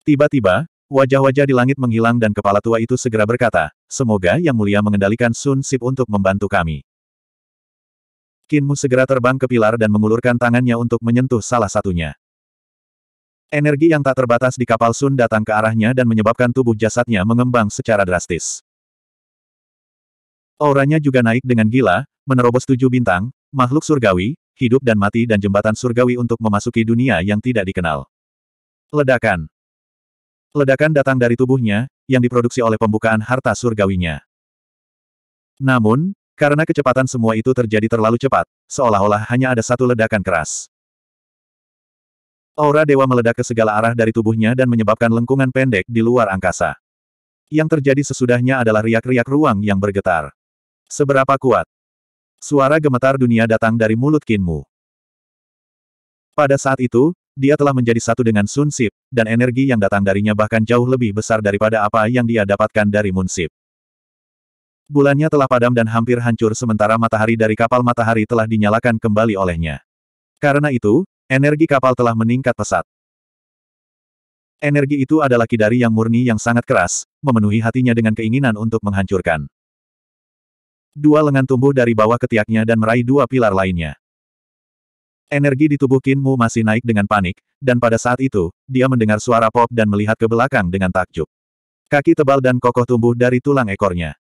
Tiba-tiba, wajah-wajah di langit menghilang dan kepala tua itu segera berkata, Semoga Yang Mulia mengendalikan Sun Sip untuk membantu kami. Kinmu segera terbang ke pilar dan mengulurkan tangannya untuk menyentuh salah satunya. Energi yang tak terbatas di kapal Sun datang ke arahnya dan menyebabkan tubuh jasadnya mengembang secara drastis. Auranya juga naik dengan gila, menerobos tujuh bintang, makhluk surgawi, hidup dan mati dan jembatan surgawi untuk memasuki dunia yang tidak dikenal. Ledakan Ledakan datang dari tubuhnya, yang diproduksi oleh pembukaan harta surgawinya. Namun, karena kecepatan semua itu terjadi terlalu cepat, seolah-olah hanya ada satu ledakan keras. Aura dewa meledak ke segala arah dari tubuhnya dan menyebabkan lengkungan pendek di luar angkasa. Yang terjadi sesudahnya adalah riak-riak ruang yang bergetar. Seberapa kuat? Suara gemetar dunia datang dari mulut Kinmu. Pada saat itu, dia telah menjadi satu dengan Sun Sip, dan energi yang datang darinya bahkan jauh lebih besar daripada apa yang dia dapatkan dari Moon Sip. Bulannya telah padam dan hampir hancur sementara matahari dari kapal matahari telah dinyalakan kembali olehnya. Karena itu, Energi kapal telah meningkat pesat. Energi itu adalah kidari yang murni yang sangat keras, memenuhi hatinya dengan keinginan untuk menghancurkan. Dua lengan tumbuh dari bawah ketiaknya dan meraih dua pilar lainnya. Energi di tubuh Kinmu masih naik dengan panik, dan pada saat itu, dia mendengar suara pop dan melihat ke belakang dengan takjub. Kaki tebal dan kokoh tumbuh dari tulang ekornya.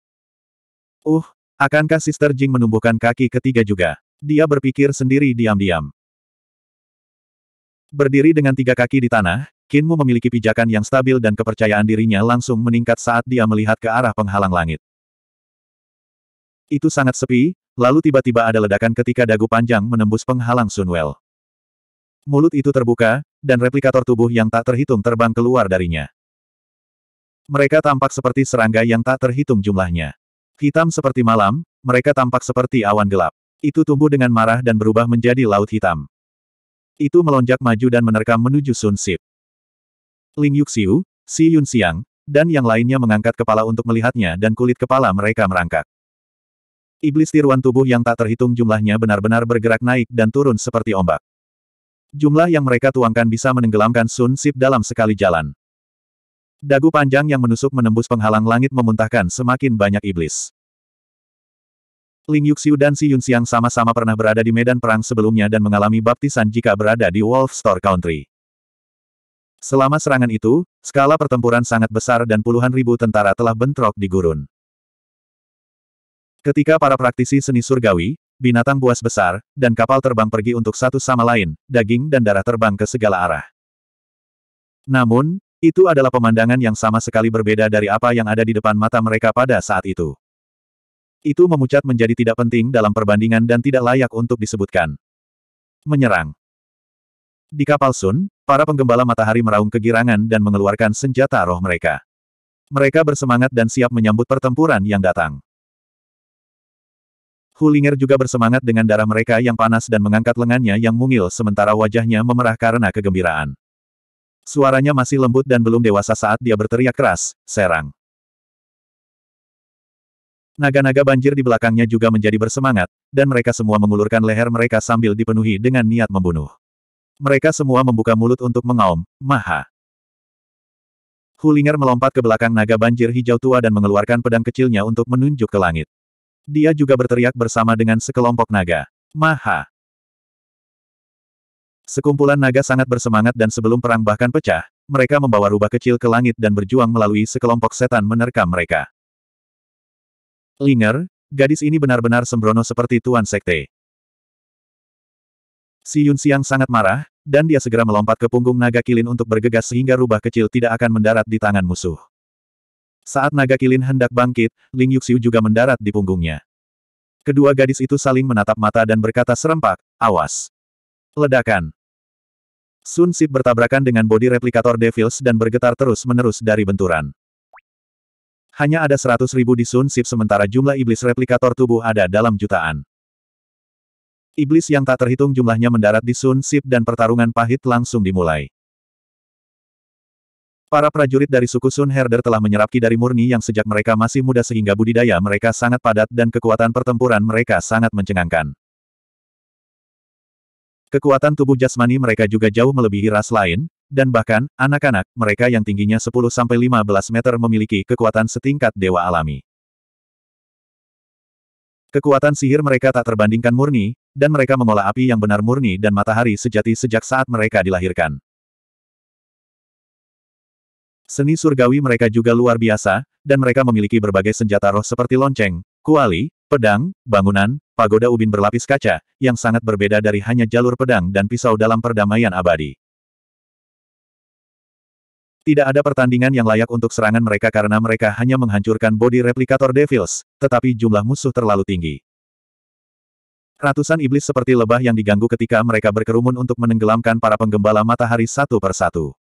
Uh, akankah Sister Jing menumbuhkan kaki ketiga juga? Dia berpikir sendiri diam-diam. Berdiri dengan tiga kaki di tanah, Kinmu memiliki pijakan yang stabil dan kepercayaan dirinya langsung meningkat saat dia melihat ke arah penghalang langit. Itu sangat sepi, lalu tiba-tiba ada ledakan ketika dagu panjang menembus penghalang Sunwell. Mulut itu terbuka, dan replikator tubuh yang tak terhitung terbang keluar darinya. Mereka tampak seperti serangga yang tak terhitung jumlahnya. Hitam seperti malam, mereka tampak seperti awan gelap. Itu tumbuh dengan marah dan berubah menjadi laut hitam. Itu melonjak maju dan menerkam menuju Sun Sip. Ling Yuxiu, Si Yun Siang, dan yang lainnya mengangkat kepala untuk melihatnya dan kulit kepala mereka merangkak. Iblis tiruan tubuh yang tak terhitung jumlahnya benar-benar bergerak naik dan turun seperti ombak. Jumlah yang mereka tuangkan bisa menenggelamkan Sun Sip dalam sekali jalan. Dagu panjang yang menusuk menembus penghalang langit memuntahkan semakin banyak iblis. Ling Yuxiu dan Si Yunxiang sama-sama pernah berada di medan perang sebelumnya dan mengalami baptisan jika berada di Wolf Store Country. Selama serangan itu, skala pertempuran sangat besar dan puluhan ribu tentara telah bentrok di gurun. Ketika para praktisi seni surgawi, binatang buas besar, dan kapal terbang pergi untuk satu sama lain, daging dan darah terbang ke segala arah. Namun, itu adalah pemandangan yang sama sekali berbeda dari apa yang ada di depan mata mereka pada saat itu. Itu memucat menjadi tidak penting dalam perbandingan dan tidak layak untuk disebutkan. Menyerang. Di kapal Sun, para penggembala matahari meraung kegirangan dan mengeluarkan senjata roh mereka. Mereka bersemangat dan siap menyambut pertempuran yang datang. Hulinger juga bersemangat dengan darah mereka yang panas dan mengangkat lengannya yang mungil sementara wajahnya memerah karena kegembiraan. Suaranya masih lembut dan belum dewasa saat dia berteriak keras, serang. Naga-naga banjir di belakangnya juga menjadi bersemangat, dan mereka semua mengulurkan leher mereka sambil dipenuhi dengan niat membunuh. Mereka semua membuka mulut untuk mengaum, Maha. Hulinger melompat ke belakang naga banjir hijau tua dan mengeluarkan pedang kecilnya untuk menunjuk ke langit. Dia juga berteriak bersama dengan sekelompok naga. Maha. Sekumpulan naga sangat bersemangat dan sebelum perang bahkan pecah, mereka membawa rubah kecil ke langit dan berjuang melalui sekelompok setan menerkam mereka. Linger, gadis ini benar-benar sembrono seperti Tuan Sekte. Si Yun Siang sangat marah, dan dia segera melompat ke punggung naga kilin untuk bergegas sehingga rubah kecil tidak akan mendarat di tangan musuh. Saat naga kilin hendak bangkit, Ling Yuxiu juga mendarat di punggungnya. Kedua gadis itu saling menatap mata dan berkata serempak, awas. Ledakan. Sun Sip bertabrakan dengan bodi replikator Devils dan bergetar terus-menerus dari benturan hanya ada seratus ribu di Sun Sip sementara jumlah iblis replikator tubuh ada dalam jutaan. Iblis yang tak terhitung jumlahnya mendarat di Sun Sip dan pertarungan pahit langsung dimulai. Para prajurit dari suku Sun Herder telah menyerap ki dari murni yang sejak mereka masih muda sehingga budidaya mereka sangat padat dan kekuatan pertempuran mereka sangat mencengangkan. Kekuatan tubuh jasmani mereka juga jauh melebihi ras lain, dan bahkan, anak-anak, mereka yang tingginya 10-15 meter memiliki kekuatan setingkat dewa alami. Kekuatan sihir mereka tak terbandingkan murni, dan mereka mengolah api yang benar murni dan matahari sejati sejak saat mereka dilahirkan. Seni surgawi mereka juga luar biasa, dan mereka memiliki berbagai senjata roh seperti lonceng, kuali, pedang, bangunan, pagoda ubin berlapis kaca, yang sangat berbeda dari hanya jalur pedang dan pisau dalam perdamaian abadi. Tidak ada pertandingan yang layak untuk serangan mereka karena mereka hanya menghancurkan bodi replikator Devils, tetapi jumlah musuh terlalu tinggi. Ratusan iblis seperti lebah yang diganggu ketika mereka berkerumun untuk menenggelamkan para penggembala matahari satu persatu.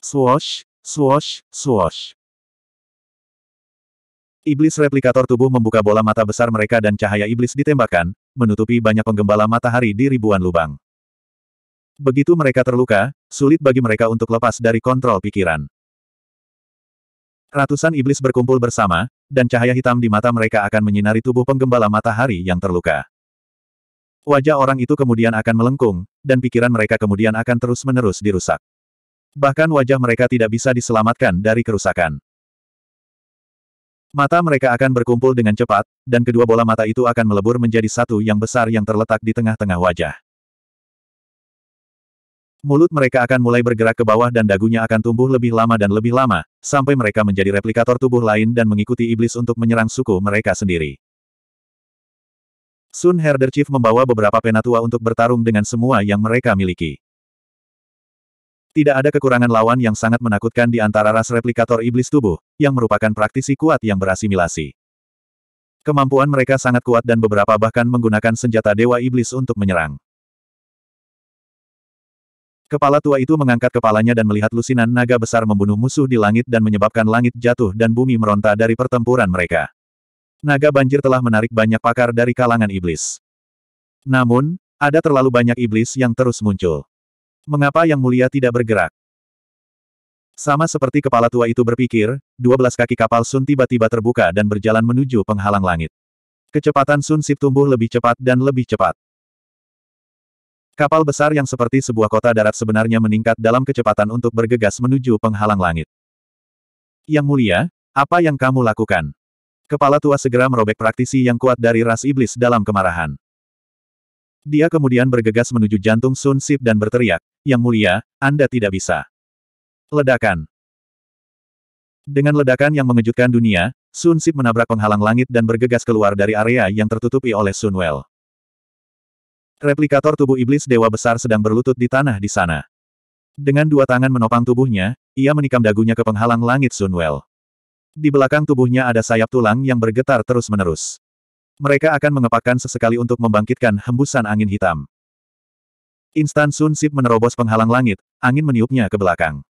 Swosh, swosh, swosh. Iblis replikator tubuh membuka bola mata besar mereka dan cahaya iblis ditembakkan, menutupi banyak penggembala matahari di ribuan lubang. Begitu mereka terluka, sulit bagi mereka untuk lepas dari kontrol pikiran. Ratusan iblis berkumpul bersama, dan cahaya hitam di mata mereka akan menyinari tubuh penggembala matahari yang terluka. Wajah orang itu kemudian akan melengkung, dan pikiran mereka kemudian akan terus-menerus dirusak. Bahkan wajah mereka tidak bisa diselamatkan dari kerusakan. Mata mereka akan berkumpul dengan cepat, dan kedua bola mata itu akan melebur menjadi satu yang besar yang terletak di tengah-tengah wajah. Mulut mereka akan mulai bergerak ke bawah dan dagunya akan tumbuh lebih lama dan lebih lama, sampai mereka menjadi replikator tubuh lain dan mengikuti iblis untuk menyerang suku mereka sendiri. Sun Herder Chief membawa beberapa penatua untuk bertarung dengan semua yang mereka miliki. Tidak ada kekurangan lawan yang sangat menakutkan di antara ras replikator iblis tubuh, yang merupakan praktisi kuat yang berasimilasi. Kemampuan mereka sangat kuat dan beberapa bahkan menggunakan senjata dewa iblis untuk menyerang. Kepala tua itu mengangkat kepalanya dan melihat lusinan naga besar membunuh musuh di langit dan menyebabkan langit jatuh dan bumi meronta dari pertempuran mereka. Naga banjir telah menarik banyak pakar dari kalangan iblis. Namun, ada terlalu banyak iblis yang terus muncul. Mengapa Yang Mulia tidak bergerak? Sama seperti kepala tua itu berpikir, 12 kaki kapal Sun tiba-tiba terbuka dan berjalan menuju penghalang langit. Kecepatan Sun Sip tumbuh lebih cepat dan lebih cepat. Kapal besar yang seperti sebuah kota darat sebenarnya meningkat dalam kecepatan untuk bergegas menuju penghalang langit. Yang mulia, apa yang kamu lakukan? Kepala tua segera merobek praktisi yang kuat dari ras iblis dalam kemarahan. Dia kemudian bergegas menuju jantung Sun Sip dan berteriak, Yang mulia, Anda tidak bisa. Ledakan. Dengan ledakan yang mengejutkan dunia, Sun Sip menabrak penghalang langit dan bergegas keluar dari area yang tertutupi oleh Sunwell. Replikator tubuh iblis dewa besar sedang berlutut di tanah di sana. Dengan dua tangan menopang tubuhnya, ia menikam dagunya ke penghalang langit Sunwell. Di belakang tubuhnya ada sayap tulang yang bergetar terus-menerus. Mereka akan mengepakkan sesekali untuk membangkitkan hembusan angin hitam. Instan Sun Sip menerobos penghalang langit, angin meniupnya ke belakang.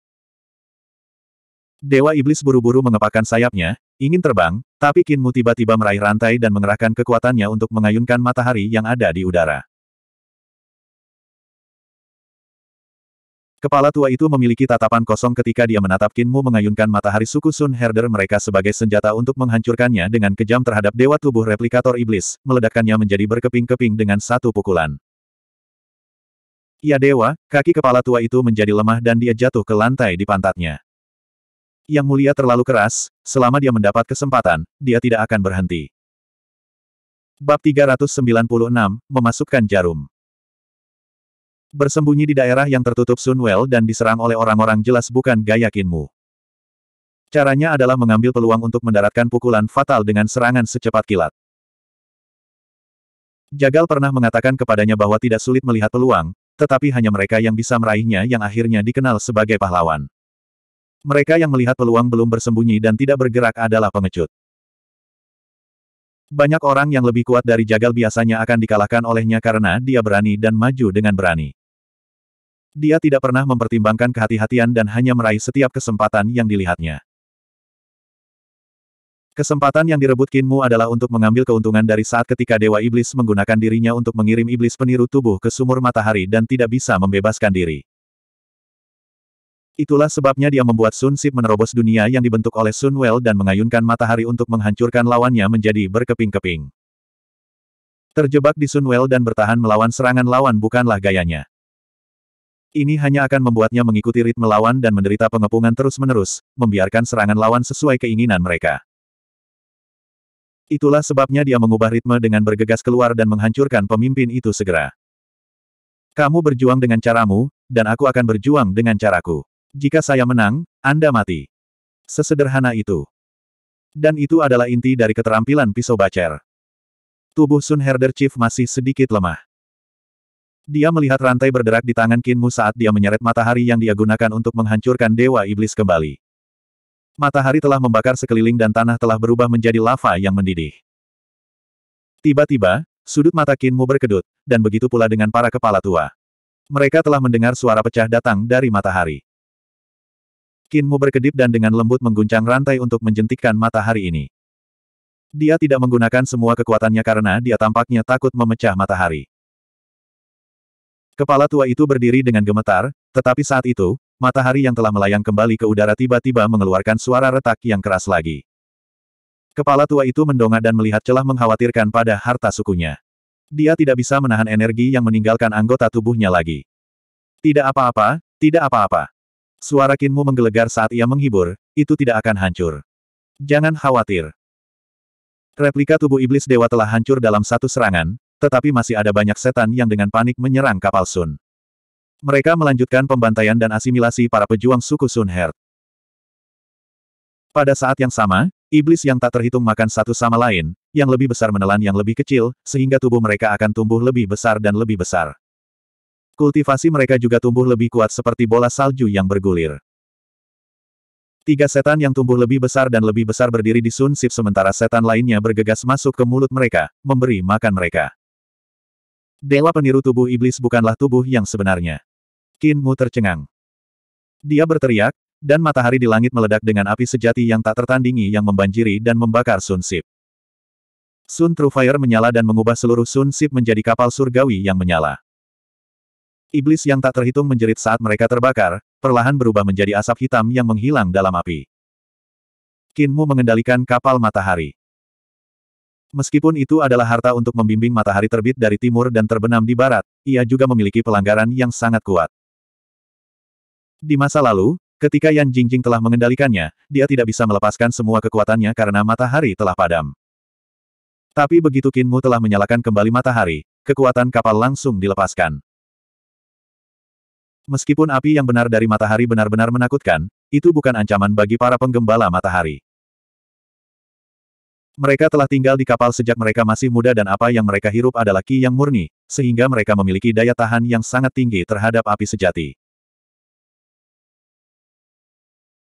Dewa Iblis buru-buru mengepakkan sayapnya, ingin terbang, tapi Kinmu tiba-tiba meraih rantai dan mengerahkan kekuatannya untuk mengayunkan matahari yang ada di udara. Kepala tua itu memiliki tatapan kosong ketika dia menatap Kinmu mengayunkan matahari suku Sun Herder mereka sebagai senjata untuk menghancurkannya dengan kejam terhadap dewa tubuh replikator iblis, meledakkannya menjadi berkeping-keping dengan satu pukulan. Ya dewa, kaki kepala tua itu menjadi lemah dan dia jatuh ke lantai di pantatnya. Yang mulia terlalu keras, selama dia mendapat kesempatan, dia tidak akan berhenti. Bab 396, Memasukkan Jarum Bersembunyi di daerah yang tertutup Sunwell dan diserang oleh orang-orang jelas bukan gaya Kinmu. Caranya adalah mengambil peluang untuk mendaratkan pukulan fatal dengan serangan secepat kilat. Jagal pernah mengatakan kepadanya bahwa tidak sulit melihat peluang, tetapi hanya mereka yang bisa meraihnya yang akhirnya dikenal sebagai pahlawan. Mereka yang melihat peluang belum bersembunyi dan tidak bergerak adalah pengecut. Banyak orang yang lebih kuat dari Jagal biasanya akan dikalahkan olehnya karena dia berani dan maju dengan berani. Dia tidak pernah mempertimbangkan kehati-hatian dan hanya meraih setiap kesempatan yang dilihatnya. Kesempatan yang direbut Kinmu adalah untuk mengambil keuntungan dari saat ketika Dewa Iblis menggunakan dirinya untuk mengirim iblis peniru tubuh ke sumur matahari dan tidak bisa membebaskan diri. Itulah sebabnya dia membuat Sun Sip menerobos dunia yang dibentuk oleh Sun Well dan mengayunkan matahari untuk menghancurkan lawannya menjadi berkeping-keping. Terjebak di Sun Well dan bertahan melawan serangan lawan bukanlah gayanya. Ini hanya akan membuatnya mengikuti ritme lawan dan menderita pengepungan terus-menerus, membiarkan serangan lawan sesuai keinginan mereka. Itulah sebabnya dia mengubah ritme dengan bergegas keluar dan menghancurkan pemimpin itu segera. Kamu berjuang dengan caramu, dan aku akan berjuang dengan caraku. Jika saya menang, Anda mati. Sesederhana itu. Dan itu adalah inti dari keterampilan pisau bacer. Tubuh Sun Herder Chief masih sedikit lemah. Dia melihat rantai berderak di tangan Kinmu saat dia menyeret matahari yang dia gunakan untuk menghancurkan Dewa Iblis kembali. Matahari telah membakar sekeliling dan tanah telah berubah menjadi lava yang mendidih. Tiba-tiba, sudut mata Kinmu berkedut, dan begitu pula dengan para kepala tua. Mereka telah mendengar suara pecah datang dari matahari. Kinmu berkedip dan dengan lembut mengguncang rantai untuk menjentikkan matahari ini. Dia tidak menggunakan semua kekuatannya karena dia tampaknya takut memecah matahari. Kepala tua itu berdiri dengan gemetar, tetapi saat itu, matahari yang telah melayang kembali ke udara tiba-tiba mengeluarkan suara retak yang keras lagi. Kepala tua itu mendongak dan melihat celah mengkhawatirkan pada harta sukunya. Dia tidak bisa menahan energi yang meninggalkan anggota tubuhnya lagi. Tidak apa-apa, tidak apa-apa. Suara Kinmu menggelegar saat ia menghibur, itu tidak akan hancur. Jangan khawatir. Replika tubuh iblis dewa telah hancur dalam satu serangan, tetapi masih ada banyak setan yang dengan panik menyerang kapal Sun. Mereka melanjutkan pembantaian dan asimilasi para pejuang suku Sun Herd. Pada saat yang sama, iblis yang tak terhitung makan satu sama lain, yang lebih besar menelan yang lebih kecil, sehingga tubuh mereka akan tumbuh lebih besar dan lebih besar. Kultivasi mereka juga tumbuh lebih kuat seperti bola salju yang bergulir. Tiga setan yang tumbuh lebih besar dan lebih besar berdiri di Sun Sip sementara setan lainnya bergegas masuk ke mulut mereka, memberi makan mereka. Dewa peniru tubuh iblis bukanlah tubuh yang sebenarnya. Qin Mu tercengang. Dia berteriak, dan matahari di langit meledak dengan api sejati yang tak tertandingi yang membanjiri dan membakar Sun Sip. Sun True Fire menyala dan mengubah seluruh Sun Sip menjadi kapal surgawi yang menyala. Iblis yang tak terhitung menjerit saat mereka terbakar, perlahan berubah menjadi asap hitam yang menghilang dalam api. Kinmu mengendalikan kapal matahari. Meskipun itu adalah harta untuk membimbing matahari terbit dari timur dan terbenam di barat, ia juga memiliki pelanggaran yang sangat kuat. Di masa lalu, ketika Yan Jingjing telah mengendalikannya, dia tidak bisa melepaskan semua kekuatannya karena matahari telah padam. Tapi begitu Kinmu telah menyalakan kembali matahari, kekuatan kapal langsung dilepaskan. Meskipun api yang benar dari matahari benar-benar menakutkan, itu bukan ancaman bagi para penggembala matahari. Mereka telah tinggal di kapal sejak mereka masih muda dan apa yang mereka hirup adalah ki yang murni, sehingga mereka memiliki daya tahan yang sangat tinggi terhadap api sejati.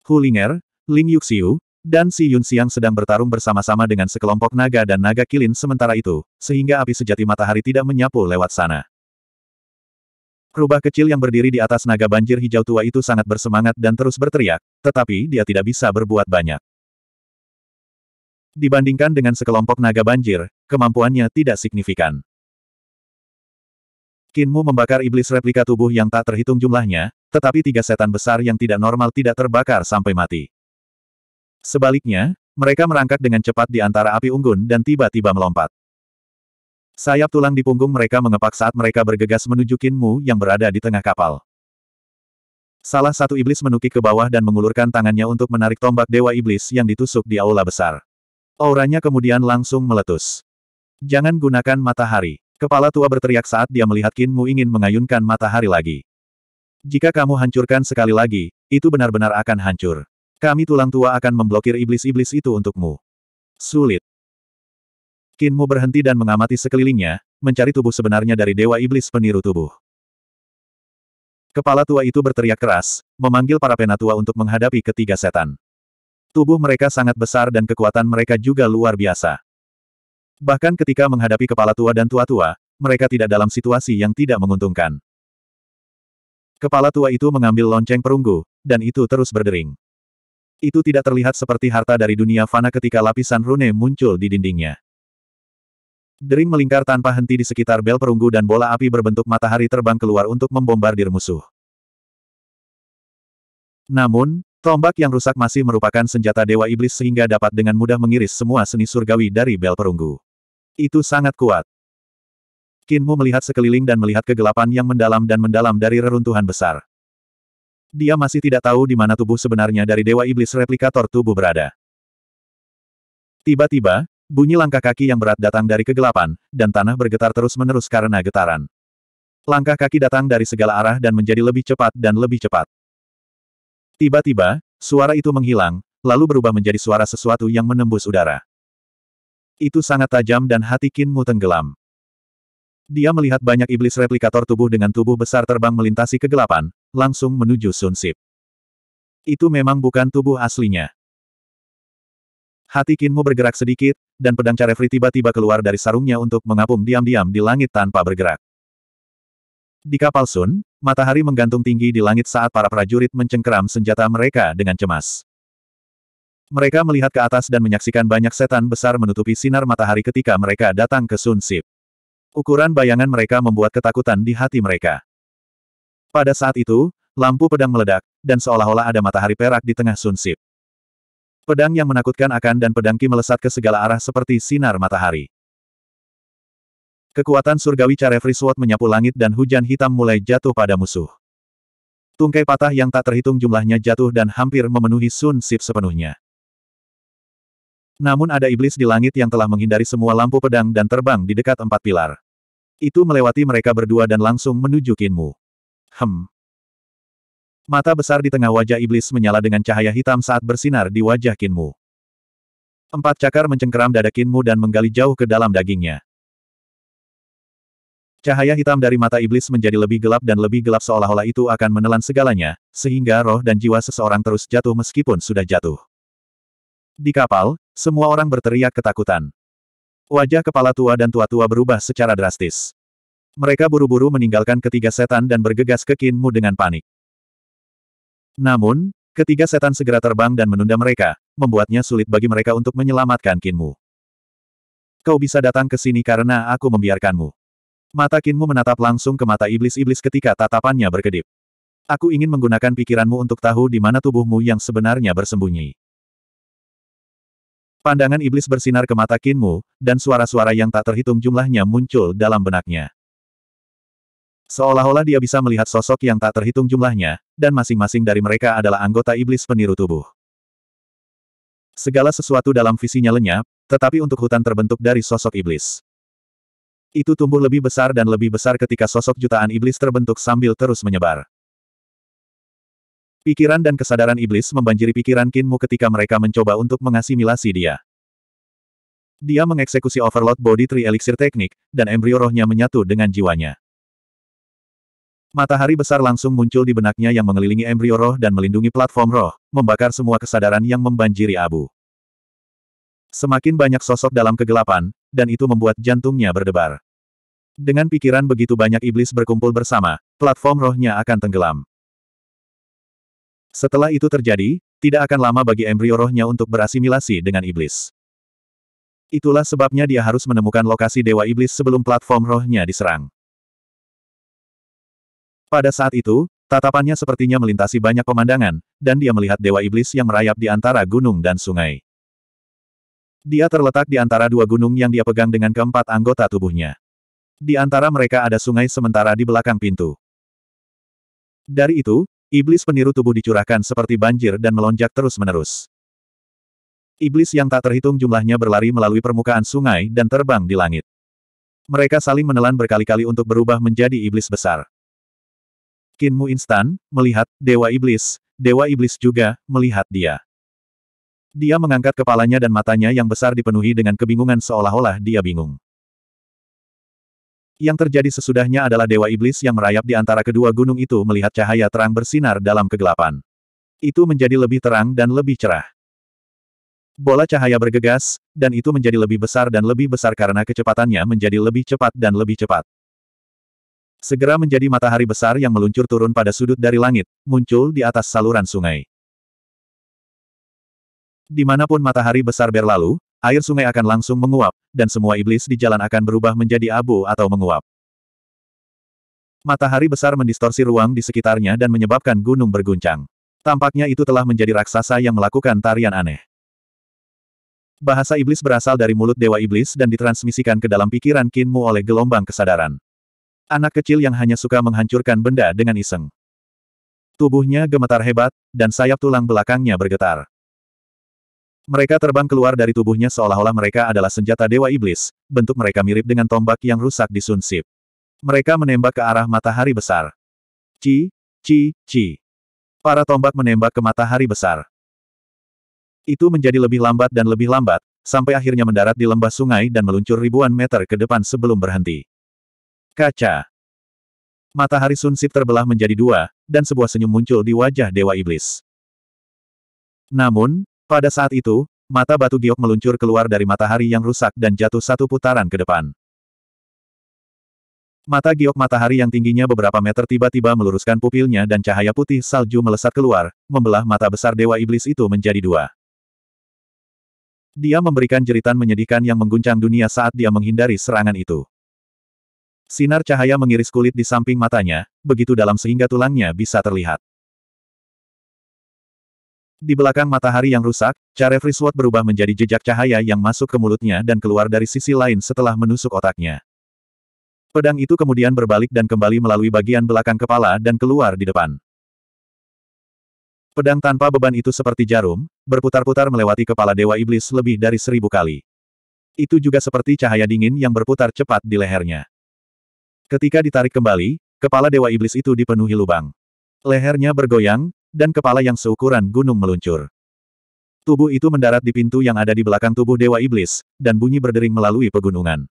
Hu Linger, Ling Yuxiu, dan Si Yunxiang sedang bertarung bersama-sama dengan sekelompok naga dan naga kilin sementara itu, sehingga api sejati matahari tidak menyapu lewat sana. Rubah kecil yang berdiri di atas naga banjir hijau tua itu sangat bersemangat dan terus berteriak, tetapi dia tidak bisa berbuat banyak. Dibandingkan dengan sekelompok naga banjir, kemampuannya tidak signifikan. Kinmu membakar iblis replika tubuh yang tak terhitung jumlahnya, tetapi tiga setan besar yang tidak normal tidak terbakar sampai mati. Sebaliknya, mereka merangkak dengan cepat di antara api unggun dan tiba-tiba melompat. Sayap tulang di punggung mereka mengepak saat mereka bergegas menuju Kinmu yang berada di tengah kapal. Salah satu iblis menukik ke bawah dan mengulurkan tangannya untuk menarik tombak Dewa Iblis yang ditusuk di aula besar. Auranya kemudian langsung meletus. Jangan gunakan matahari. Kepala tua berteriak saat dia melihat Kinmu ingin mengayunkan matahari lagi. Jika kamu hancurkan sekali lagi, itu benar-benar akan hancur. Kami tulang tua akan memblokir iblis-iblis itu untukmu. Sulit. Kinmu berhenti dan mengamati sekelilingnya, mencari tubuh sebenarnya dari dewa iblis peniru tubuh. Kepala tua itu berteriak keras, memanggil para penatua untuk menghadapi ketiga setan. Tubuh mereka sangat besar dan kekuatan mereka juga luar biasa. Bahkan ketika menghadapi kepala tua dan tua-tua, mereka tidak dalam situasi yang tidak menguntungkan. Kepala tua itu mengambil lonceng perunggu, dan itu terus berdering. Itu tidak terlihat seperti harta dari dunia fana ketika lapisan rune muncul di dindingnya. Dering melingkar tanpa henti di sekitar bel perunggu dan bola api berbentuk matahari terbang keluar untuk membombardir musuh. Namun, Tombak yang rusak masih merupakan senjata Dewa Iblis sehingga dapat dengan mudah mengiris semua seni surgawi dari bel perunggu. Itu sangat kuat. Kinmu melihat sekeliling dan melihat kegelapan yang mendalam dan mendalam dari reruntuhan besar. Dia masih tidak tahu di mana tubuh sebenarnya dari Dewa Iblis Replikator tubuh berada. Tiba-tiba, bunyi langkah kaki yang berat datang dari kegelapan, dan tanah bergetar terus-menerus karena getaran. Langkah kaki datang dari segala arah dan menjadi lebih cepat dan lebih cepat. Tiba-tiba, suara itu menghilang, lalu berubah menjadi suara sesuatu yang menembus udara. Itu sangat tajam dan hati Kinmu tenggelam. Dia melihat banyak iblis replikator tubuh dengan tubuh besar terbang melintasi kegelapan, langsung menuju Sunsip. Itu memang bukan tubuh aslinya. Hati Kinmu bergerak sedikit, dan pedang Carefree tiba-tiba keluar dari sarungnya untuk mengapung diam-diam di langit tanpa bergerak. Di kapal Sun, matahari menggantung tinggi di langit saat para prajurit mencengkeram senjata mereka dengan cemas. Mereka melihat ke atas dan menyaksikan banyak setan besar menutupi sinar matahari ketika mereka datang ke Sun Sip. Ukuran bayangan mereka membuat ketakutan di hati mereka. Pada saat itu, lampu pedang meledak, dan seolah-olah ada matahari perak di tengah Sun Sip. Pedang yang menakutkan akan dan pedang ki melesat ke segala arah seperti sinar matahari. Kekuatan surgawi Carefree Sword menyapu langit dan hujan hitam mulai jatuh pada musuh. Tungkai patah yang tak terhitung jumlahnya jatuh dan hampir memenuhi Sun Sip sepenuhnya. Namun ada iblis di langit yang telah menghindari semua lampu pedang dan terbang di dekat empat pilar. Itu melewati mereka berdua dan langsung menuju Kinmu. Hem. Mata besar di tengah wajah iblis menyala dengan cahaya hitam saat bersinar di wajah Kinmu. Empat cakar mencengkeram dada Kinmu dan menggali jauh ke dalam dagingnya. Cahaya hitam dari mata iblis menjadi lebih gelap dan lebih gelap seolah-olah itu akan menelan segalanya, sehingga roh dan jiwa seseorang terus jatuh meskipun sudah jatuh. Di kapal, semua orang berteriak ketakutan. Wajah kepala tua dan tua-tua berubah secara drastis. Mereka buru-buru meninggalkan ketiga setan dan bergegas ke Kinmu dengan panik. Namun, ketiga setan segera terbang dan menunda mereka, membuatnya sulit bagi mereka untuk menyelamatkan Kinmu. Kau bisa datang ke sini karena aku membiarkanmu. Mata Kinmu menatap langsung ke mata iblis-iblis ketika tatapannya berkedip. Aku ingin menggunakan pikiranmu untuk tahu di mana tubuhmu yang sebenarnya bersembunyi. Pandangan iblis bersinar ke mata Kinmu, dan suara-suara yang tak terhitung jumlahnya muncul dalam benaknya. Seolah-olah dia bisa melihat sosok yang tak terhitung jumlahnya, dan masing-masing dari mereka adalah anggota iblis peniru tubuh. Segala sesuatu dalam visinya lenyap, tetapi untuk hutan terbentuk dari sosok iblis. Itu tumbuh lebih besar dan lebih besar ketika sosok jutaan iblis terbentuk sambil terus menyebar. Pikiran dan kesadaran iblis membanjiri pikiran Kinmu ketika mereka mencoba untuk mengasimilasi dia. Dia mengeksekusi overload body tree elixir teknik, dan embrio rohnya menyatu dengan jiwanya. Matahari besar langsung muncul di benaknya yang mengelilingi embrio roh dan melindungi platform roh, membakar semua kesadaran yang membanjiri abu. Semakin banyak sosok dalam kegelapan, dan itu membuat jantungnya berdebar. Dengan pikiran begitu banyak iblis berkumpul bersama, platform rohnya akan tenggelam. Setelah itu terjadi, tidak akan lama bagi embrio rohnya untuk berasimilasi dengan iblis. Itulah sebabnya dia harus menemukan lokasi Dewa Iblis sebelum platform rohnya diserang. Pada saat itu, tatapannya sepertinya melintasi banyak pemandangan, dan dia melihat Dewa Iblis yang merayap di antara gunung dan sungai. Dia terletak di antara dua gunung yang dia pegang dengan keempat anggota tubuhnya. Di antara mereka ada sungai sementara di belakang pintu. Dari itu, iblis peniru tubuh dicurahkan seperti banjir dan melonjak terus-menerus. Iblis yang tak terhitung jumlahnya berlari melalui permukaan sungai dan terbang di langit. Mereka saling menelan berkali-kali untuk berubah menjadi iblis besar. Kinmu instan, melihat, Dewa Iblis, Dewa Iblis juga, melihat dia. Dia mengangkat kepalanya dan matanya yang besar dipenuhi dengan kebingungan seolah-olah dia bingung. Yang terjadi sesudahnya adalah Dewa Iblis yang merayap di antara kedua gunung itu melihat cahaya terang bersinar dalam kegelapan. Itu menjadi lebih terang dan lebih cerah. Bola cahaya bergegas, dan itu menjadi lebih besar dan lebih besar karena kecepatannya menjadi lebih cepat dan lebih cepat. Segera menjadi matahari besar yang meluncur turun pada sudut dari langit, muncul di atas saluran sungai. Dimanapun matahari besar berlalu, air sungai akan langsung menguap, dan semua iblis di jalan akan berubah menjadi abu atau menguap. Matahari besar mendistorsi ruang di sekitarnya dan menyebabkan gunung berguncang. Tampaknya itu telah menjadi raksasa yang melakukan tarian aneh. Bahasa iblis berasal dari mulut Dewa Iblis dan ditransmisikan ke dalam pikiran Kinmu oleh gelombang kesadaran. Anak kecil yang hanya suka menghancurkan benda dengan iseng. Tubuhnya gemetar hebat, dan sayap tulang belakangnya bergetar. Mereka terbang keluar dari tubuhnya seolah-olah mereka adalah senjata Dewa Iblis, bentuk mereka mirip dengan tombak yang rusak di Sunsip. Mereka menembak ke arah matahari besar. Ci, ci, ci. Para tombak menembak ke matahari besar. Itu menjadi lebih lambat dan lebih lambat, sampai akhirnya mendarat di lembah sungai dan meluncur ribuan meter ke depan sebelum berhenti. Kaca. Matahari Sunsip terbelah menjadi dua, dan sebuah senyum muncul di wajah Dewa Iblis. Namun, pada saat itu, mata batu giok meluncur keluar dari matahari yang rusak dan jatuh satu putaran ke depan. Mata giok matahari yang tingginya beberapa meter tiba-tiba meluruskan pupilnya dan cahaya putih salju melesat keluar, membelah mata besar Dewa Iblis itu menjadi dua. Dia memberikan jeritan menyedihkan yang mengguncang dunia saat dia menghindari serangan itu. Sinar cahaya mengiris kulit di samping matanya, begitu dalam sehingga tulangnya bisa terlihat. Di belakang matahari yang rusak, cara Riswot berubah menjadi jejak cahaya yang masuk ke mulutnya dan keluar dari sisi lain setelah menusuk otaknya. Pedang itu kemudian berbalik dan kembali melalui bagian belakang kepala dan keluar di depan. Pedang tanpa beban itu seperti jarum, berputar-putar melewati kepala Dewa Iblis lebih dari seribu kali. Itu juga seperti cahaya dingin yang berputar cepat di lehernya. Ketika ditarik kembali, kepala Dewa Iblis itu dipenuhi lubang. Lehernya bergoyang, dan kepala yang seukuran gunung meluncur. Tubuh itu mendarat di pintu yang ada di belakang tubuh Dewa Iblis, dan bunyi berdering melalui pegunungan.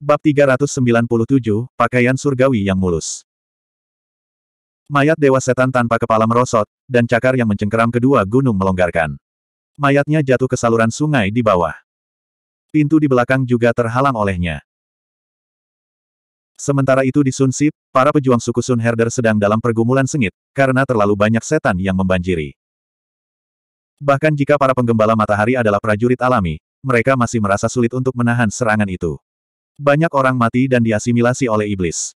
Bab 397, Pakaian Surgawi yang Mulus Mayat Dewa Setan tanpa kepala merosot, dan cakar yang mencengkeram kedua gunung melonggarkan. Mayatnya jatuh ke saluran sungai di bawah. Pintu di belakang juga terhalang olehnya. Sementara itu di Sun para pejuang suku Sun Herder sedang dalam pergumulan sengit, karena terlalu banyak setan yang membanjiri. Bahkan jika para penggembala matahari adalah prajurit alami, mereka masih merasa sulit untuk menahan serangan itu. Banyak orang mati dan diasimilasi oleh iblis.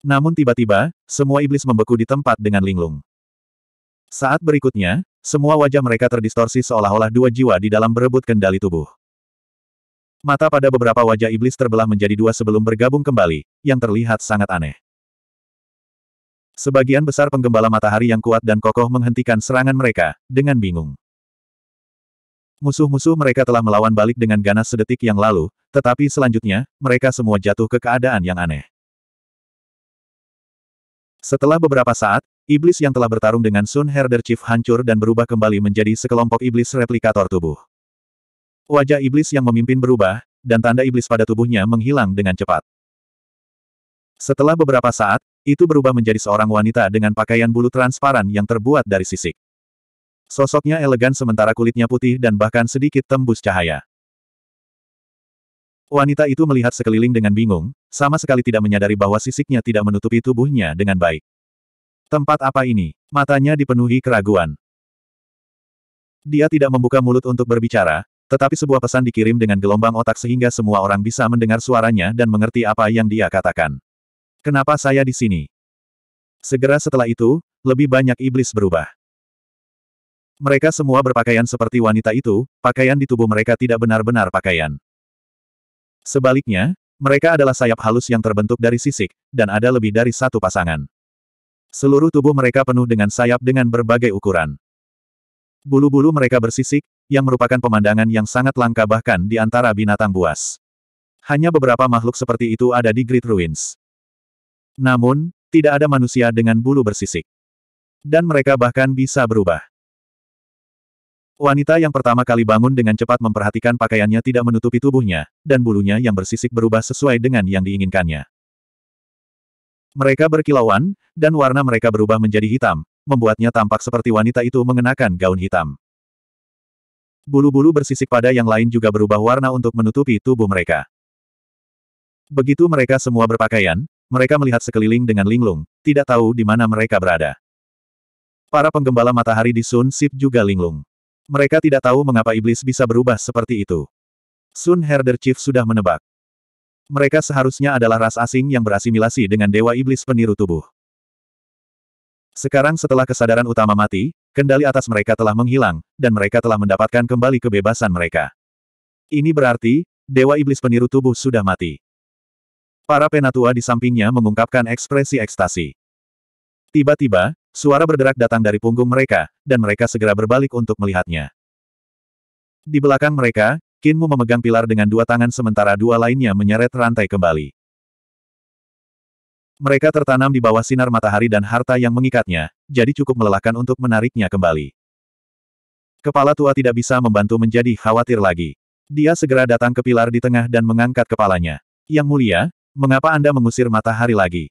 Namun tiba-tiba, semua iblis membeku di tempat dengan linglung. Saat berikutnya, semua wajah mereka terdistorsi seolah-olah dua jiwa di dalam berebut kendali tubuh. Mata pada beberapa wajah iblis terbelah menjadi dua sebelum bergabung kembali, yang terlihat sangat aneh. Sebagian besar penggembala matahari yang kuat dan kokoh menghentikan serangan mereka, dengan bingung. Musuh-musuh mereka telah melawan balik dengan ganas sedetik yang lalu, tetapi selanjutnya, mereka semua jatuh ke keadaan yang aneh. Setelah beberapa saat, iblis yang telah bertarung dengan Sun Herder Chief hancur dan berubah kembali menjadi sekelompok iblis replikator tubuh. Wajah iblis yang memimpin berubah, dan tanda iblis pada tubuhnya menghilang dengan cepat. Setelah beberapa saat, itu berubah menjadi seorang wanita dengan pakaian bulu transparan yang terbuat dari sisik. Sosoknya elegan sementara kulitnya putih dan bahkan sedikit tembus cahaya. Wanita itu melihat sekeliling dengan bingung, sama sekali tidak menyadari bahwa sisiknya tidak menutupi tubuhnya dengan baik. Tempat apa ini? Matanya dipenuhi keraguan. Dia tidak membuka mulut untuk berbicara, tetapi sebuah pesan dikirim dengan gelombang otak sehingga semua orang bisa mendengar suaranya dan mengerti apa yang dia katakan. Kenapa saya di sini? Segera setelah itu, lebih banyak iblis berubah. Mereka semua berpakaian seperti wanita itu, pakaian di tubuh mereka tidak benar-benar pakaian. Sebaliknya, mereka adalah sayap halus yang terbentuk dari sisik, dan ada lebih dari satu pasangan. Seluruh tubuh mereka penuh dengan sayap dengan berbagai ukuran. Bulu-bulu mereka bersisik, yang merupakan pemandangan yang sangat langka bahkan di antara binatang buas. Hanya beberapa makhluk seperti itu ada di Great Ruins. Namun, tidak ada manusia dengan bulu bersisik. Dan mereka bahkan bisa berubah. Wanita yang pertama kali bangun dengan cepat memperhatikan pakaiannya tidak menutupi tubuhnya, dan bulunya yang bersisik berubah sesuai dengan yang diinginkannya. Mereka berkilauan, dan warna mereka berubah menjadi hitam, membuatnya tampak seperti wanita itu mengenakan gaun hitam. Bulu-bulu bersisik pada yang lain juga berubah warna untuk menutupi tubuh mereka. Begitu mereka semua berpakaian, mereka melihat sekeliling dengan linglung, tidak tahu di mana mereka berada. Para penggembala matahari di Sun Sip juga linglung. Mereka tidak tahu mengapa iblis bisa berubah seperti itu. Sun Herder Chief sudah menebak. Mereka seharusnya adalah ras asing yang berasimilasi dengan dewa iblis peniru tubuh. Sekarang setelah kesadaran utama mati, Kendali atas mereka telah menghilang, dan mereka telah mendapatkan kembali kebebasan mereka. Ini berarti, Dewa Iblis Peniru Tubuh sudah mati. Para penatua di sampingnya mengungkapkan ekspresi ekstasi. Tiba-tiba, suara berderak datang dari punggung mereka, dan mereka segera berbalik untuk melihatnya. Di belakang mereka, Kinmu memegang pilar dengan dua tangan sementara dua lainnya menyeret rantai kembali. Mereka tertanam di bawah sinar matahari dan harta yang mengikatnya, jadi cukup melelahkan untuk menariknya kembali. Kepala tua tidak bisa membantu menjadi khawatir lagi. Dia segera datang ke pilar di tengah dan mengangkat kepalanya. Yang mulia, mengapa Anda mengusir matahari lagi?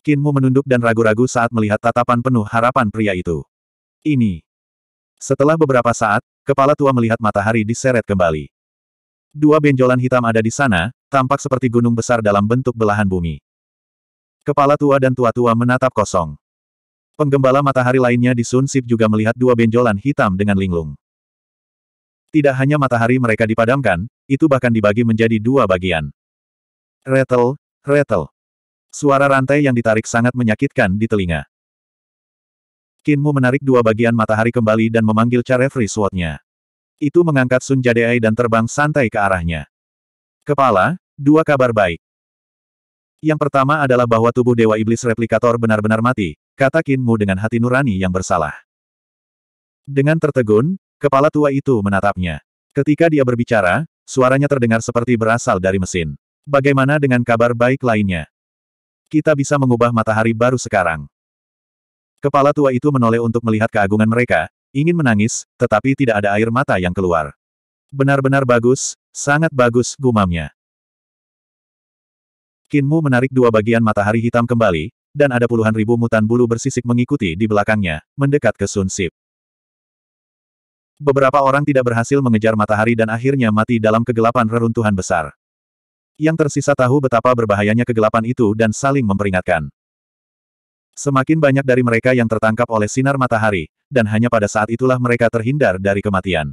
Kinmu menunduk dan ragu-ragu saat melihat tatapan penuh harapan pria itu. Ini. Setelah beberapa saat, kepala tua melihat matahari diseret kembali. Dua benjolan hitam ada di sana, tampak seperti gunung besar dalam bentuk belahan bumi. Kepala tua dan tua-tua menatap kosong. Penggembala matahari lainnya di Sun Sip juga melihat dua benjolan hitam dengan linglung. Tidak hanya matahari mereka dipadamkan, itu bahkan dibagi menjadi dua bagian. Retel, retel. Suara rantai yang ditarik sangat menyakitkan di telinga. Kinmu menarik dua bagian matahari kembali dan memanggil Carefri Swordnya. Itu mengangkat Sun Jadeai dan terbang santai ke arahnya. Kepala, dua kabar baik. Yang pertama adalah bahwa tubuh Dewa Iblis Replikator benar-benar mati, kata Kinmu dengan hati nurani yang bersalah. Dengan tertegun, kepala tua itu menatapnya. Ketika dia berbicara, suaranya terdengar seperti berasal dari mesin. Bagaimana dengan kabar baik lainnya? Kita bisa mengubah matahari baru sekarang. Kepala tua itu menoleh untuk melihat keagungan mereka, ingin menangis, tetapi tidak ada air mata yang keluar. Benar-benar bagus, sangat bagus, gumamnya. Kinmu menarik dua bagian matahari hitam kembali, dan ada puluhan ribu mutan bulu bersisik mengikuti di belakangnya, mendekat ke Sun Sip. Beberapa orang tidak berhasil mengejar matahari dan akhirnya mati dalam kegelapan reruntuhan besar. Yang tersisa tahu betapa berbahayanya kegelapan itu dan saling memperingatkan. Semakin banyak dari mereka yang tertangkap oleh sinar matahari, dan hanya pada saat itulah mereka terhindar dari kematian.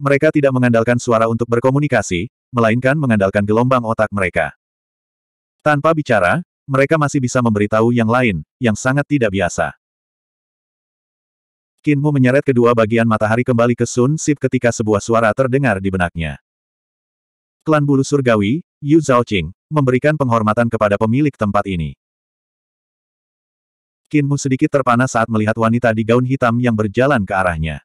Mereka tidak mengandalkan suara untuk berkomunikasi, melainkan mengandalkan gelombang otak mereka. Tanpa bicara, mereka masih bisa memberitahu yang lain, yang sangat tidak biasa. Kinmu menyeret kedua bagian matahari kembali ke Sun Sip ketika sebuah suara terdengar di benaknya. Klan bulu surgawi, Yu Zhaoqing, memberikan penghormatan kepada pemilik tempat ini. Kinmu sedikit terpana saat melihat wanita di gaun hitam yang berjalan ke arahnya.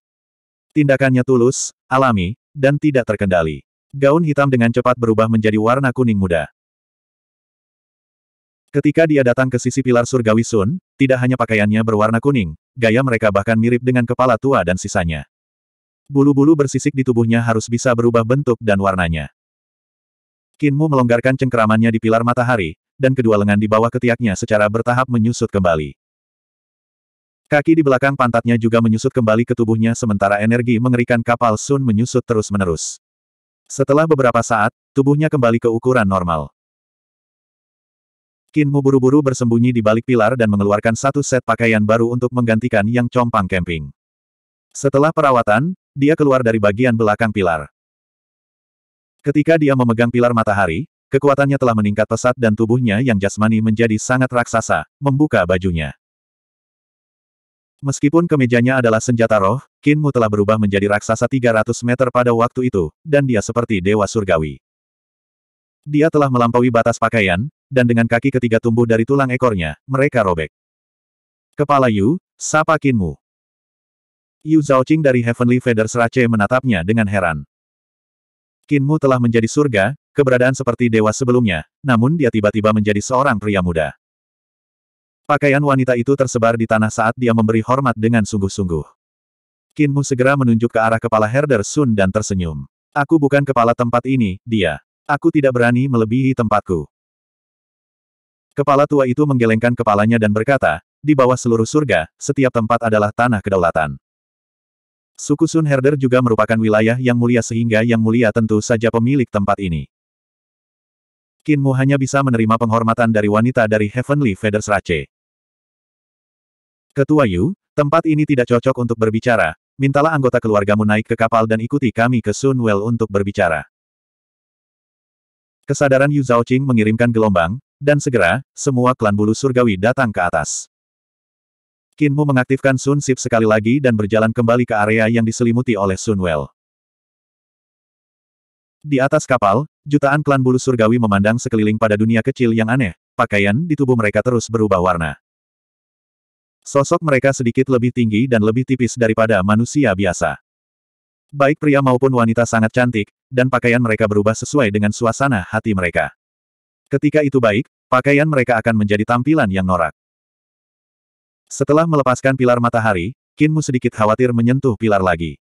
Tindakannya tulus, alami, dan tidak terkendali. Gaun hitam dengan cepat berubah menjadi warna kuning muda. Ketika dia datang ke sisi pilar surgawi Sun, tidak hanya pakaiannya berwarna kuning, gaya mereka bahkan mirip dengan kepala tua dan sisanya. Bulu-bulu bersisik di tubuhnya harus bisa berubah bentuk dan warnanya. Kinmu melonggarkan cengkeramannya di pilar matahari, dan kedua lengan di bawah ketiaknya secara bertahap menyusut kembali. Kaki di belakang pantatnya juga menyusut kembali ke tubuhnya sementara energi mengerikan kapal Sun menyusut terus-menerus. Setelah beberapa saat, tubuhnya kembali ke ukuran normal. Kinmu buru-buru bersembunyi di balik pilar dan mengeluarkan satu set pakaian baru untuk menggantikan yang compang camping. Setelah perawatan, dia keluar dari bagian belakang pilar. Ketika dia memegang pilar matahari, kekuatannya telah meningkat pesat dan tubuhnya yang jasmani menjadi sangat raksasa, membuka bajunya. Meskipun kemejanya adalah senjata roh, Kinmu telah berubah menjadi raksasa 300 meter pada waktu itu, dan dia seperti dewa surgawi. Dia telah melampaui batas pakaian, dan dengan kaki ketiga tumbuh dari tulang ekornya, mereka robek. Kepala Yu, sapa Kinmu. Yu Zhaoqing dari Heavenly Feather Serace menatapnya dengan heran. Kinmu telah menjadi surga, keberadaan seperti dewa sebelumnya, namun dia tiba-tiba menjadi seorang pria muda. Pakaian wanita itu tersebar di tanah saat dia memberi hormat dengan sungguh-sungguh. Kinmu segera menunjuk ke arah kepala herder Sun dan tersenyum. Aku bukan kepala tempat ini, dia. Aku tidak berani melebihi tempatku. Kepala tua itu menggelengkan kepalanya dan berkata, di bawah seluruh surga, setiap tempat adalah tanah kedaulatan. Suku Sun Herder juga merupakan wilayah yang mulia sehingga yang mulia tentu saja pemilik tempat ini. Kinmu hanya bisa menerima penghormatan dari wanita dari Heavenly Feathers Rache. Ketua Yu, tempat ini tidak cocok untuk berbicara, mintalah anggota keluargamu naik ke kapal dan ikuti kami ke Sunwell untuk berbicara. Kesadaran Yu Zhaoqing mengirimkan gelombang, dan segera, semua klan bulu surgawi datang ke atas. Kinmu mengaktifkan Sun Sip sekali lagi dan berjalan kembali ke area yang diselimuti oleh Sunwell. Di atas kapal, jutaan klan bulu surgawi memandang sekeliling pada dunia kecil yang aneh, pakaian di tubuh mereka terus berubah warna. Sosok mereka sedikit lebih tinggi dan lebih tipis daripada manusia biasa. Baik pria maupun wanita sangat cantik, dan pakaian mereka berubah sesuai dengan suasana hati mereka. Ketika itu baik, pakaian mereka akan menjadi tampilan yang norak. Setelah melepaskan pilar matahari, Kinmu sedikit khawatir menyentuh pilar lagi.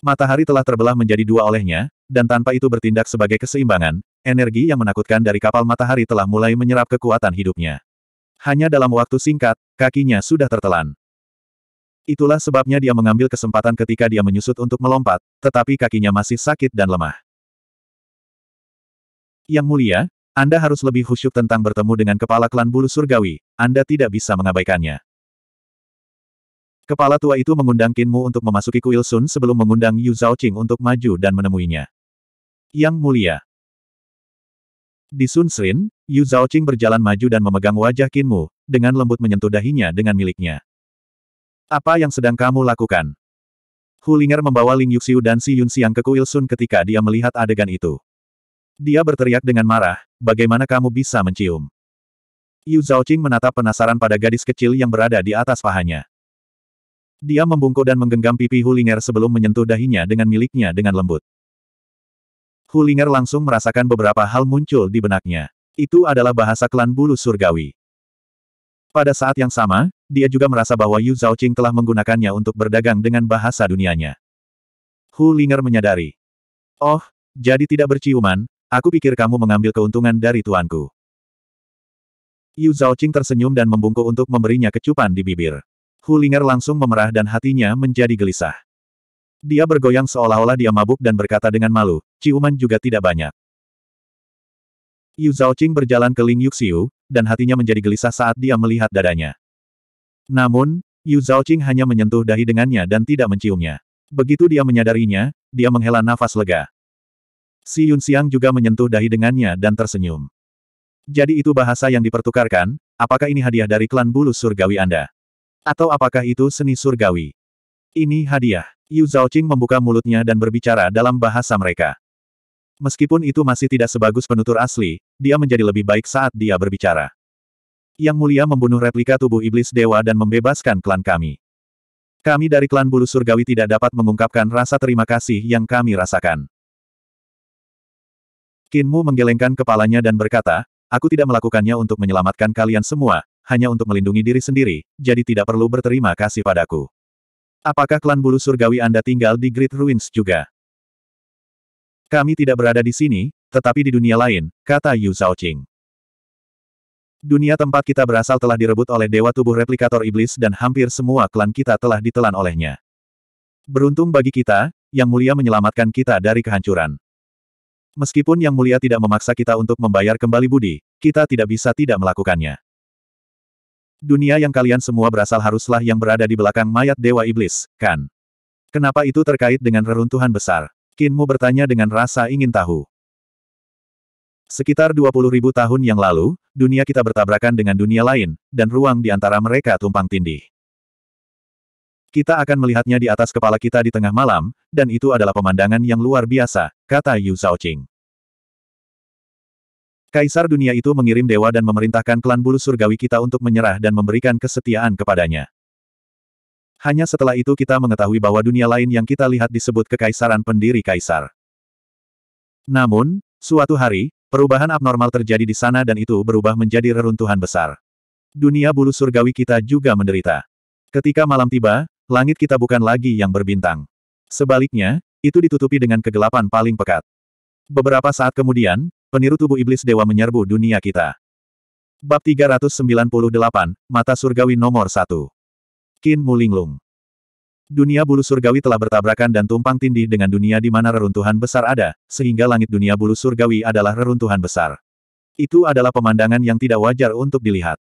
Matahari telah terbelah menjadi dua olehnya, dan tanpa itu bertindak sebagai keseimbangan, energi yang menakutkan dari kapal matahari telah mulai menyerap kekuatan hidupnya. Hanya dalam waktu singkat, kakinya sudah tertelan. Itulah sebabnya dia mengambil kesempatan ketika dia menyusut untuk melompat, tetapi kakinya masih sakit dan lemah. Yang mulia, Anda harus lebih khusyuk tentang bertemu dengan kepala klan bulu surgawi, Anda tidak bisa mengabaikannya. Kepala tua itu mengundang Kinmu untuk memasuki kuil Sun sebelum mengundang Yu Zhaoqing untuk maju dan menemuinya. Yang mulia, di Sun Srin, Yu Zhaoqing berjalan maju dan memegang wajah Qin Mu, dengan lembut menyentuh dahinya dengan miliknya. Apa yang sedang kamu lakukan? Hu Ling'er membawa Ling Yuxiu dan Si Yun Xiang ke Kuil Sun ketika dia melihat adegan itu. Dia berteriak dengan marah, bagaimana kamu bisa mencium? Yu Zhaoqing menatap penasaran pada gadis kecil yang berada di atas pahanya. Dia membungkuk dan menggenggam pipi Hulinger sebelum menyentuh dahinya dengan miliknya dengan lembut. Hulinger langsung merasakan beberapa hal muncul di benaknya. Itu adalah bahasa klan bulu surgawi. Pada saat yang sama, dia juga merasa bahwa Yu Zhaoqing telah menggunakannya untuk berdagang dengan bahasa dunianya. Hu Linger menyadari. Oh, jadi tidak berciuman, aku pikir kamu mengambil keuntungan dari tuanku. Yu Zhaoqing tersenyum dan membungkuk untuk memberinya kecupan di bibir. Hu Linger langsung memerah dan hatinya menjadi gelisah. Dia bergoyang seolah-olah dia mabuk dan berkata dengan malu, ciuman juga tidak banyak. Yu Zhaoqing berjalan ke Ling Yuxiu, dan hatinya menjadi gelisah saat dia melihat dadanya. Namun, Yu Zhaoqing hanya menyentuh dahi dengannya dan tidak menciumnya. Begitu dia menyadarinya, dia menghela nafas lega. Si Yun Xiang juga menyentuh dahi dengannya dan tersenyum. Jadi itu bahasa yang dipertukarkan, apakah ini hadiah dari klan bulu surgawi Anda? Atau apakah itu seni surgawi? Ini hadiah. Yu Zhaoqing membuka mulutnya dan berbicara dalam bahasa mereka. Meskipun itu masih tidak sebagus penutur asli, dia menjadi lebih baik saat dia berbicara. Yang mulia membunuh replika tubuh iblis dewa dan membebaskan klan kami. Kami dari klan bulu surgawi tidak dapat mengungkapkan rasa terima kasih yang kami rasakan. Kinmu menggelengkan kepalanya dan berkata, aku tidak melakukannya untuk menyelamatkan kalian semua, hanya untuk melindungi diri sendiri, jadi tidak perlu berterima kasih padaku. Apakah klan bulu surgawi Anda tinggal di Great Ruins juga? Kami tidak berada di sini, tetapi di dunia lain, kata Yu Zhaoqing. Dunia tempat kita berasal telah direbut oleh Dewa Tubuh Replikator Iblis dan hampir semua klan kita telah ditelan olehnya. Beruntung bagi kita, Yang Mulia menyelamatkan kita dari kehancuran. Meskipun Yang Mulia tidak memaksa kita untuk membayar kembali budi, kita tidak bisa tidak melakukannya. Dunia yang kalian semua berasal haruslah yang berada di belakang mayat Dewa Iblis, kan? Kenapa itu terkait dengan reruntuhan besar? Kinmu bertanya dengan rasa ingin tahu. Sekitar 20.000 tahun yang lalu, dunia kita bertabrakan dengan dunia lain, dan ruang di antara mereka tumpang tindih. Kita akan melihatnya di atas kepala kita di tengah malam, dan itu adalah pemandangan yang luar biasa, kata Yu Zhaoqing. Kaisar dunia itu mengirim dewa dan memerintahkan klan bulu surgawi kita untuk menyerah dan memberikan kesetiaan kepadanya. Hanya setelah itu kita mengetahui bahwa dunia lain yang kita lihat disebut kekaisaran pendiri kaisar. Namun, suatu hari, perubahan abnormal terjadi di sana dan itu berubah menjadi reruntuhan besar. Dunia bulu surgawi kita juga menderita. Ketika malam tiba, langit kita bukan lagi yang berbintang. Sebaliknya, itu ditutupi dengan kegelapan paling pekat. Beberapa saat kemudian, Peniru tubuh iblis dewa menyerbu dunia kita. Bab 398, Mata Surgawi Nomor 1. Qin Mulinglung. Dunia bulu surgawi telah bertabrakan dan tumpang tindih dengan dunia di mana reruntuhan besar ada, sehingga langit dunia bulu surgawi adalah reruntuhan besar. Itu adalah pemandangan yang tidak wajar untuk dilihat.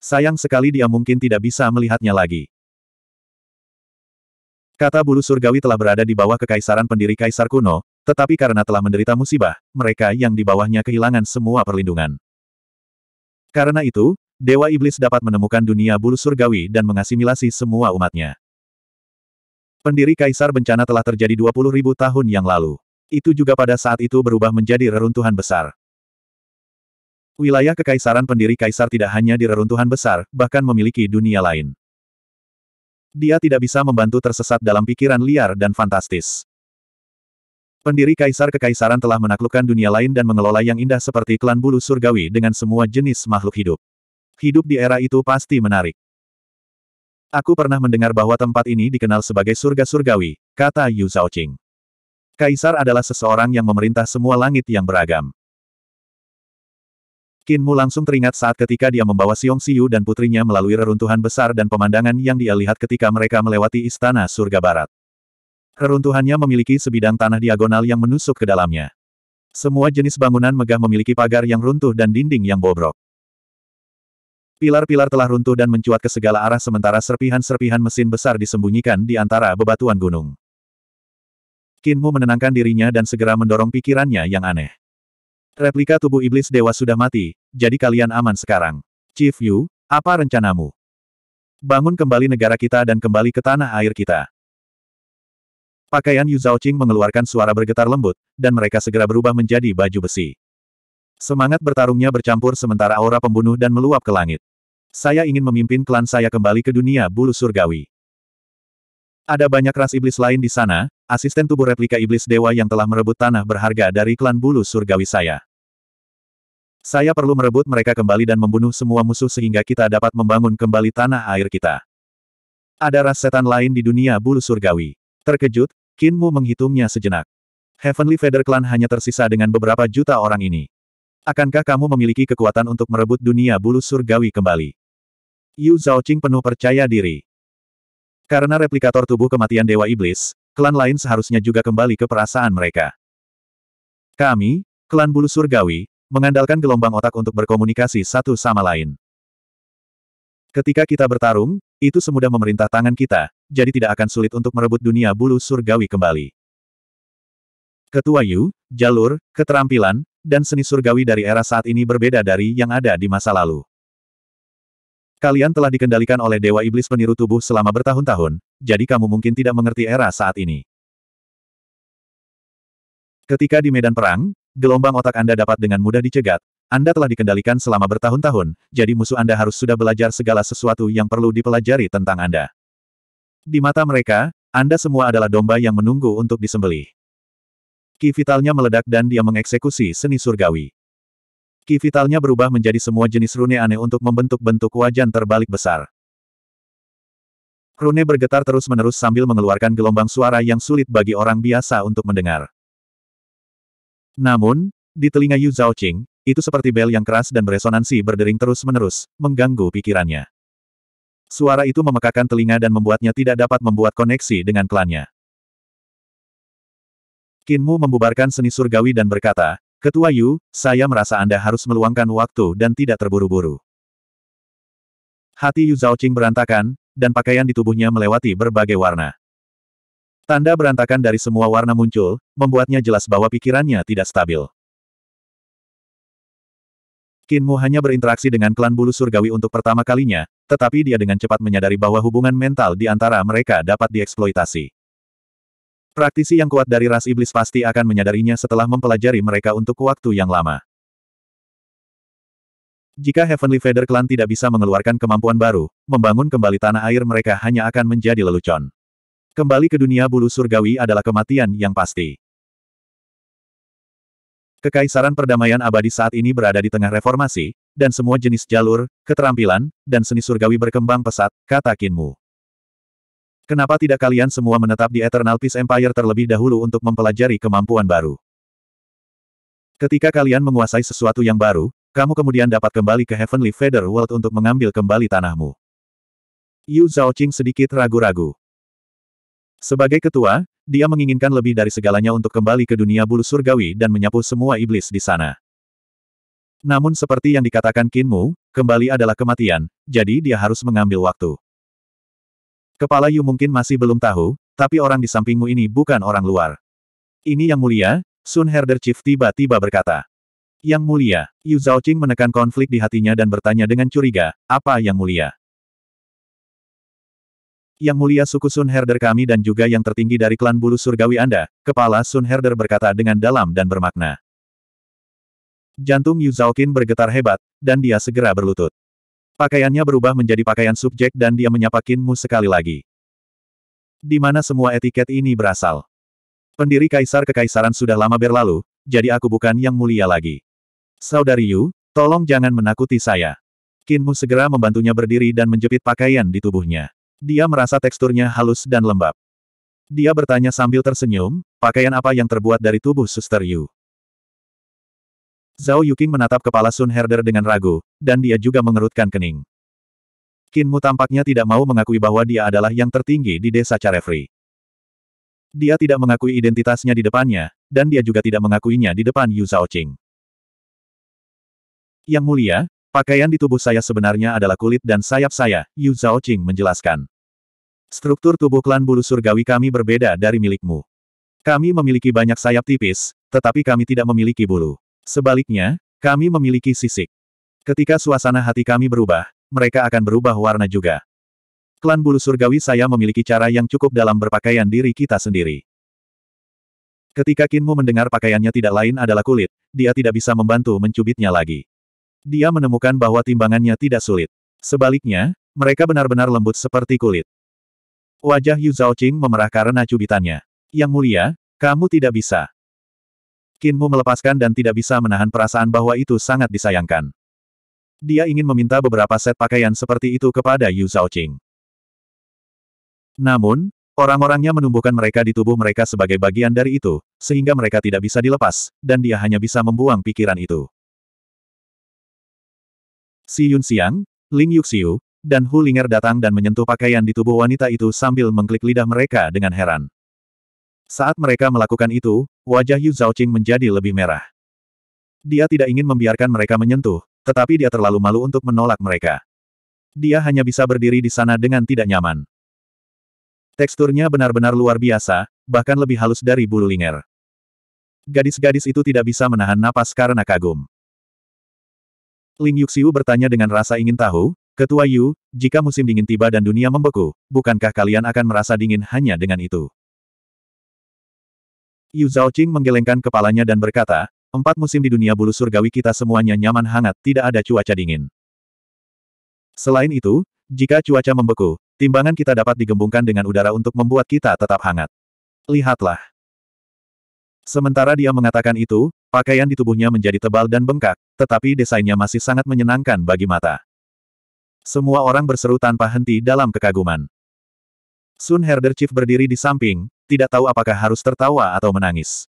Sayang sekali dia mungkin tidak bisa melihatnya lagi. Kata bulu surgawi telah berada di bawah kekaisaran pendiri kaisar kuno, tetapi karena telah menderita musibah, mereka yang di bawahnya kehilangan semua perlindungan. Karena itu, Dewa Iblis dapat menemukan dunia bulu surgawi dan mengasimilasi semua umatnya. Pendiri Kaisar Bencana telah terjadi 20.000 tahun yang lalu. Itu juga pada saat itu berubah menjadi reruntuhan besar. Wilayah kekaisaran pendiri Kaisar tidak hanya di reruntuhan besar, bahkan memiliki dunia lain. Dia tidak bisa membantu tersesat dalam pikiran liar dan fantastis. Pendiri kaisar kekaisaran telah menaklukkan dunia lain dan mengelola yang indah seperti klan bulu surgawi dengan semua jenis makhluk hidup. Hidup di era itu pasti menarik. Aku pernah mendengar bahwa tempat ini dikenal sebagai surga surgawi, kata Yu Zhaoqing. Kaisar adalah seseorang yang memerintah semua langit yang beragam. Kinmu langsung teringat saat ketika dia membawa Xiong Xiu dan putrinya melalui reruntuhan besar dan pemandangan yang dia lihat ketika mereka melewati istana surga barat. Keruntuhannya memiliki sebidang tanah diagonal yang menusuk ke dalamnya. Semua jenis bangunan megah memiliki pagar yang runtuh dan dinding yang bobrok. Pilar-pilar telah runtuh dan mencuat ke segala arah sementara serpihan-serpihan mesin besar disembunyikan di antara bebatuan gunung. Kinmu menenangkan dirinya dan segera mendorong pikirannya yang aneh. Replika tubuh iblis dewa sudah mati, jadi kalian aman sekarang. Chief Yu, apa rencanamu? Bangun kembali negara kita dan kembali ke tanah air kita. Pakaian Yu Zhaoqing mengeluarkan suara bergetar lembut, dan mereka segera berubah menjadi baju besi. Semangat bertarungnya bercampur sementara aura pembunuh dan meluap ke langit. Saya ingin memimpin klan saya kembali ke dunia bulu surgawi. Ada banyak ras iblis lain di sana, asisten tubuh replika iblis dewa yang telah merebut tanah berharga dari klan bulu surgawi saya. Saya perlu merebut mereka kembali dan membunuh semua musuh sehingga kita dapat membangun kembali tanah air kita. Ada ras setan lain di dunia bulu surgawi. Terkejut, Kinmu menghitungnya sejenak. Heavenly Feather Clan hanya tersisa dengan beberapa juta orang ini. Akankah kamu memiliki kekuatan untuk merebut dunia bulu surgawi kembali? Yu Zhaoqing penuh percaya diri. Karena replikator tubuh kematian Dewa Iblis, klan lain seharusnya juga kembali ke perasaan mereka. Kami, klan bulu surgawi, mengandalkan gelombang otak untuk berkomunikasi satu sama lain. Ketika kita bertarung, itu semudah memerintah tangan kita, jadi tidak akan sulit untuk merebut dunia bulu surgawi kembali. Ketua Yu, jalur, keterampilan, dan seni surgawi dari era saat ini berbeda dari yang ada di masa lalu. Kalian telah dikendalikan oleh Dewa Iblis Peniru Tubuh selama bertahun-tahun, jadi kamu mungkin tidak mengerti era saat ini. Ketika di medan perang, gelombang otak Anda dapat dengan mudah dicegat, anda telah dikendalikan selama bertahun-tahun, jadi musuh Anda harus sudah belajar segala sesuatu yang perlu dipelajari tentang Anda. Di mata mereka, Anda semua adalah domba yang menunggu untuk disembelih. Ki vitalnya meledak dan dia mengeksekusi seni surgawi. Ki vitalnya berubah menjadi semua jenis rune aneh untuk membentuk bentuk wajan terbalik besar. Rune bergetar terus-menerus sambil mengeluarkan gelombang suara yang sulit bagi orang biasa untuk mendengar. Namun, di telinga Yu Zhaoqing, itu seperti bel yang keras dan beresonansi berdering terus-menerus, mengganggu pikirannya. Suara itu memekakan telinga dan membuatnya tidak dapat membuat koneksi dengan klannya. Kinmu membubarkan seni surgawi dan berkata, Ketua Yu, saya merasa Anda harus meluangkan waktu dan tidak terburu-buru. Hati Yu Zhaoqing berantakan, dan pakaian di tubuhnya melewati berbagai warna. Tanda berantakan dari semua warna muncul, membuatnya jelas bahwa pikirannya tidak stabil. Kinmu hanya berinteraksi dengan klan bulu surgawi untuk pertama kalinya, tetapi dia dengan cepat menyadari bahwa hubungan mental di antara mereka dapat dieksploitasi. Praktisi yang kuat dari ras iblis pasti akan menyadarinya setelah mempelajari mereka untuk waktu yang lama. Jika Heavenly Feather Clan tidak bisa mengeluarkan kemampuan baru, membangun kembali tanah air mereka hanya akan menjadi lelucon. Kembali ke dunia bulu surgawi adalah kematian yang pasti. Kekaisaran perdamaian abadi saat ini berada di tengah reformasi, dan semua jenis jalur, keterampilan, dan seni surgawi berkembang pesat, kata Kinmu. Kenapa tidak kalian semua menetap di Eternal Peace Empire terlebih dahulu untuk mempelajari kemampuan baru? Ketika kalian menguasai sesuatu yang baru, kamu kemudian dapat kembali ke Heavenly Feather World untuk mengambil kembali tanahmu. Yu Zhaoqing sedikit ragu-ragu. Sebagai ketua, dia menginginkan lebih dari segalanya untuk kembali ke dunia bulu surgawi dan menyapu semua iblis di sana. Namun seperti yang dikatakan Kinmu, kembali adalah kematian, jadi dia harus mengambil waktu. Kepala Yu mungkin masih belum tahu, tapi orang di sampingmu ini bukan orang luar. Ini yang mulia, Sun Herder Chief tiba-tiba berkata. Yang mulia, Yu Zhaoqing menekan konflik di hatinya dan bertanya dengan curiga, apa yang mulia? Yang mulia suku Sun Herder kami dan juga yang tertinggi dari klan bulu surgawi Anda, kepala Sun Herder berkata dengan dalam dan bermakna. Jantung Yu Zhaokin bergetar hebat, dan dia segera berlutut. Pakaiannya berubah menjadi pakaian subjek dan dia menyapa Kinmu sekali lagi. Di mana semua etiket ini berasal? Pendiri kaisar kekaisaran sudah lama berlalu, jadi aku bukan yang mulia lagi. Saudari Yu, tolong jangan menakuti saya. Kinmu segera membantunya berdiri dan menjepit pakaian di tubuhnya. Dia merasa teksturnya halus dan lembab. Dia bertanya sambil tersenyum, pakaian apa yang terbuat dari tubuh Suster Yu? Zhao Yuking menatap kepala Sun Herder dengan ragu, dan dia juga mengerutkan kening. Kinmu tampaknya tidak mau mengakui bahwa dia adalah yang tertinggi di desa Carefree. Dia tidak mengakui identitasnya di depannya, dan dia juga tidak mengakuinya di depan Yu Zhaoqing. Yang mulia, pakaian di tubuh saya sebenarnya adalah kulit dan sayap saya, Yu Zhaoqing menjelaskan. Struktur tubuh klan bulu surgawi kami berbeda dari milikmu. Kami memiliki banyak sayap tipis, tetapi kami tidak memiliki bulu. Sebaliknya, kami memiliki sisik. Ketika suasana hati kami berubah, mereka akan berubah warna juga. Klan bulu surgawi saya memiliki cara yang cukup dalam berpakaian diri kita sendiri. Ketika Kinmu mendengar pakaiannya tidak lain adalah kulit, dia tidak bisa membantu mencubitnya lagi. Dia menemukan bahwa timbangannya tidak sulit. Sebaliknya, mereka benar-benar lembut seperti kulit. Wajah Yu Zhaoqing memerah karena cubitannya. Yang mulia, kamu tidak bisa. Kinmu melepaskan dan tidak bisa menahan perasaan bahwa itu sangat disayangkan. Dia ingin meminta beberapa set pakaian seperti itu kepada Yu Zhaoqing. Namun, orang-orangnya menumbuhkan mereka di tubuh mereka sebagai bagian dari itu, sehingga mereka tidak bisa dilepas, dan dia hanya bisa membuang pikiran itu. Si Yun Xiang, Ling Yuxiu, dan Hu Linger datang dan menyentuh pakaian di tubuh wanita itu sambil mengklik lidah mereka dengan heran. Saat mereka melakukan itu, wajah Yu Zhaoqing menjadi lebih merah. Dia tidak ingin membiarkan mereka menyentuh, tetapi dia terlalu malu untuk menolak mereka. Dia hanya bisa berdiri di sana dengan tidak nyaman. Teksturnya benar-benar luar biasa, bahkan lebih halus dari bulu linger. Gadis-gadis itu tidak bisa menahan napas karena kagum. Ling Yuxiu bertanya dengan rasa ingin tahu, Ketua Yu, jika musim dingin tiba dan dunia membeku, bukankah kalian akan merasa dingin hanya dengan itu? Yu Zhaoqing menggelengkan kepalanya dan berkata, empat musim di dunia bulu surgawi kita semuanya nyaman hangat, tidak ada cuaca dingin. Selain itu, jika cuaca membeku, timbangan kita dapat digembungkan dengan udara untuk membuat kita tetap hangat. Lihatlah. Sementara dia mengatakan itu, pakaian di tubuhnya menjadi tebal dan bengkak, tetapi desainnya masih sangat menyenangkan bagi mata. Semua orang berseru tanpa henti dalam kekaguman. Sun Herder Chief berdiri di samping, tidak tahu apakah harus tertawa atau menangis.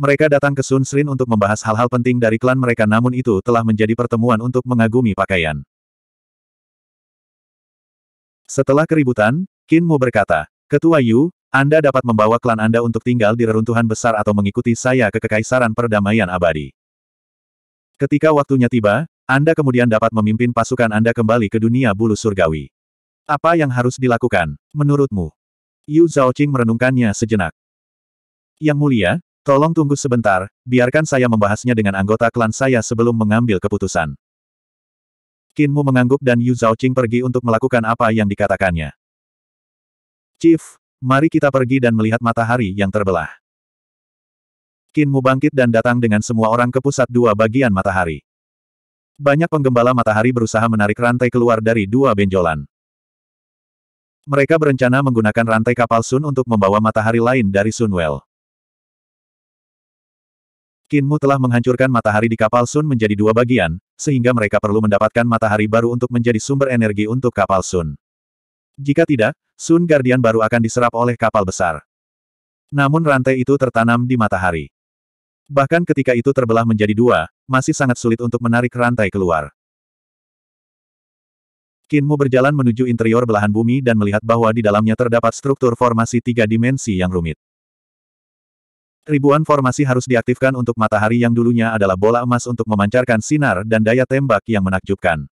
Mereka datang ke Sun Srin untuk membahas hal-hal penting dari klan mereka namun itu telah menjadi pertemuan untuk mengagumi pakaian. Setelah keributan, Kinmu berkata, Ketua Yu, Anda dapat membawa klan Anda untuk tinggal di reruntuhan besar atau mengikuti saya ke Kekaisaran Perdamaian Abadi. Ketika waktunya tiba, anda kemudian dapat memimpin pasukan Anda kembali ke dunia bulu surgawi. Apa yang harus dilakukan, menurutmu? Yu Zhaoqing merenungkannya sejenak. Yang mulia, tolong tunggu sebentar, biarkan saya membahasnya dengan anggota klan saya sebelum mengambil keputusan. Kinmu mengangguk dan Yu Zhaoqing pergi untuk melakukan apa yang dikatakannya. Chief, mari kita pergi dan melihat matahari yang terbelah. Kinmu bangkit dan datang dengan semua orang ke pusat dua bagian matahari. Banyak penggembala matahari berusaha menarik rantai keluar dari dua benjolan. Mereka berencana menggunakan rantai kapal Sun untuk membawa matahari lain dari Sunwell. Kinmu telah menghancurkan matahari di kapal Sun menjadi dua bagian, sehingga mereka perlu mendapatkan matahari baru untuk menjadi sumber energi untuk kapal Sun. Jika tidak, Sun Guardian baru akan diserap oleh kapal besar. Namun rantai itu tertanam di matahari. Bahkan ketika itu terbelah menjadi dua, masih sangat sulit untuk menarik rantai keluar. Kinmu berjalan menuju interior belahan bumi dan melihat bahwa di dalamnya terdapat struktur formasi tiga dimensi yang rumit. Ribuan formasi harus diaktifkan untuk matahari yang dulunya adalah bola emas untuk memancarkan sinar dan daya tembak yang menakjubkan.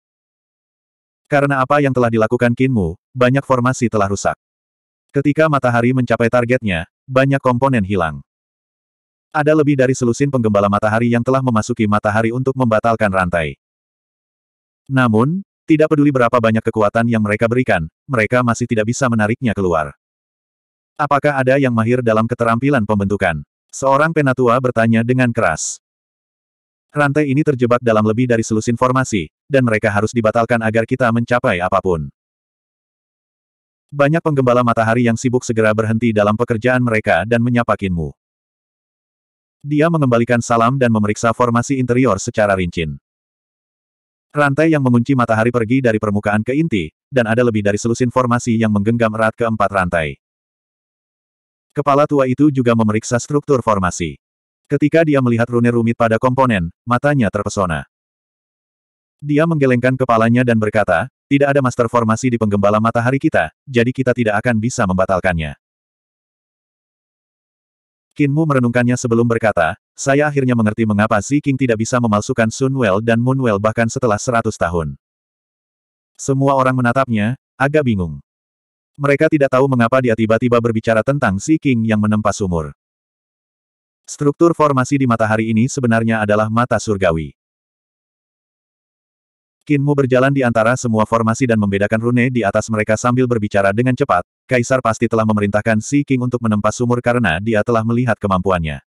Karena apa yang telah dilakukan Kinmu, banyak formasi telah rusak. Ketika matahari mencapai targetnya, banyak komponen hilang. Ada lebih dari selusin penggembala matahari yang telah memasuki matahari untuk membatalkan rantai. Namun, tidak peduli berapa banyak kekuatan yang mereka berikan, mereka masih tidak bisa menariknya keluar. Apakah ada yang mahir dalam keterampilan pembentukan? Seorang penatua bertanya dengan keras. Rantai ini terjebak dalam lebih dari selusin formasi, dan mereka harus dibatalkan agar kita mencapai apapun. Banyak penggembala matahari yang sibuk segera berhenti dalam pekerjaan mereka dan menyapakinmu. Dia mengembalikan salam dan memeriksa formasi interior secara rinci. Rantai yang mengunci matahari pergi dari permukaan ke inti, dan ada lebih dari selusin formasi yang menggenggam erat keempat rantai. Kepala tua itu juga memeriksa struktur formasi. Ketika dia melihat rune rumit pada komponen, matanya terpesona. Dia menggelengkan kepalanya dan berkata, tidak ada master formasi di penggembala matahari kita, jadi kita tidak akan bisa membatalkannya. Kinmu merenungkannya sebelum berkata, saya akhirnya mengerti mengapa Xi King tidak bisa memalsukan Sunwell dan Moonwell bahkan setelah seratus tahun. Semua orang menatapnya, agak bingung. Mereka tidak tahu mengapa dia tiba-tiba berbicara tentang Xi King yang menempa sumur. Struktur formasi di matahari ini sebenarnya adalah mata surgawi. Kinmu berjalan di antara semua formasi dan membedakan rune di atas mereka sambil berbicara dengan cepat, Kaisar pasti telah memerintahkan Si King untuk menempa sumur karena dia telah melihat kemampuannya.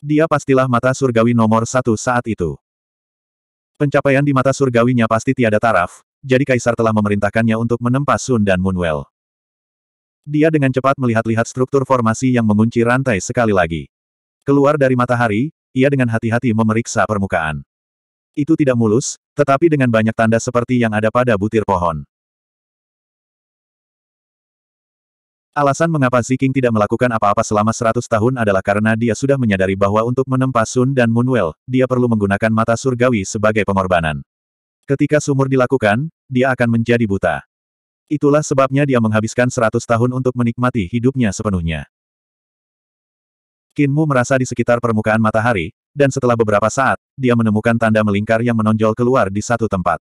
Dia pastilah mata surgawi nomor satu saat itu. Pencapaian di mata surgawinya pasti tiada taraf, jadi Kaisar telah memerintahkannya untuk menempa Sun dan Moonwell. Dia dengan cepat melihat-lihat struktur formasi yang mengunci rantai sekali lagi. Keluar dari matahari, ia dengan hati-hati memeriksa permukaan. Itu tidak mulus, tetapi dengan banyak tanda seperti yang ada pada butir pohon. Alasan mengapa Ziking tidak melakukan apa-apa selama 100 tahun adalah karena dia sudah menyadari bahwa untuk menempa Sun dan Munwell, dia perlu menggunakan mata surgawi sebagai pengorbanan. Ketika sumur dilakukan, dia akan menjadi buta. Itulah sebabnya dia menghabiskan 100 tahun untuk menikmati hidupnya sepenuhnya. Kinmu merasa di sekitar permukaan matahari, dan setelah beberapa saat, dia menemukan tanda melingkar yang menonjol keluar di satu tempat.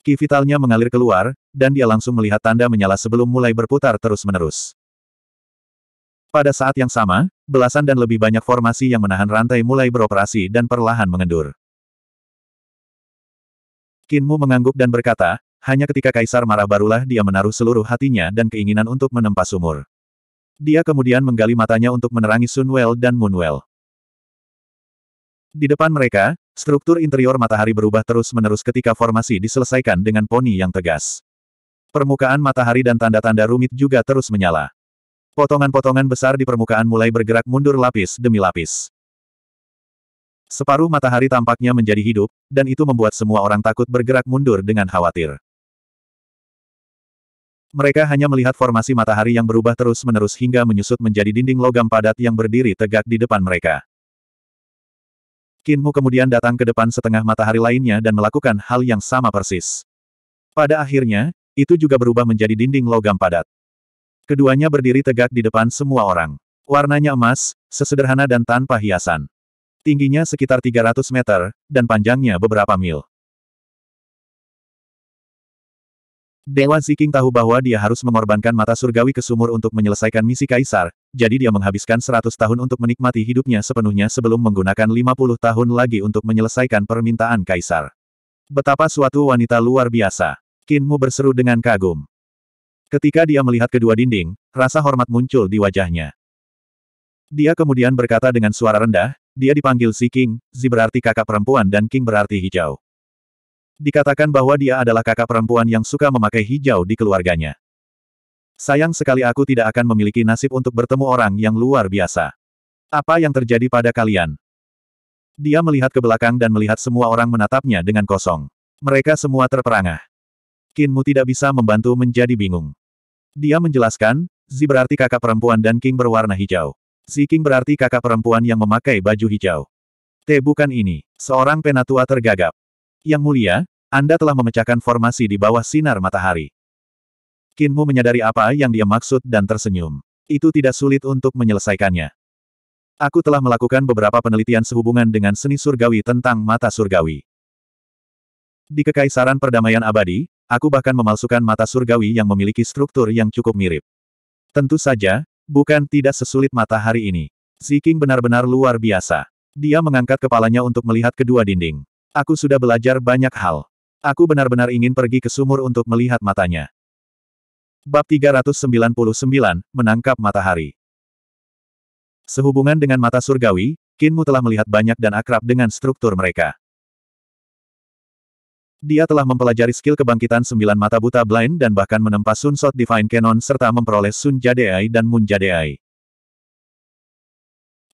Ki mengalir keluar, dan dia langsung melihat tanda menyala sebelum mulai berputar terus-menerus. Pada saat yang sama, belasan dan lebih banyak formasi yang menahan rantai mulai beroperasi dan perlahan mengendur. Kinmu mengangguk dan berkata, hanya ketika Kaisar marah barulah dia menaruh seluruh hatinya dan keinginan untuk menempa sumur. Dia kemudian menggali matanya untuk menerangi Sunwell dan Moonwell. Di depan mereka, struktur interior matahari berubah terus-menerus ketika formasi diselesaikan dengan poni yang tegas. Permukaan matahari dan tanda-tanda rumit juga terus menyala. Potongan-potongan besar di permukaan mulai bergerak mundur lapis demi lapis. Separuh matahari tampaknya menjadi hidup, dan itu membuat semua orang takut bergerak mundur dengan khawatir. Mereka hanya melihat formasi matahari yang berubah terus-menerus hingga menyusut menjadi dinding logam padat yang berdiri tegak di depan mereka. Kinmu kemudian datang ke depan setengah matahari lainnya dan melakukan hal yang sama persis. Pada akhirnya, itu juga berubah menjadi dinding logam padat. Keduanya berdiri tegak di depan semua orang. Warnanya emas, sesederhana dan tanpa hiasan. Tingginya sekitar 300 meter, dan panjangnya beberapa mil. Dewa Ziking tahu bahwa dia harus mengorbankan mata surgawi ke sumur untuk menyelesaikan misi kaisar, jadi dia menghabiskan 100 tahun untuk menikmati hidupnya sepenuhnya sebelum menggunakan 50 tahun lagi untuk menyelesaikan permintaan kaisar. Betapa suatu wanita luar biasa. Kinmu berseru dengan kagum. Ketika dia melihat kedua dinding, rasa hormat muncul di wajahnya. Dia kemudian berkata dengan suara rendah, dia dipanggil Si King, Zi berarti kakak perempuan dan King berarti hijau. Dikatakan bahwa dia adalah kakak perempuan yang suka memakai hijau di keluarganya. Sayang sekali aku tidak akan memiliki nasib untuk bertemu orang yang luar biasa. Apa yang terjadi pada kalian? Dia melihat ke belakang dan melihat semua orang menatapnya dengan kosong. Mereka semua terperangah. Kinmu tidak bisa membantu menjadi bingung. Dia menjelaskan, Zi berarti kakak perempuan dan King berwarna hijau. Zi King berarti kakak perempuan yang memakai baju hijau. T bukan ini, seorang penatua tergagap. Yang mulia, Anda telah memecahkan formasi di bawah sinar matahari. Kinmu menyadari apa yang dia maksud dan tersenyum. Itu tidak sulit untuk menyelesaikannya. Aku telah melakukan beberapa penelitian sehubungan dengan seni surgawi tentang mata surgawi. Di Kekaisaran Perdamaian Abadi, Aku bahkan memalsukan mata surgawi yang memiliki struktur yang cukup mirip. Tentu saja, bukan tidak sesulit matahari ini. Ziking benar-benar luar biasa. Dia mengangkat kepalanya untuk melihat kedua dinding. Aku sudah belajar banyak hal. Aku benar-benar ingin pergi ke sumur untuk melihat matanya. Bab 399, Menangkap Matahari Sehubungan dengan mata surgawi, Kinmu telah melihat banyak dan akrab dengan struktur mereka. Dia telah mempelajari skill kebangkitan sembilan mata buta blind dan bahkan menempa Sunshot Divine Cannon serta memperoleh Sun Jadeai dan Moon Jadeai.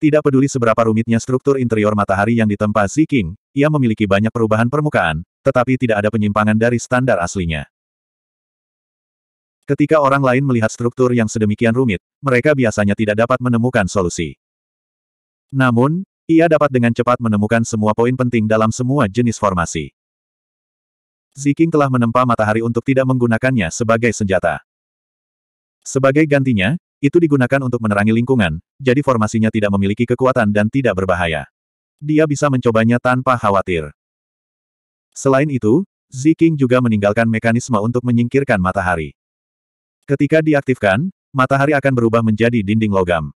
Tidak peduli seberapa rumitnya struktur interior matahari yang ditempa Ziking, King, ia memiliki banyak perubahan permukaan, tetapi tidak ada penyimpangan dari standar aslinya. Ketika orang lain melihat struktur yang sedemikian rumit, mereka biasanya tidak dapat menemukan solusi. Namun, ia dapat dengan cepat menemukan semua poin penting dalam semua jenis formasi. Ziking telah menempa matahari untuk tidak menggunakannya sebagai senjata. Sebagai gantinya, itu digunakan untuk menerangi lingkungan, jadi formasinya tidak memiliki kekuatan dan tidak berbahaya. Dia bisa mencobanya tanpa khawatir. Selain itu, Ziking juga meninggalkan mekanisme untuk menyingkirkan matahari. Ketika diaktifkan, matahari akan berubah menjadi dinding logam.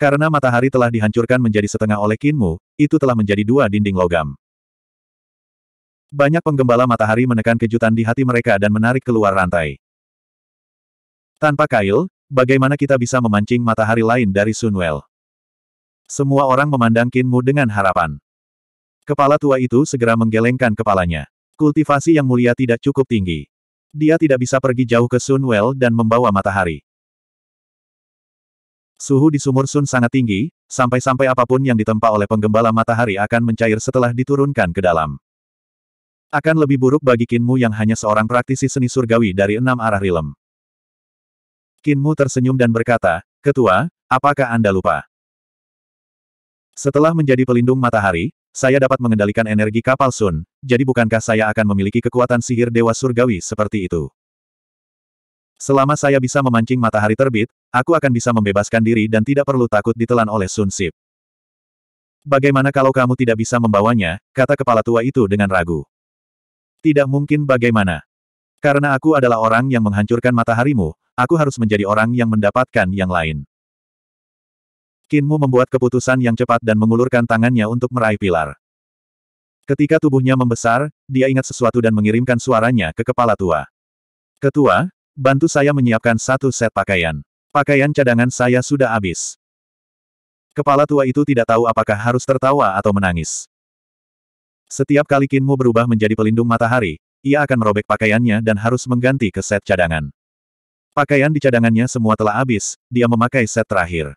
Karena matahari telah dihancurkan menjadi setengah oleh Kinmu, itu telah menjadi dua dinding logam. Banyak penggembala matahari menekan kejutan di hati mereka dan menarik keluar rantai. Tanpa kail, bagaimana kita bisa memancing matahari lain dari Sunwell? Semua orang memandang Kinmu dengan harapan. Kepala tua itu segera menggelengkan kepalanya. Kultivasi yang mulia tidak cukup tinggi. Dia tidak bisa pergi jauh ke Sunwell dan membawa matahari. Suhu di sumur Sun sangat tinggi, sampai-sampai apapun yang ditempa oleh penggembala matahari akan mencair setelah diturunkan ke dalam. Akan lebih buruk bagi Kinmu yang hanya seorang praktisi seni surgawi dari enam arah rilem. Kinmu tersenyum dan berkata, Ketua, apakah Anda lupa? Setelah menjadi pelindung matahari, saya dapat mengendalikan energi kapal Sun, jadi bukankah saya akan memiliki kekuatan sihir Dewa Surgawi seperti itu? Selama saya bisa memancing matahari terbit, aku akan bisa membebaskan diri dan tidak perlu takut ditelan oleh Sun Sip. Bagaimana kalau kamu tidak bisa membawanya, kata kepala tua itu dengan ragu. Tidak mungkin bagaimana. Karena aku adalah orang yang menghancurkan mataharimu, aku harus menjadi orang yang mendapatkan yang lain. Kinmu membuat keputusan yang cepat dan mengulurkan tangannya untuk meraih pilar. Ketika tubuhnya membesar, dia ingat sesuatu dan mengirimkan suaranya ke kepala tua. Ketua, bantu saya menyiapkan satu set pakaian. Pakaian cadangan saya sudah habis. Kepala tua itu tidak tahu apakah harus tertawa atau menangis. Setiap kali Kinmu berubah menjadi pelindung matahari, ia akan merobek pakaiannya dan harus mengganti ke set cadangan. Pakaian di cadangannya semua telah habis, dia memakai set terakhir.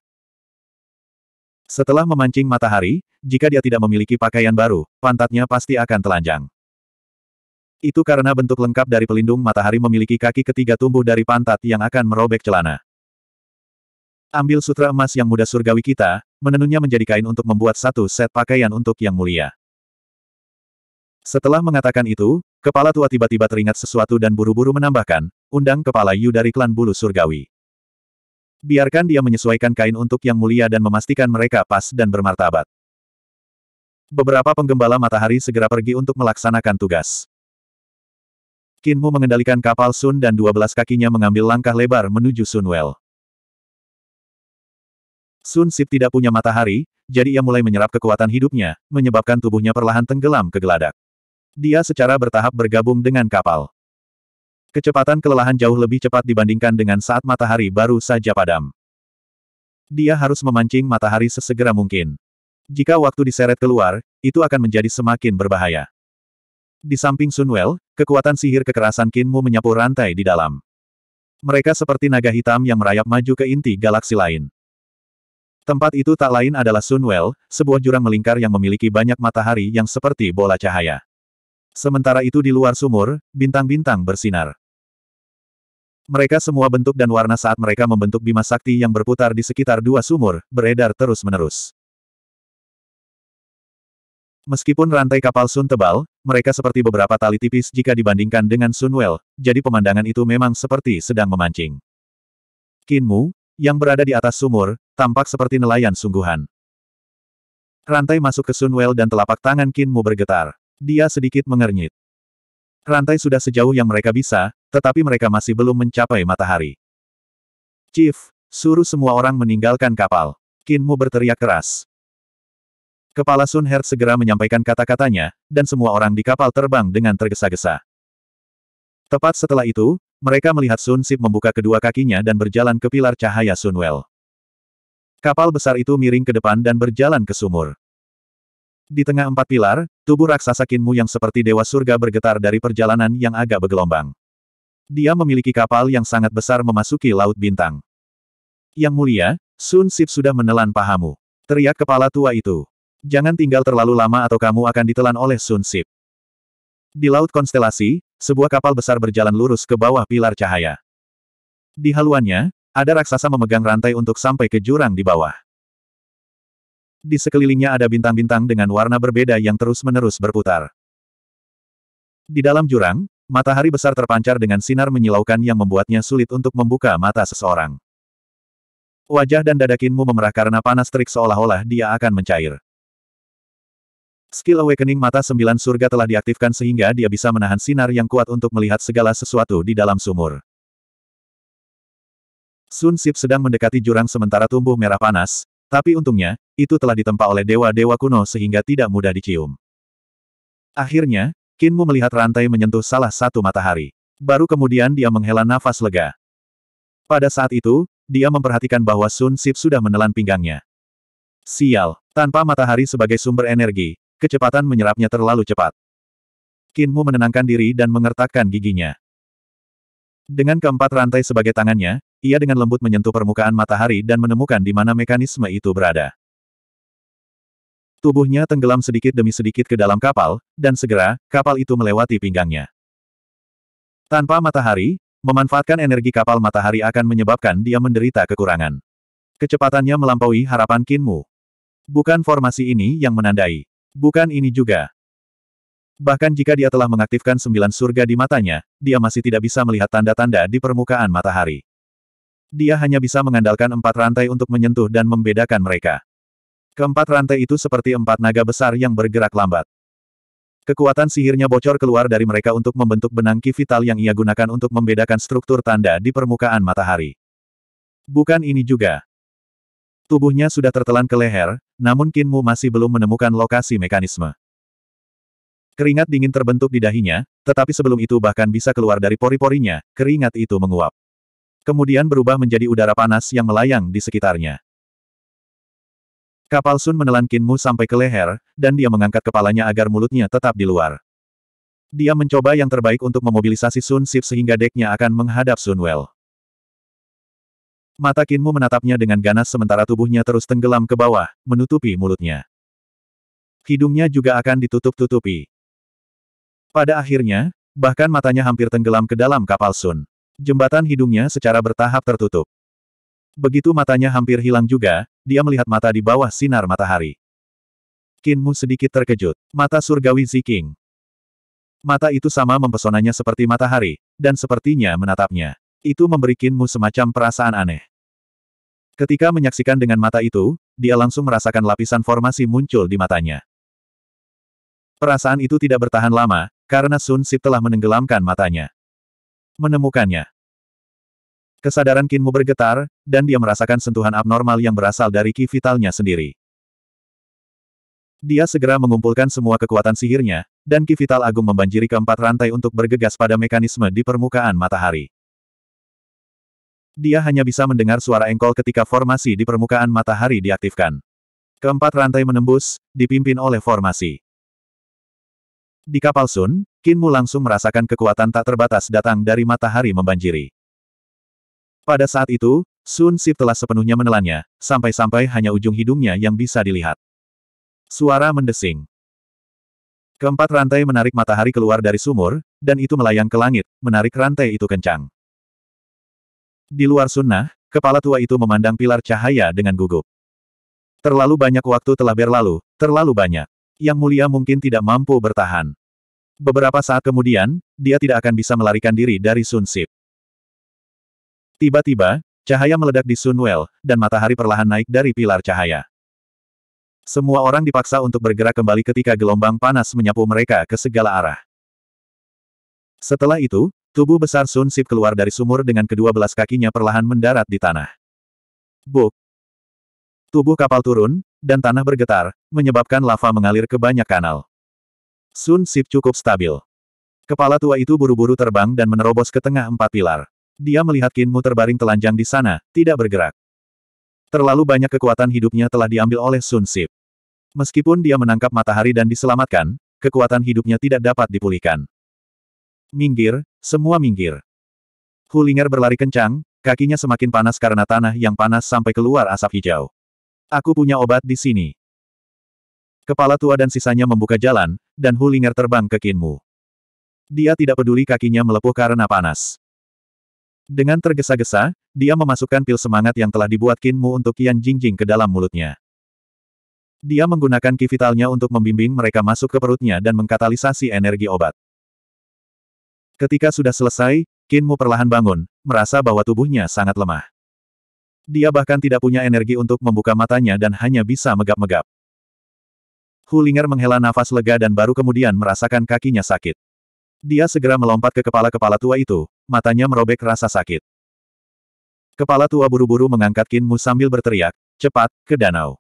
Setelah memancing matahari, jika dia tidak memiliki pakaian baru, pantatnya pasti akan telanjang. Itu karena bentuk lengkap dari pelindung matahari memiliki kaki ketiga tumbuh dari pantat yang akan merobek celana. Ambil sutra emas yang mudah surgawi kita, menenunnya menjadi kain untuk membuat satu set pakaian untuk yang mulia. Setelah mengatakan itu, kepala tua tiba-tiba teringat sesuatu dan buru-buru menambahkan, undang kepala Yu dari klan bulu surgawi. Biarkan dia menyesuaikan kain untuk yang mulia dan memastikan mereka pas dan bermartabat. Beberapa penggembala matahari segera pergi untuk melaksanakan tugas. Kinmu mengendalikan kapal Sun dan dua belas kakinya mengambil langkah lebar menuju Sunwell. Sun Sip tidak punya matahari, jadi ia mulai menyerap kekuatan hidupnya, menyebabkan tubuhnya perlahan tenggelam ke geladak. Dia secara bertahap bergabung dengan kapal. Kecepatan kelelahan jauh lebih cepat dibandingkan dengan saat matahari baru saja padam. Dia harus memancing matahari sesegera mungkin. Jika waktu diseret keluar, itu akan menjadi semakin berbahaya. Di samping Sunwell, kekuatan sihir kekerasan Kinmu menyapu rantai di dalam. Mereka seperti naga hitam yang merayap maju ke inti galaksi lain. Tempat itu tak lain adalah Sunwell, sebuah jurang melingkar yang memiliki banyak matahari yang seperti bola cahaya. Sementara itu di luar sumur, bintang-bintang bersinar. Mereka semua bentuk dan warna saat mereka membentuk bima sakti yang berputar di sekitar dua sumur, beredar terus-menerus. Meskipun rantai kapal Sun tebal, mereka seperti beberapa tali tipis jika dibandingkan dengan Sunwell, jadi pemandangan itu memang seperti sedang memancing. Kinmu, yang berada di atas sumur, tampak seperti nelayan sungguhan. Rantai masuk ke Sunwell dan telapak tangan Kinmu bergetar. Dia sedikit mengernyit. Rantai sudah sejauh yang mereka bisa, tetapi mereka masih belum mencapai matahari. Chief, suruh semua orang meninggalkan kapal. Kinmu berteriak keras. Kepala Sun Her segera menyampaikan kata-katanya, dan semua orang di kapal terbang dengan tergesa-gesa. Tepat setelah itu, mereka melihat Sun Sip membuka kedua kakinya dan berjalan ke pilar cahaya Sunwell. Kapal besar itu miring ke depan dan berjalan ke sumur. Di tengah empat pilar, tubuh raksasa Kinmu yang seperti dewa surga bergetar dari perjalanan yang agak bergelombang. Dia memiliki kapal yang sangat besar memasuki Laut Bintang. Yang mulia, Sun Sip sudah menelan pahamu. Teriak kepala tua itu. Jangan tinggal terlalu lama atau kamu akan ditelan oleh Sun Sip. Di Laut Konstelasi, sebuah kapal besar berjalan lurus ke bawah pilar cahaya. Di haluannya, ada raksasa memegang rantai untuk sampai ke jurang di bawah. Di sekelilingnya ada bintang-bintang dengan warna berbeda yang terus-menerus berputar. Di dalam jurang, matahari besar terpancar dengan sinar menyilaukan yang membuatnya sulit untuk membuka mata seseorang. Wajah dan dadakinmu memerah karena panas terik seolah-olah dia akan mencair. Skill Awakening Mata Sembilan Surga telah diaktifkan sehingga dia bisa menahan sinar yang kuat untuk melihat segala sesuatu di dalam sumur. Sun Sip sedang mendekati jurang sementara tumbuh merah panas, tapi untungnya, itu telah ditempa oleh dewa-dewa kuno sehingga tidak mudah dicium. Akhirnya, Kinmu melihat rantai menyentuh salah satu matahari. Baru kemudian dia menghela nafas lega. Pada saat itu, dia memperhatikan bahwa Sun Sip sudah menelan pinggangnya. Sial, tanpa matahari sebagai sumber energi, kecepatan menyerapnya terlalu cepat. Kinmu menenangkan diri dan mengertakkan giginya. Dengan keempat rantai sebagai tangannya, ia dengan lembut menyentuh permukaan matahari dan menemukan di mana mekanisme itu berada. Tubuhnya tenggelam sedikit demi sedikit ke dalam kapal, dan segera, kapal itu melewati pinggangnya. Tanpa matahari, memanfaatkan energi kapal matahari akan menyebabkan dia menderita kekurangan. Kecepatannya melampaui harapan Kinmu. Bukan formasi ini yang menandai. Bukan ini juga. Bahkan jika dia telah mengaktifkan sembilan surga di matanya, dia masih tidak bisa melihat tanda-tanda di permukaan matahari. Dia hanya bisa mengandalkan empat rantai untuk menyentuh dan membedakan mereka. Keempat rantai itu seperti empat naga besar yang bergerak lambat. Kekuatan sihirnya bocor keluar dari mereka untuk membentuk benang ki vital yang ia gunakan untuk membedakan struktur tanda di permukaan matahari. Bukan ini juga. Tubuhnya sudah tertelan ke leher, namun Kinmu masih belum menemukan lokasi mekanisme. Keringat dingin terbentuk di dahinya, tetapi sebelum itu bahkan bisa keluar dari pori-porinya, keringat itu menguap. Kemudian berubah menjadi udara panas yang melayang di sekitarnya. Kapal Sun menelan Kinmu sampai ke leher, dan dia mengangkat kepalanya agar mulutnya tetap di luar. Dia mencoba yang terbaik untuk memobilisasi Sun Sip sehingga deknya akan menghadap Sun Well. Mata Kinmu menatapnya dengan ganas sementara tubuhnya terus tenggelam ke bawah, menutupi mulutnya. Hidungnya juga akan ditutup-tutupi. Pada akhirnya, bahkan matanya hampir tenggelam ke dalam kapal Sun. Jembatan hidungnya secara bertahap tertutup. Begitu matanya hampir hilang juga, dia melihat mata di bawah sinar matahari. Kinmu sedikit terkejut. Mata surgawi Ziking. Mata itu sama mempesonanya seperti matahari, dan sepertinya menatapnya. Itu memberi Kinmu semacam perasaan aneh. Ketika menyaksikan dengan mata itu, dia langsung merasakan lapisan formasi muncul di matanya. Perasaan itu tidak bertahan lama, karena Sun Sip telah menenggelamkan matanya. Menemukannya. Kesadaran Kinmu bergetar, dan dia merasakan sentuhan abnormal yang berasal dari ki vitalnya sendiri. Dia segera mengumpulkan semua kekuatan sihirnya, dan ki vital agung membanjiri keempat rantai untuk bergegas pada mekanisme di permukaan matahari. Dia hanya bisa mendengar suara engkol ketika formasi di permukaan matahari diaktifkan. Keempat rantai menembus, dipimpin oleh formasi. Di kapal Sun, Kinmu langsung merasakan kekuatan tak terbatas datang dari matahari membanjiri. Pada saat itu, Sun Sip telah sepenuhnya menelannya, sampai-sampai hanya ujung hidungnya yang bisa dilihat. Suara mendesing. Keempat rantai menarik matahari keluar dari sumur, dan itu melayang ke langit, menarik rantai itu kencang. Di luar sunnah, kepala tua itu memandang pilar cahaya dengan gugup. Terlalu banyak waktu telah berlalu, terlalu banyak. Yang mulia mungkin tidak mampu bertahan. Beberapa saat kemudian, dia tidak akan bisa melarikan diri dari Sun Sip. Tiba-tiba, cahaya meledak di Sunwell, dan matahari perlahan naik dari pilar cahaya. Semua orang dipaksa untuk bergerak kembali ketika gelombang panas menyapu mereka ke segala arah. Setelah itu, tubuh besar Sun Sip keluar dari sumur dengan kedua belas kakinya perlahan mendarat di tanah. Buk! Tubuh kapal turun, dan tanah bergetar, menyebabkan lava mengalir ke banyak kanal. Sun Sip cukup stabil. Kepala tua itu buru-buru terbang dan menerobos ke tengah empat pilar. Dia melihat Kinmu terbaring telanjang di sana, tidak bergerak. Terlalu banyak kekuatan hidupnya telah diambil oleh Sun Sip. Meskipun dia menangkap matahari dan diselamatkan, kekuatan hidupnya tidak dapat dipulihkan. Minggir, semua minggir. Hulinger berlari kencang, kakinya semakin panas karena tanah yang panas sampai keluar asap hijau. Aku punya obat di sini. Kepala tua dan sisanya membuka jalan, dan Hulinger terbang ke Kinmu. Dia tidak peduli kakinya melepuh karena panas. Dengan tergesa-gesa, dia memasukkan pil semangat yang telah dibuat Kinmu untuk Yan Jingjing ke dalam mulutnya. Dia menggunakan ki untuk membimbing mereka masuk ke perutnya dan mengkatalisasi energi obat. Ketika sudah selesai, Kinmu perlahan bangun, merasa bahwa tubuhnya sangat lemah. Dia bahkan tidak punya energi untuk membuka matanya dan hanya bisa megap-megap. Hulinger menghela nafas lega dan baru kemudian merasakan kakinya sakit. Dia segera melompat ke kepala-kepala tua itu, matanya merobek rasa sakit. Kepala tua buru-buru mengangkat Kinmu sambil berteriak, cepat, ke danau.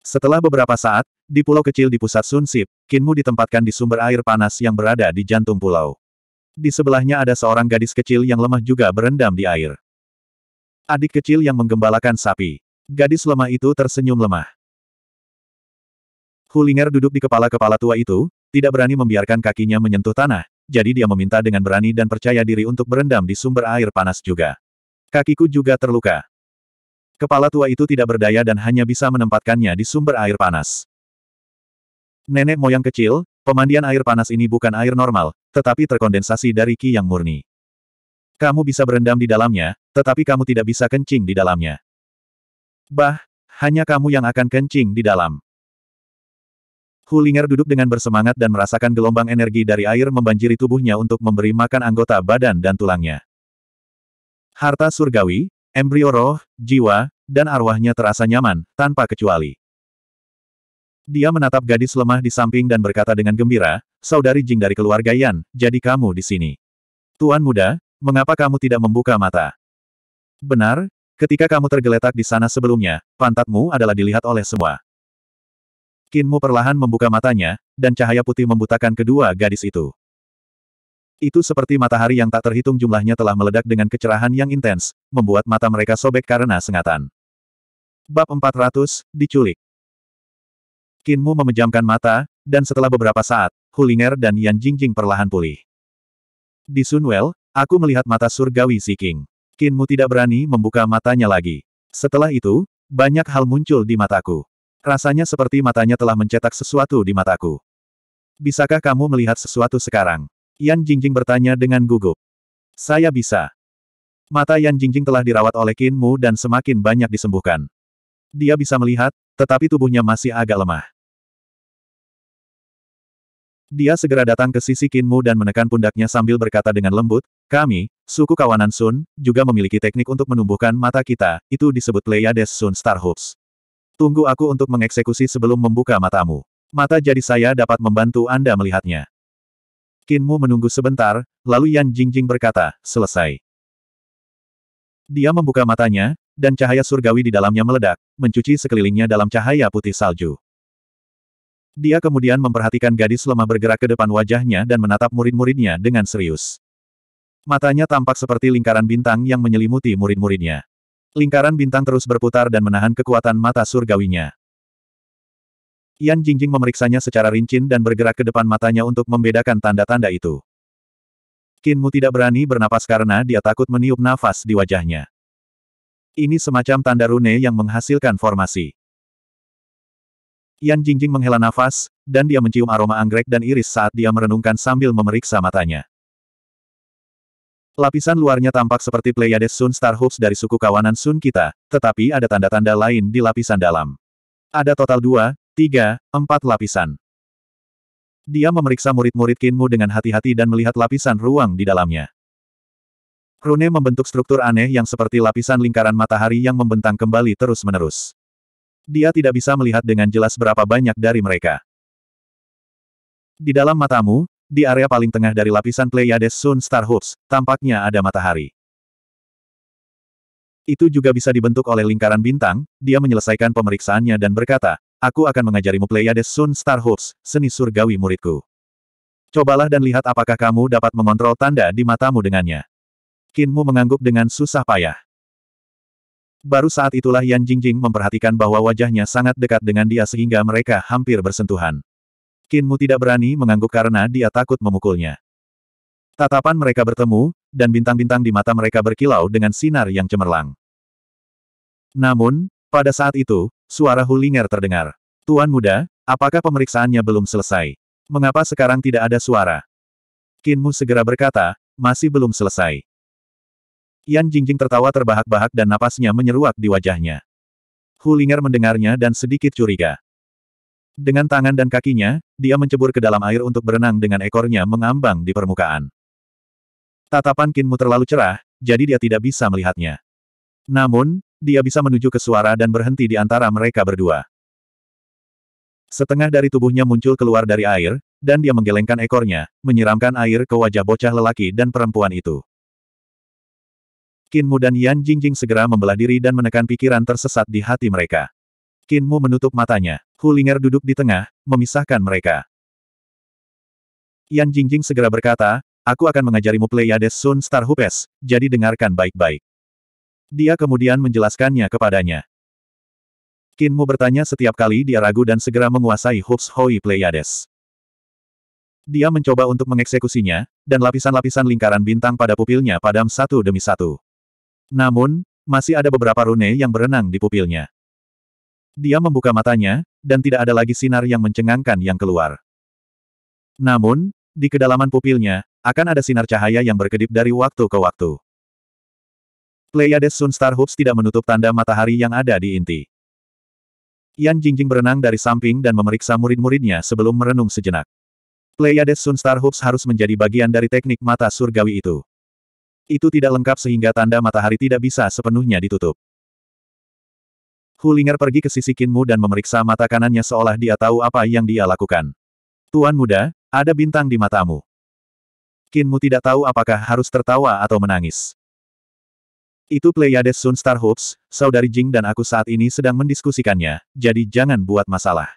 Setelah beberapa saat, di pulau kecil di pusat Sunsip, Kinmu ditempatkan di sumber air panas yang berada di jantung pulau. Di sebelahnya ada seorang gadis kecil yang lemah juga berendam di air. Adik kecil yang menggembalakan sapi. Gadis lemah itu tersenyum lemah. Hulinger duduk di kepala-kepala tua itu, tidak berani membiarkan kakinya menyentuh tanah, jadi dia meminta dengan berani dan percaya diri untuk berendam di sumber air panas juga. Kakiku juga terluka. Kepala tua itu tidak berdaya dan hanya bisa menempatkannya di sumber air panas. Nenek moyang kecil, pemandian air panas ini bukan air normal, tetapi terkondensasi dari ki yang murni. Kamu bisa berendam di dalamnya, tetapi kamu tidak bisa kencing di dalamnya. Bah, hanya kamu yang akan kencing di dalam. Hulinger duduk dengan bersemangat dan merasakan gelombang energi dari air membanjiri tubuhnya untuk memberi makan anggota badan dan tulangnya. Harta surgawi, embrio roh, jiwa, dan arwahnya terasa nyaman, tanpa kecuali. Dia menatap gadis lemah di samping dan berkata dengan gembira, Saudari Jing dari keluarga Yan, jadi kamu di sini. Tuan muda, mengapa kamu tidak membuka mata? Benar, ketika kamu tergeletak di sana sebelumnya, pantatmu adalah dilihat oleh semua. Kinmu perlahan membuka matanya, dan cahaya putih membutakan kedua gadis itu. Itu seperti matahari yang tak terhitung jumlahnya telah meledak dengan kecerahan yang intens, membuat mata mereka sobek karena sengatan. Bab 400, Diculik Kinmu memejamkan mata, dan setelah beberapa saat, Hulinger dan Yan Jingjing perlahan pulih. Di Sunwell, aku melihat mata surgawi si King. Kinmu tidak berani membuka matanya lagi. Setelah itu, banyak hal muncul di mataku. Rasanya seperti matanya telah mencetak sesuatu di mataku. Bisakah kamu melihat sesuatu sekarang? Yan Jingjing bertanya dengan gugup. Saya bisa. Mata Yan Jingjing telah dirawat oleh Mu dan semakin banyak disembuhkan. Dia bisa melihat, tetapi tubuhnya masih agak lemah. Dia segera datang ke sisi Mu dan menekan pundaknya sambil berkata dengan lembut, kami, suku kawanan Sun, juga memiliki teknik untuk menumbuhkan mata kita, itu disebut Pleiades Sun Star Tunggu aku untuk mengeksekusi sebelum membuka matamu. Mata jadi saya dapat membantu Anda melihatnya. Kinmu menunggu sebentar, lalu Yan Jingjing berkata, selesai. Dia membuka matanya, dan cahaya surgawi di dalamnya meledak, mencuci sekelilingnya dalam cahaya putih salju. Dia kemudian memperhatikan gadis lemah bergerak ke depan wajahnya dan menatap murid-muridnya dengan serius. Matanya tampak seperti lingkaran bintang yang menyelimuti murid-muridnya. Lingkaran bintang terus berputar dan menahan kekuatan mata surgawinya. Yan Jingjing memeriksanya secara rinci dan bergerak ke depan matanya untuk membedakan tanda-tanda itu. Kinmu tidak berani bernapas karena dia takut meniup nafas di wajahnya. Ini semacam tanda rune yang menghasilkan formasi. Yan Jingjing menghela nafas, dan dia mencium aroma anggrek dan iris saat dia merenungkan sambil memeriksa matanya. Lapisan luarnya tampak seperti Pleiades Sun Star Hoops dari suku kawanan Sun kita, tetapi ada tanda-tanda lain di lapisan dalam. Ada total dua, tiga, empat lapisan. Dia memeriksa murid-murid Kinmu dengan hati-hati dan melihat lapisan ruang di dalamnya. Rune membentuk struktur aneh yang seperti lapisan lingkaran matahari yang membentang kembali terus-menerus. Dia tidak bisa melihat dengan jelas berapa banyak dari mereka. Di dalam matamu, di area paling tengah dari lapisan Pleiades Sun Star Hubs, tampaknya ada matahari. Itu juga bisa dibentuk oleh lingkaran bintang, dia menyelesaikan pemeriksaannya dan berkata, Aku akan mengajarimu Pleiades Sun Star Hubs, seni surgawi muridku. Cobalah dan lihat apakah kamu dapat mengontrol tanda di matamu dengannya. Kinmu mengangguk dengan susah payah. Baru saat itulah Yan Jingjing memperhatikan bahwa wajahnya sangat dekat dengan dia sehingga mereka hampir bersentuhan. Kinmu tidak berani mengangguk karena dia takut memukulnya. Tatapan mereka bertemu, dan bintang-bintang di mata mereka berkilau dengan sinar yang cemerlang. Namun, pada saat itu, suara Hulinger terdengar. Tuan muda, apakah pemeriksaannya belum selesai? Mengapa sekarang tidak ada suara? Kinmu segera berkata, masih belum selesai. Yan Jingjing tertawa terbahak-bahak dan napasnya menyeruak di wajahnya. Hulinger mendengarnya dan sedikit curiga. Dengan tangan dan kakinya, dia mencebur ke dalam air untuk berenang dengan ekornya mengambang di permukaan. Tatapan Kinmu terlalu cerah, jadi dia tidak bisa melihatnya. Namun, dia bisa menuju ke suara dan berhenti di antara mereka berdua. Setengah dari tubuhnya muncul keluar dari air, dan dia menggelengkan ekornya, menyiramkan air ke wajah bocah lelaki dan perempuan itu. Kinmu dan Yan Jingjing segera membelah diri dan menekan pikiran tersesat di hati mereka. Kinmu menutup matanya. Hulinger duduk di tengah, memisahkan mereka. Yan Jingjing segera berkata, aku akan mengajarimu Pleiades ya Sun Star Hupes, jadi dengarkan baik-baik. Dia kemudian menjelaskannya kepadanya. Kinmu bertanya setiap kali dia ragu dan segera menguasai Hups Hoi Pleiades. Ya dia mencoba untuk mengeksekusinya, dan lapisan-lapisan lingkaran bintang pada pupilnya padam satu demi satu. Namun, masih ada beberapa rune yang berenang di pupilnya. Dia membuka matanya, dan tidak ada lagi sinar yang mencengangkan yang keluar. Namun, di kedalaman pupilnya, akan ada sinar cahaya yang berkedip dari waktu ke waktu. Pleiades Sun Star Hoops tidak menutup tanda matahari yang ada di inti. Yan Jingjing berenang dari samping dan memeriksa murid-muridnya sebelum merenung sejenak. Pleiades Sun Star Hoops harus menjadi bagian dari teknik mata surgawi itu. Itu tidak lengkap sehingga tanda matahari tidak bisa sepenuhnya ditutup. Hulinger pergi ke sisi Kinmu dan memeriksa mata kanannya seolah dia tahu apa yang dia lakukan. Tuan muda, ada bintang di matamu. Kinmu tidak tahu apakah harus tertawa atau menangis. Itu Pleiades Sun Star Hopes, saudari Jing dan aku saat ini sedang mendiskusikannya, jadi jangan buat masalah.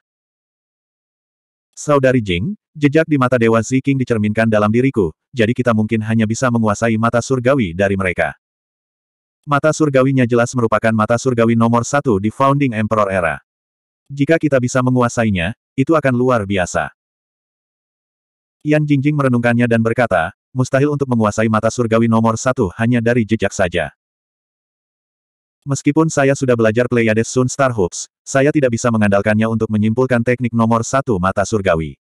Saudari Jing, jejak di mata Dewa Ziking dicerminkan dalam diriku, jadi kita mungkin hanya bisa menguasai mata surgawi dari mereka. Mata surgawinya jelas merupakan mata surgawi nomor satu di Founding Emperor Era. Jika kita bisa menguasainya, itu akan luar biasa. Yan Jingjing merenungkannya dan berkata, mustahil untuk menguasai mata surgawi nomor satu hanya dari jejak saja. Meskipun saya sudah belajar Pleiades Sun Star Hoops, saya tidak bisa mengandalkannya untuk menyimpulkan teknik nomor satu mata surgawi.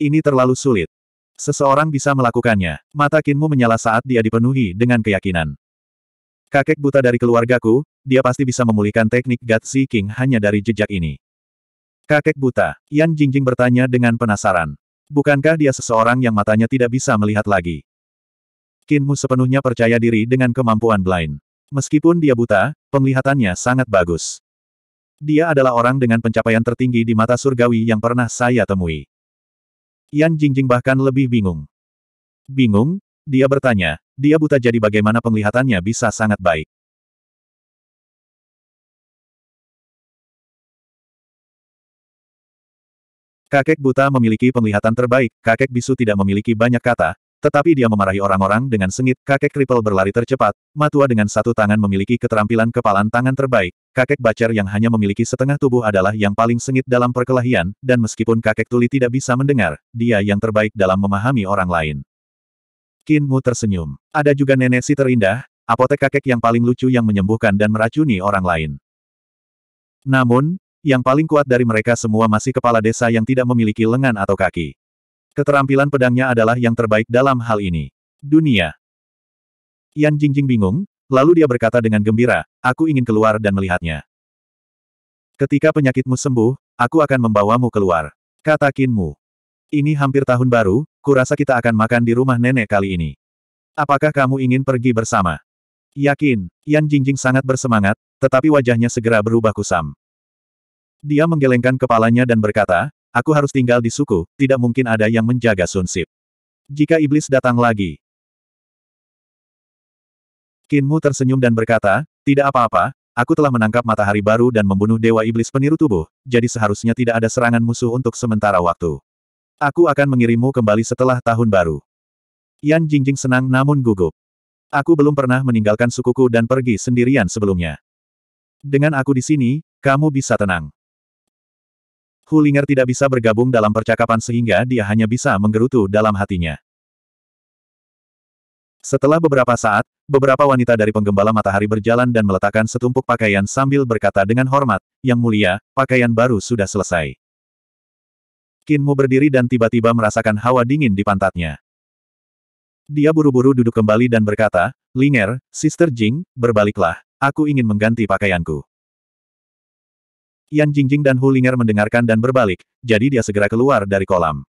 Ini terlalu sulit. Seseorang bisa melakukannya. Mata kinmu menyala saat dia dipenuhi dengan keyakinan. Kakek buta dari keluargaku, dia pasti bisa memulihkan teknik God Seeking hanya dari jejak ini. Kakek buta, Yan Jingjing bertanya dengan penasaran. Bukankah dia seseorang yang matanya tidak bisa melihat lagi? Kinmu sepenuhnya percaya diri dengan kemampuan blind. Meskipun dia buta, penglihatannya sangat bagus. Dia adalah orang dengan pencapaian tertinggi di mata surgawi yang pernah saya temui. Yan Jingjing bahkan lebih bingung. Bingung, dia bertanya, dia buta jadi bagaimana penglihatannya bisa sangat baik. Kakek buta memiliki penglihatan terbaik, kakek bisu tidak memiliki banyak kata, tetapi dia memarahi orang-orang dengan sengit, kakek kripel berlari tercepat, matua dengan satu tangan memiliki keterampilan kepalan tangan terbaik, kakek bacar yang hanya memiliki setengah tubuh adalah yang paling sengit dalam perkelahian, dan meskipun kakek tuli tidak bisa mendengar, dia yang terbaik dalam memahami orang lain. Qin Mu tersenyum. Ada juga nenek si terindah, apotek kakek yang paling lucu yang menyembuhkan dan meracuni orang lain. Namun, yang paling kuat dari mereka semua masih kepala desa yang tidak memiliki lengan atau kaki. Keterampilan pedangnya adalah yang terbaik dalam hal ini. Dunia. Yan Jingjing bingung, lalu dia berkata dengan gembira, aku ingin keluar dan melihatnya. Ketika penyakitmu sembuh, aku akan membawamu keluar. Kata Qin Mu. Ini hampir tahun baru, kurasa kita akan makan di rumah nenek kali ini. Apakah kamu ingin pergi bersama? Yakin, Yan Jingjing sangat bersemangat, tetapi wajahnya segera berubah kusam. Dia menggelengkan kepalanya dan berkata, aku harus tinggal di suku, tidak mungkin ada yang menjaga Sunsip. Jika iblis datang lagi. Kinmu tersenyum dan berkata, tidak apa-apa, aku telah menangkap matahari baru dan membunuh dewa iblis peniru tubuh, jadi seharusnya tidak ada serangan musuh untuk sementara waktu. Aku akan mengirimmu kembali setelah tahun baru. Yan Jingjing senang namun gugup. Aku belum pernah meninggalkan sukuku dan pergi sendirian sebelumnya. Dengan aku di sini, kamu bisa tenang. Hulinger tidak bisa bergabung dalam percakapan sehingga dia hanya bisa menggerutu dalam hatinya. Setelah beberapa saat, beberapa wanita dari penggembala matahari berjalan dan meletakkan setumpuk pakaian sambil berkata dengan hormat, Yang mulia, pakaian baru sudah selesai. Kinmu berdiri dan tiba-tiba merasakan hawa dingin di pantatnya. Dia buru-buru duduk kembali dan berkata, Linger, Sister Jing, berbaliklah, aku ingin mengganti pakaianku. Yan Jingjing dan Hu Linger mendengarkan dan berbalik, jadi dia segera keluar dari kolam.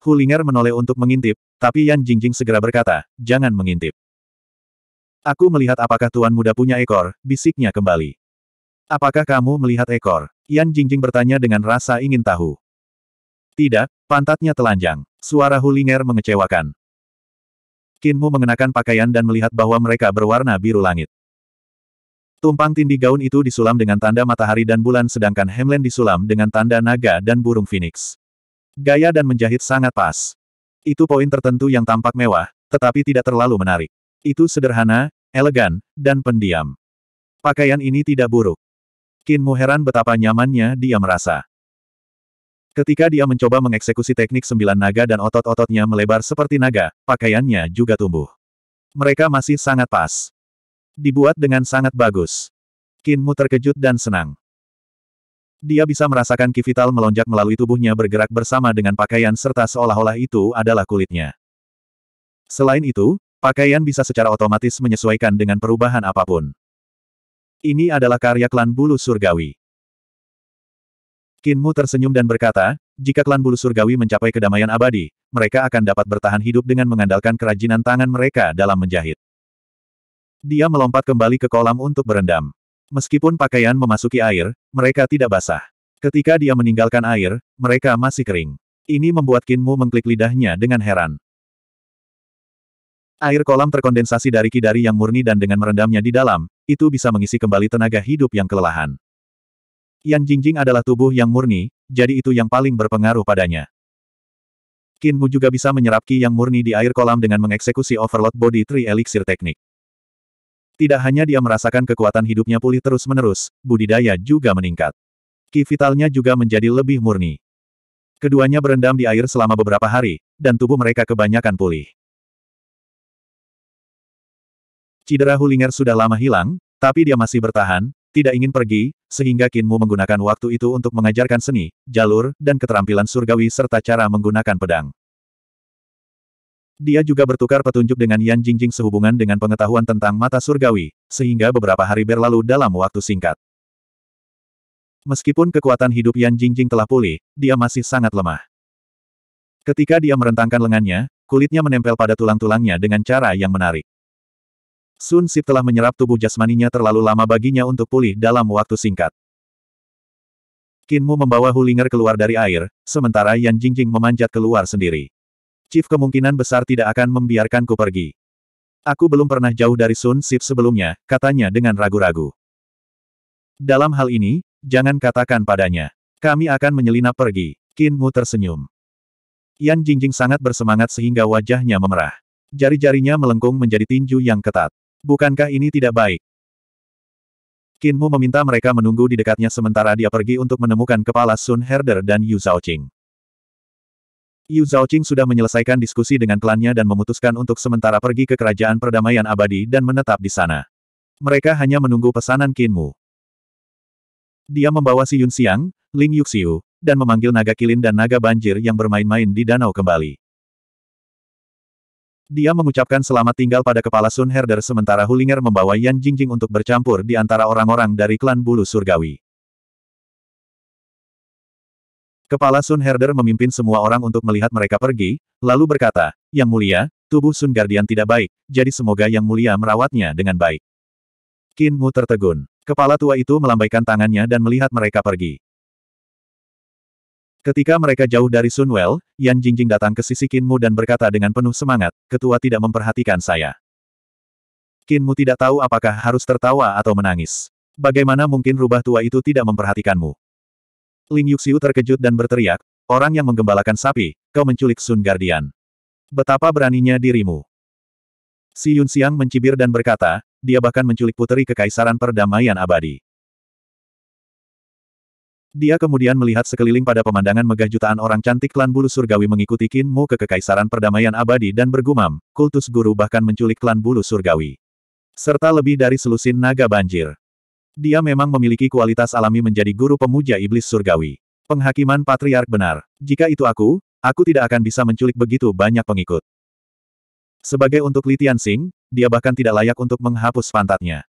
Hu Linger menoleh untuk mengintip, tapi Yan Jingjing segera berkata, jangan mengintip. Aku melihat apakah tuan muda punya ekor, bisiknya kembali. Apakah kamu melihat ekor? Yan Jingjing bertanya dengan rasa ingin tahu. Tidak, pantatnya telanjang. Suara Hulinger mengecewakan. Kinmu mengenakan pakaian dan melihat bahwa mereka berwarna biru langit. Tumpang tindih gaun itu disulam dengan tanda matahari dan bulan sedangkan Hemlen disulam dengan tanda naga dan burung phoenix. Gaya dan menjahit sangat pas. Itu poin tertentu yang tampak mewah, tetapi tidak terlalu menarik. Itu sederhana, elegan, dan pendiam. Pakaian ini tidak buruk mu heran betapa nyamannya dia merasa. Ketika dia mencoba mengeksekusi teknik sembilan naga dan otot-ototnya melebar seperti naga, pakaiannya juga tumbuh. Mereka masih sangat pas. Dibuat dengan sangat bagus. mu terkejut dan senang. Dia bisa merasakan ki vital melonjak melalui tubuhnya bergerak bersama dengan pakaian serta seolah-olah itu adalah kulitnya. Selain itu, pakaian bisa secara otomatis menyesuaikan dengan perubahan apapun. Ini adalah karya klan bulu surgawi. Kinmu tersenyum dan berkata, jika klan bulu surgawi mencapai kedamaian abadi, mereka akan dapat bertahan hidup dengan mengandalkan kerajinan tangan mereka dalam menjahit. Dia melompat kembali ke kolam untuk berendam. Meskipun pakaian memasuki air, mereka tidak basah. Ketika dia meninggalkan air, mereka masih kering. Ini membuat Kinmu mengklik lidahnya dengan heran. Air kolam terkondensasi dari kidari yang murni dan dengan merendamnya di dalam, itu bisa mengisi kembali tenaga hidup yang kelelahan. Yan Jingjing adalah tubuh yang murni, jadi itu yang paling berpengaruh padanya. Qin juga bisa menyerap Ki yang murni di air kolam dengan mengeksekusi Overload Body Tree Elixir Teknik. Tidak hanya dia merasakan kekuatan hidupnya pulih terus-menerus, budidaya juga meningkat. Ki vitalnya juga menjadi lebih murni. Keduanya berendam di air selama beberapa hari, dan tubuh mereka kebanyakan pulih. Cidera Hulinger sudah lama hilang, tapi dia masih bertahan, tidak ingin pergi, sehingga Kinmu menggunakan waktu itu untuk mengajarkan seni, jalur, dan keterampilan surgawi serta cara menggunakan pedang. Dia juga bertukar petunjuk dengan Yan Jingjing sehubungan dengan pengetahuan tentang mata surgawi, sehingga beberapa hari berlalu dalam waktu singkat. Meskipun kekuatan hidup Yan Jingjing telah pulih, dia masih sangat lemah. Ketika dia merentangkan lengannya, kulitnya menempel pada tulang-tulangnya dengan cara yang menarik. Sun Sip telah menyerap tubuh jasmaninya terlalu lama baginya untuk pulih dalam waktu singkat. Kinmu membawa Hulinger keluar dari air, sementara Yan Jingjing memanjat keluar sendiri. Chief kemungkinan besar tidak akan membiarkanku pergi. Aku belum pernah jauh dari Sun Sip sebelumnya, katanya dengan ragu-ragu. Dalam hal ini, jangan katakan padanya. Kami akan menyelinap pergi. Qin Mu tersenyum. Yan Jingjing sangat bersemangat sehingga wajahnya memerah. Jari-jarinya melengkung menjadi tinju yang ketat. Bukankah ini tidak baik? Kinmu meminta mereka menunggu di dekatnya sementara dia pergi untuk menemukan kepala Sun Herder dan Yu Zhaoqing. Yu Zhaoqing sudah menyelesaikan diskusi dengan klannya dan memutuskan untuk sementara pergi ke kerajaan perdamaian abadi dan menetap di sana. Mereka hanya menunggu pesanan Kinmu. Dia membawa Si Yun Xiang, Ling Yuxiu, dan memanggil naga kilin dan naga banjir yang bermain-main di danau kembali. Dia mengucapkan selamat tinggal pada kepala Sun Herder sementara Hulinger membawa Yan Jingjing untuk bercampur di antara orang-orang dari klan bulu surgawi. Kepala Sun Herder memimpin semua orang untuk melihat mereka pergi, lalu berkata, Yang mulia, tubuh Sun Guardian tidak baik, jadi semoga Yang mulia merawatnya dengan baik. Kinmu tertegun. Kepala tua itu melambaikan tangannya dan melihat mereka pergi. Ketika mereka jauh dari Sunwell, Yan Jingjing datang ke sisi Kinmu dan berkata dengan penuh semangat, ketua tidak memperhatikan saya. Kinmu tidak tahu apakah harus tertawa atau menangis. Bagaimana mungkin rubah tua itu tidak memperhatikanmu? Ling Yuxiu terkejut dan berteriak, orang yang menggembalakan sapi, kau menculik Sun Guardian. Betapa beraninya dirimu. Si Yun Siang mencibir dan berkata, dia bahkan menculik putri kekaisaran perdamaian abadi. Dia kemudian melihat sekeliling pada pemandangan megah jutaan orang cantik klan bulu surgawi mengikuti Qin Mu ke kekaisaran perdamaian abadi dan bergumam, kultus guru bahkan menculik klan bulu surgawi. Serta lebih dari selusin naga banjir. Dia memang memiliki kualitas alami menjadi guru pemuja iblis surgawi. Penghakiman patriark benar. Jika itu aku, aku tidak akan bisa menculik begitu banyak pengikut. Sebagai untuk Li Tianxing, dia bahkan tidak layak untuk menghapus pantatnya.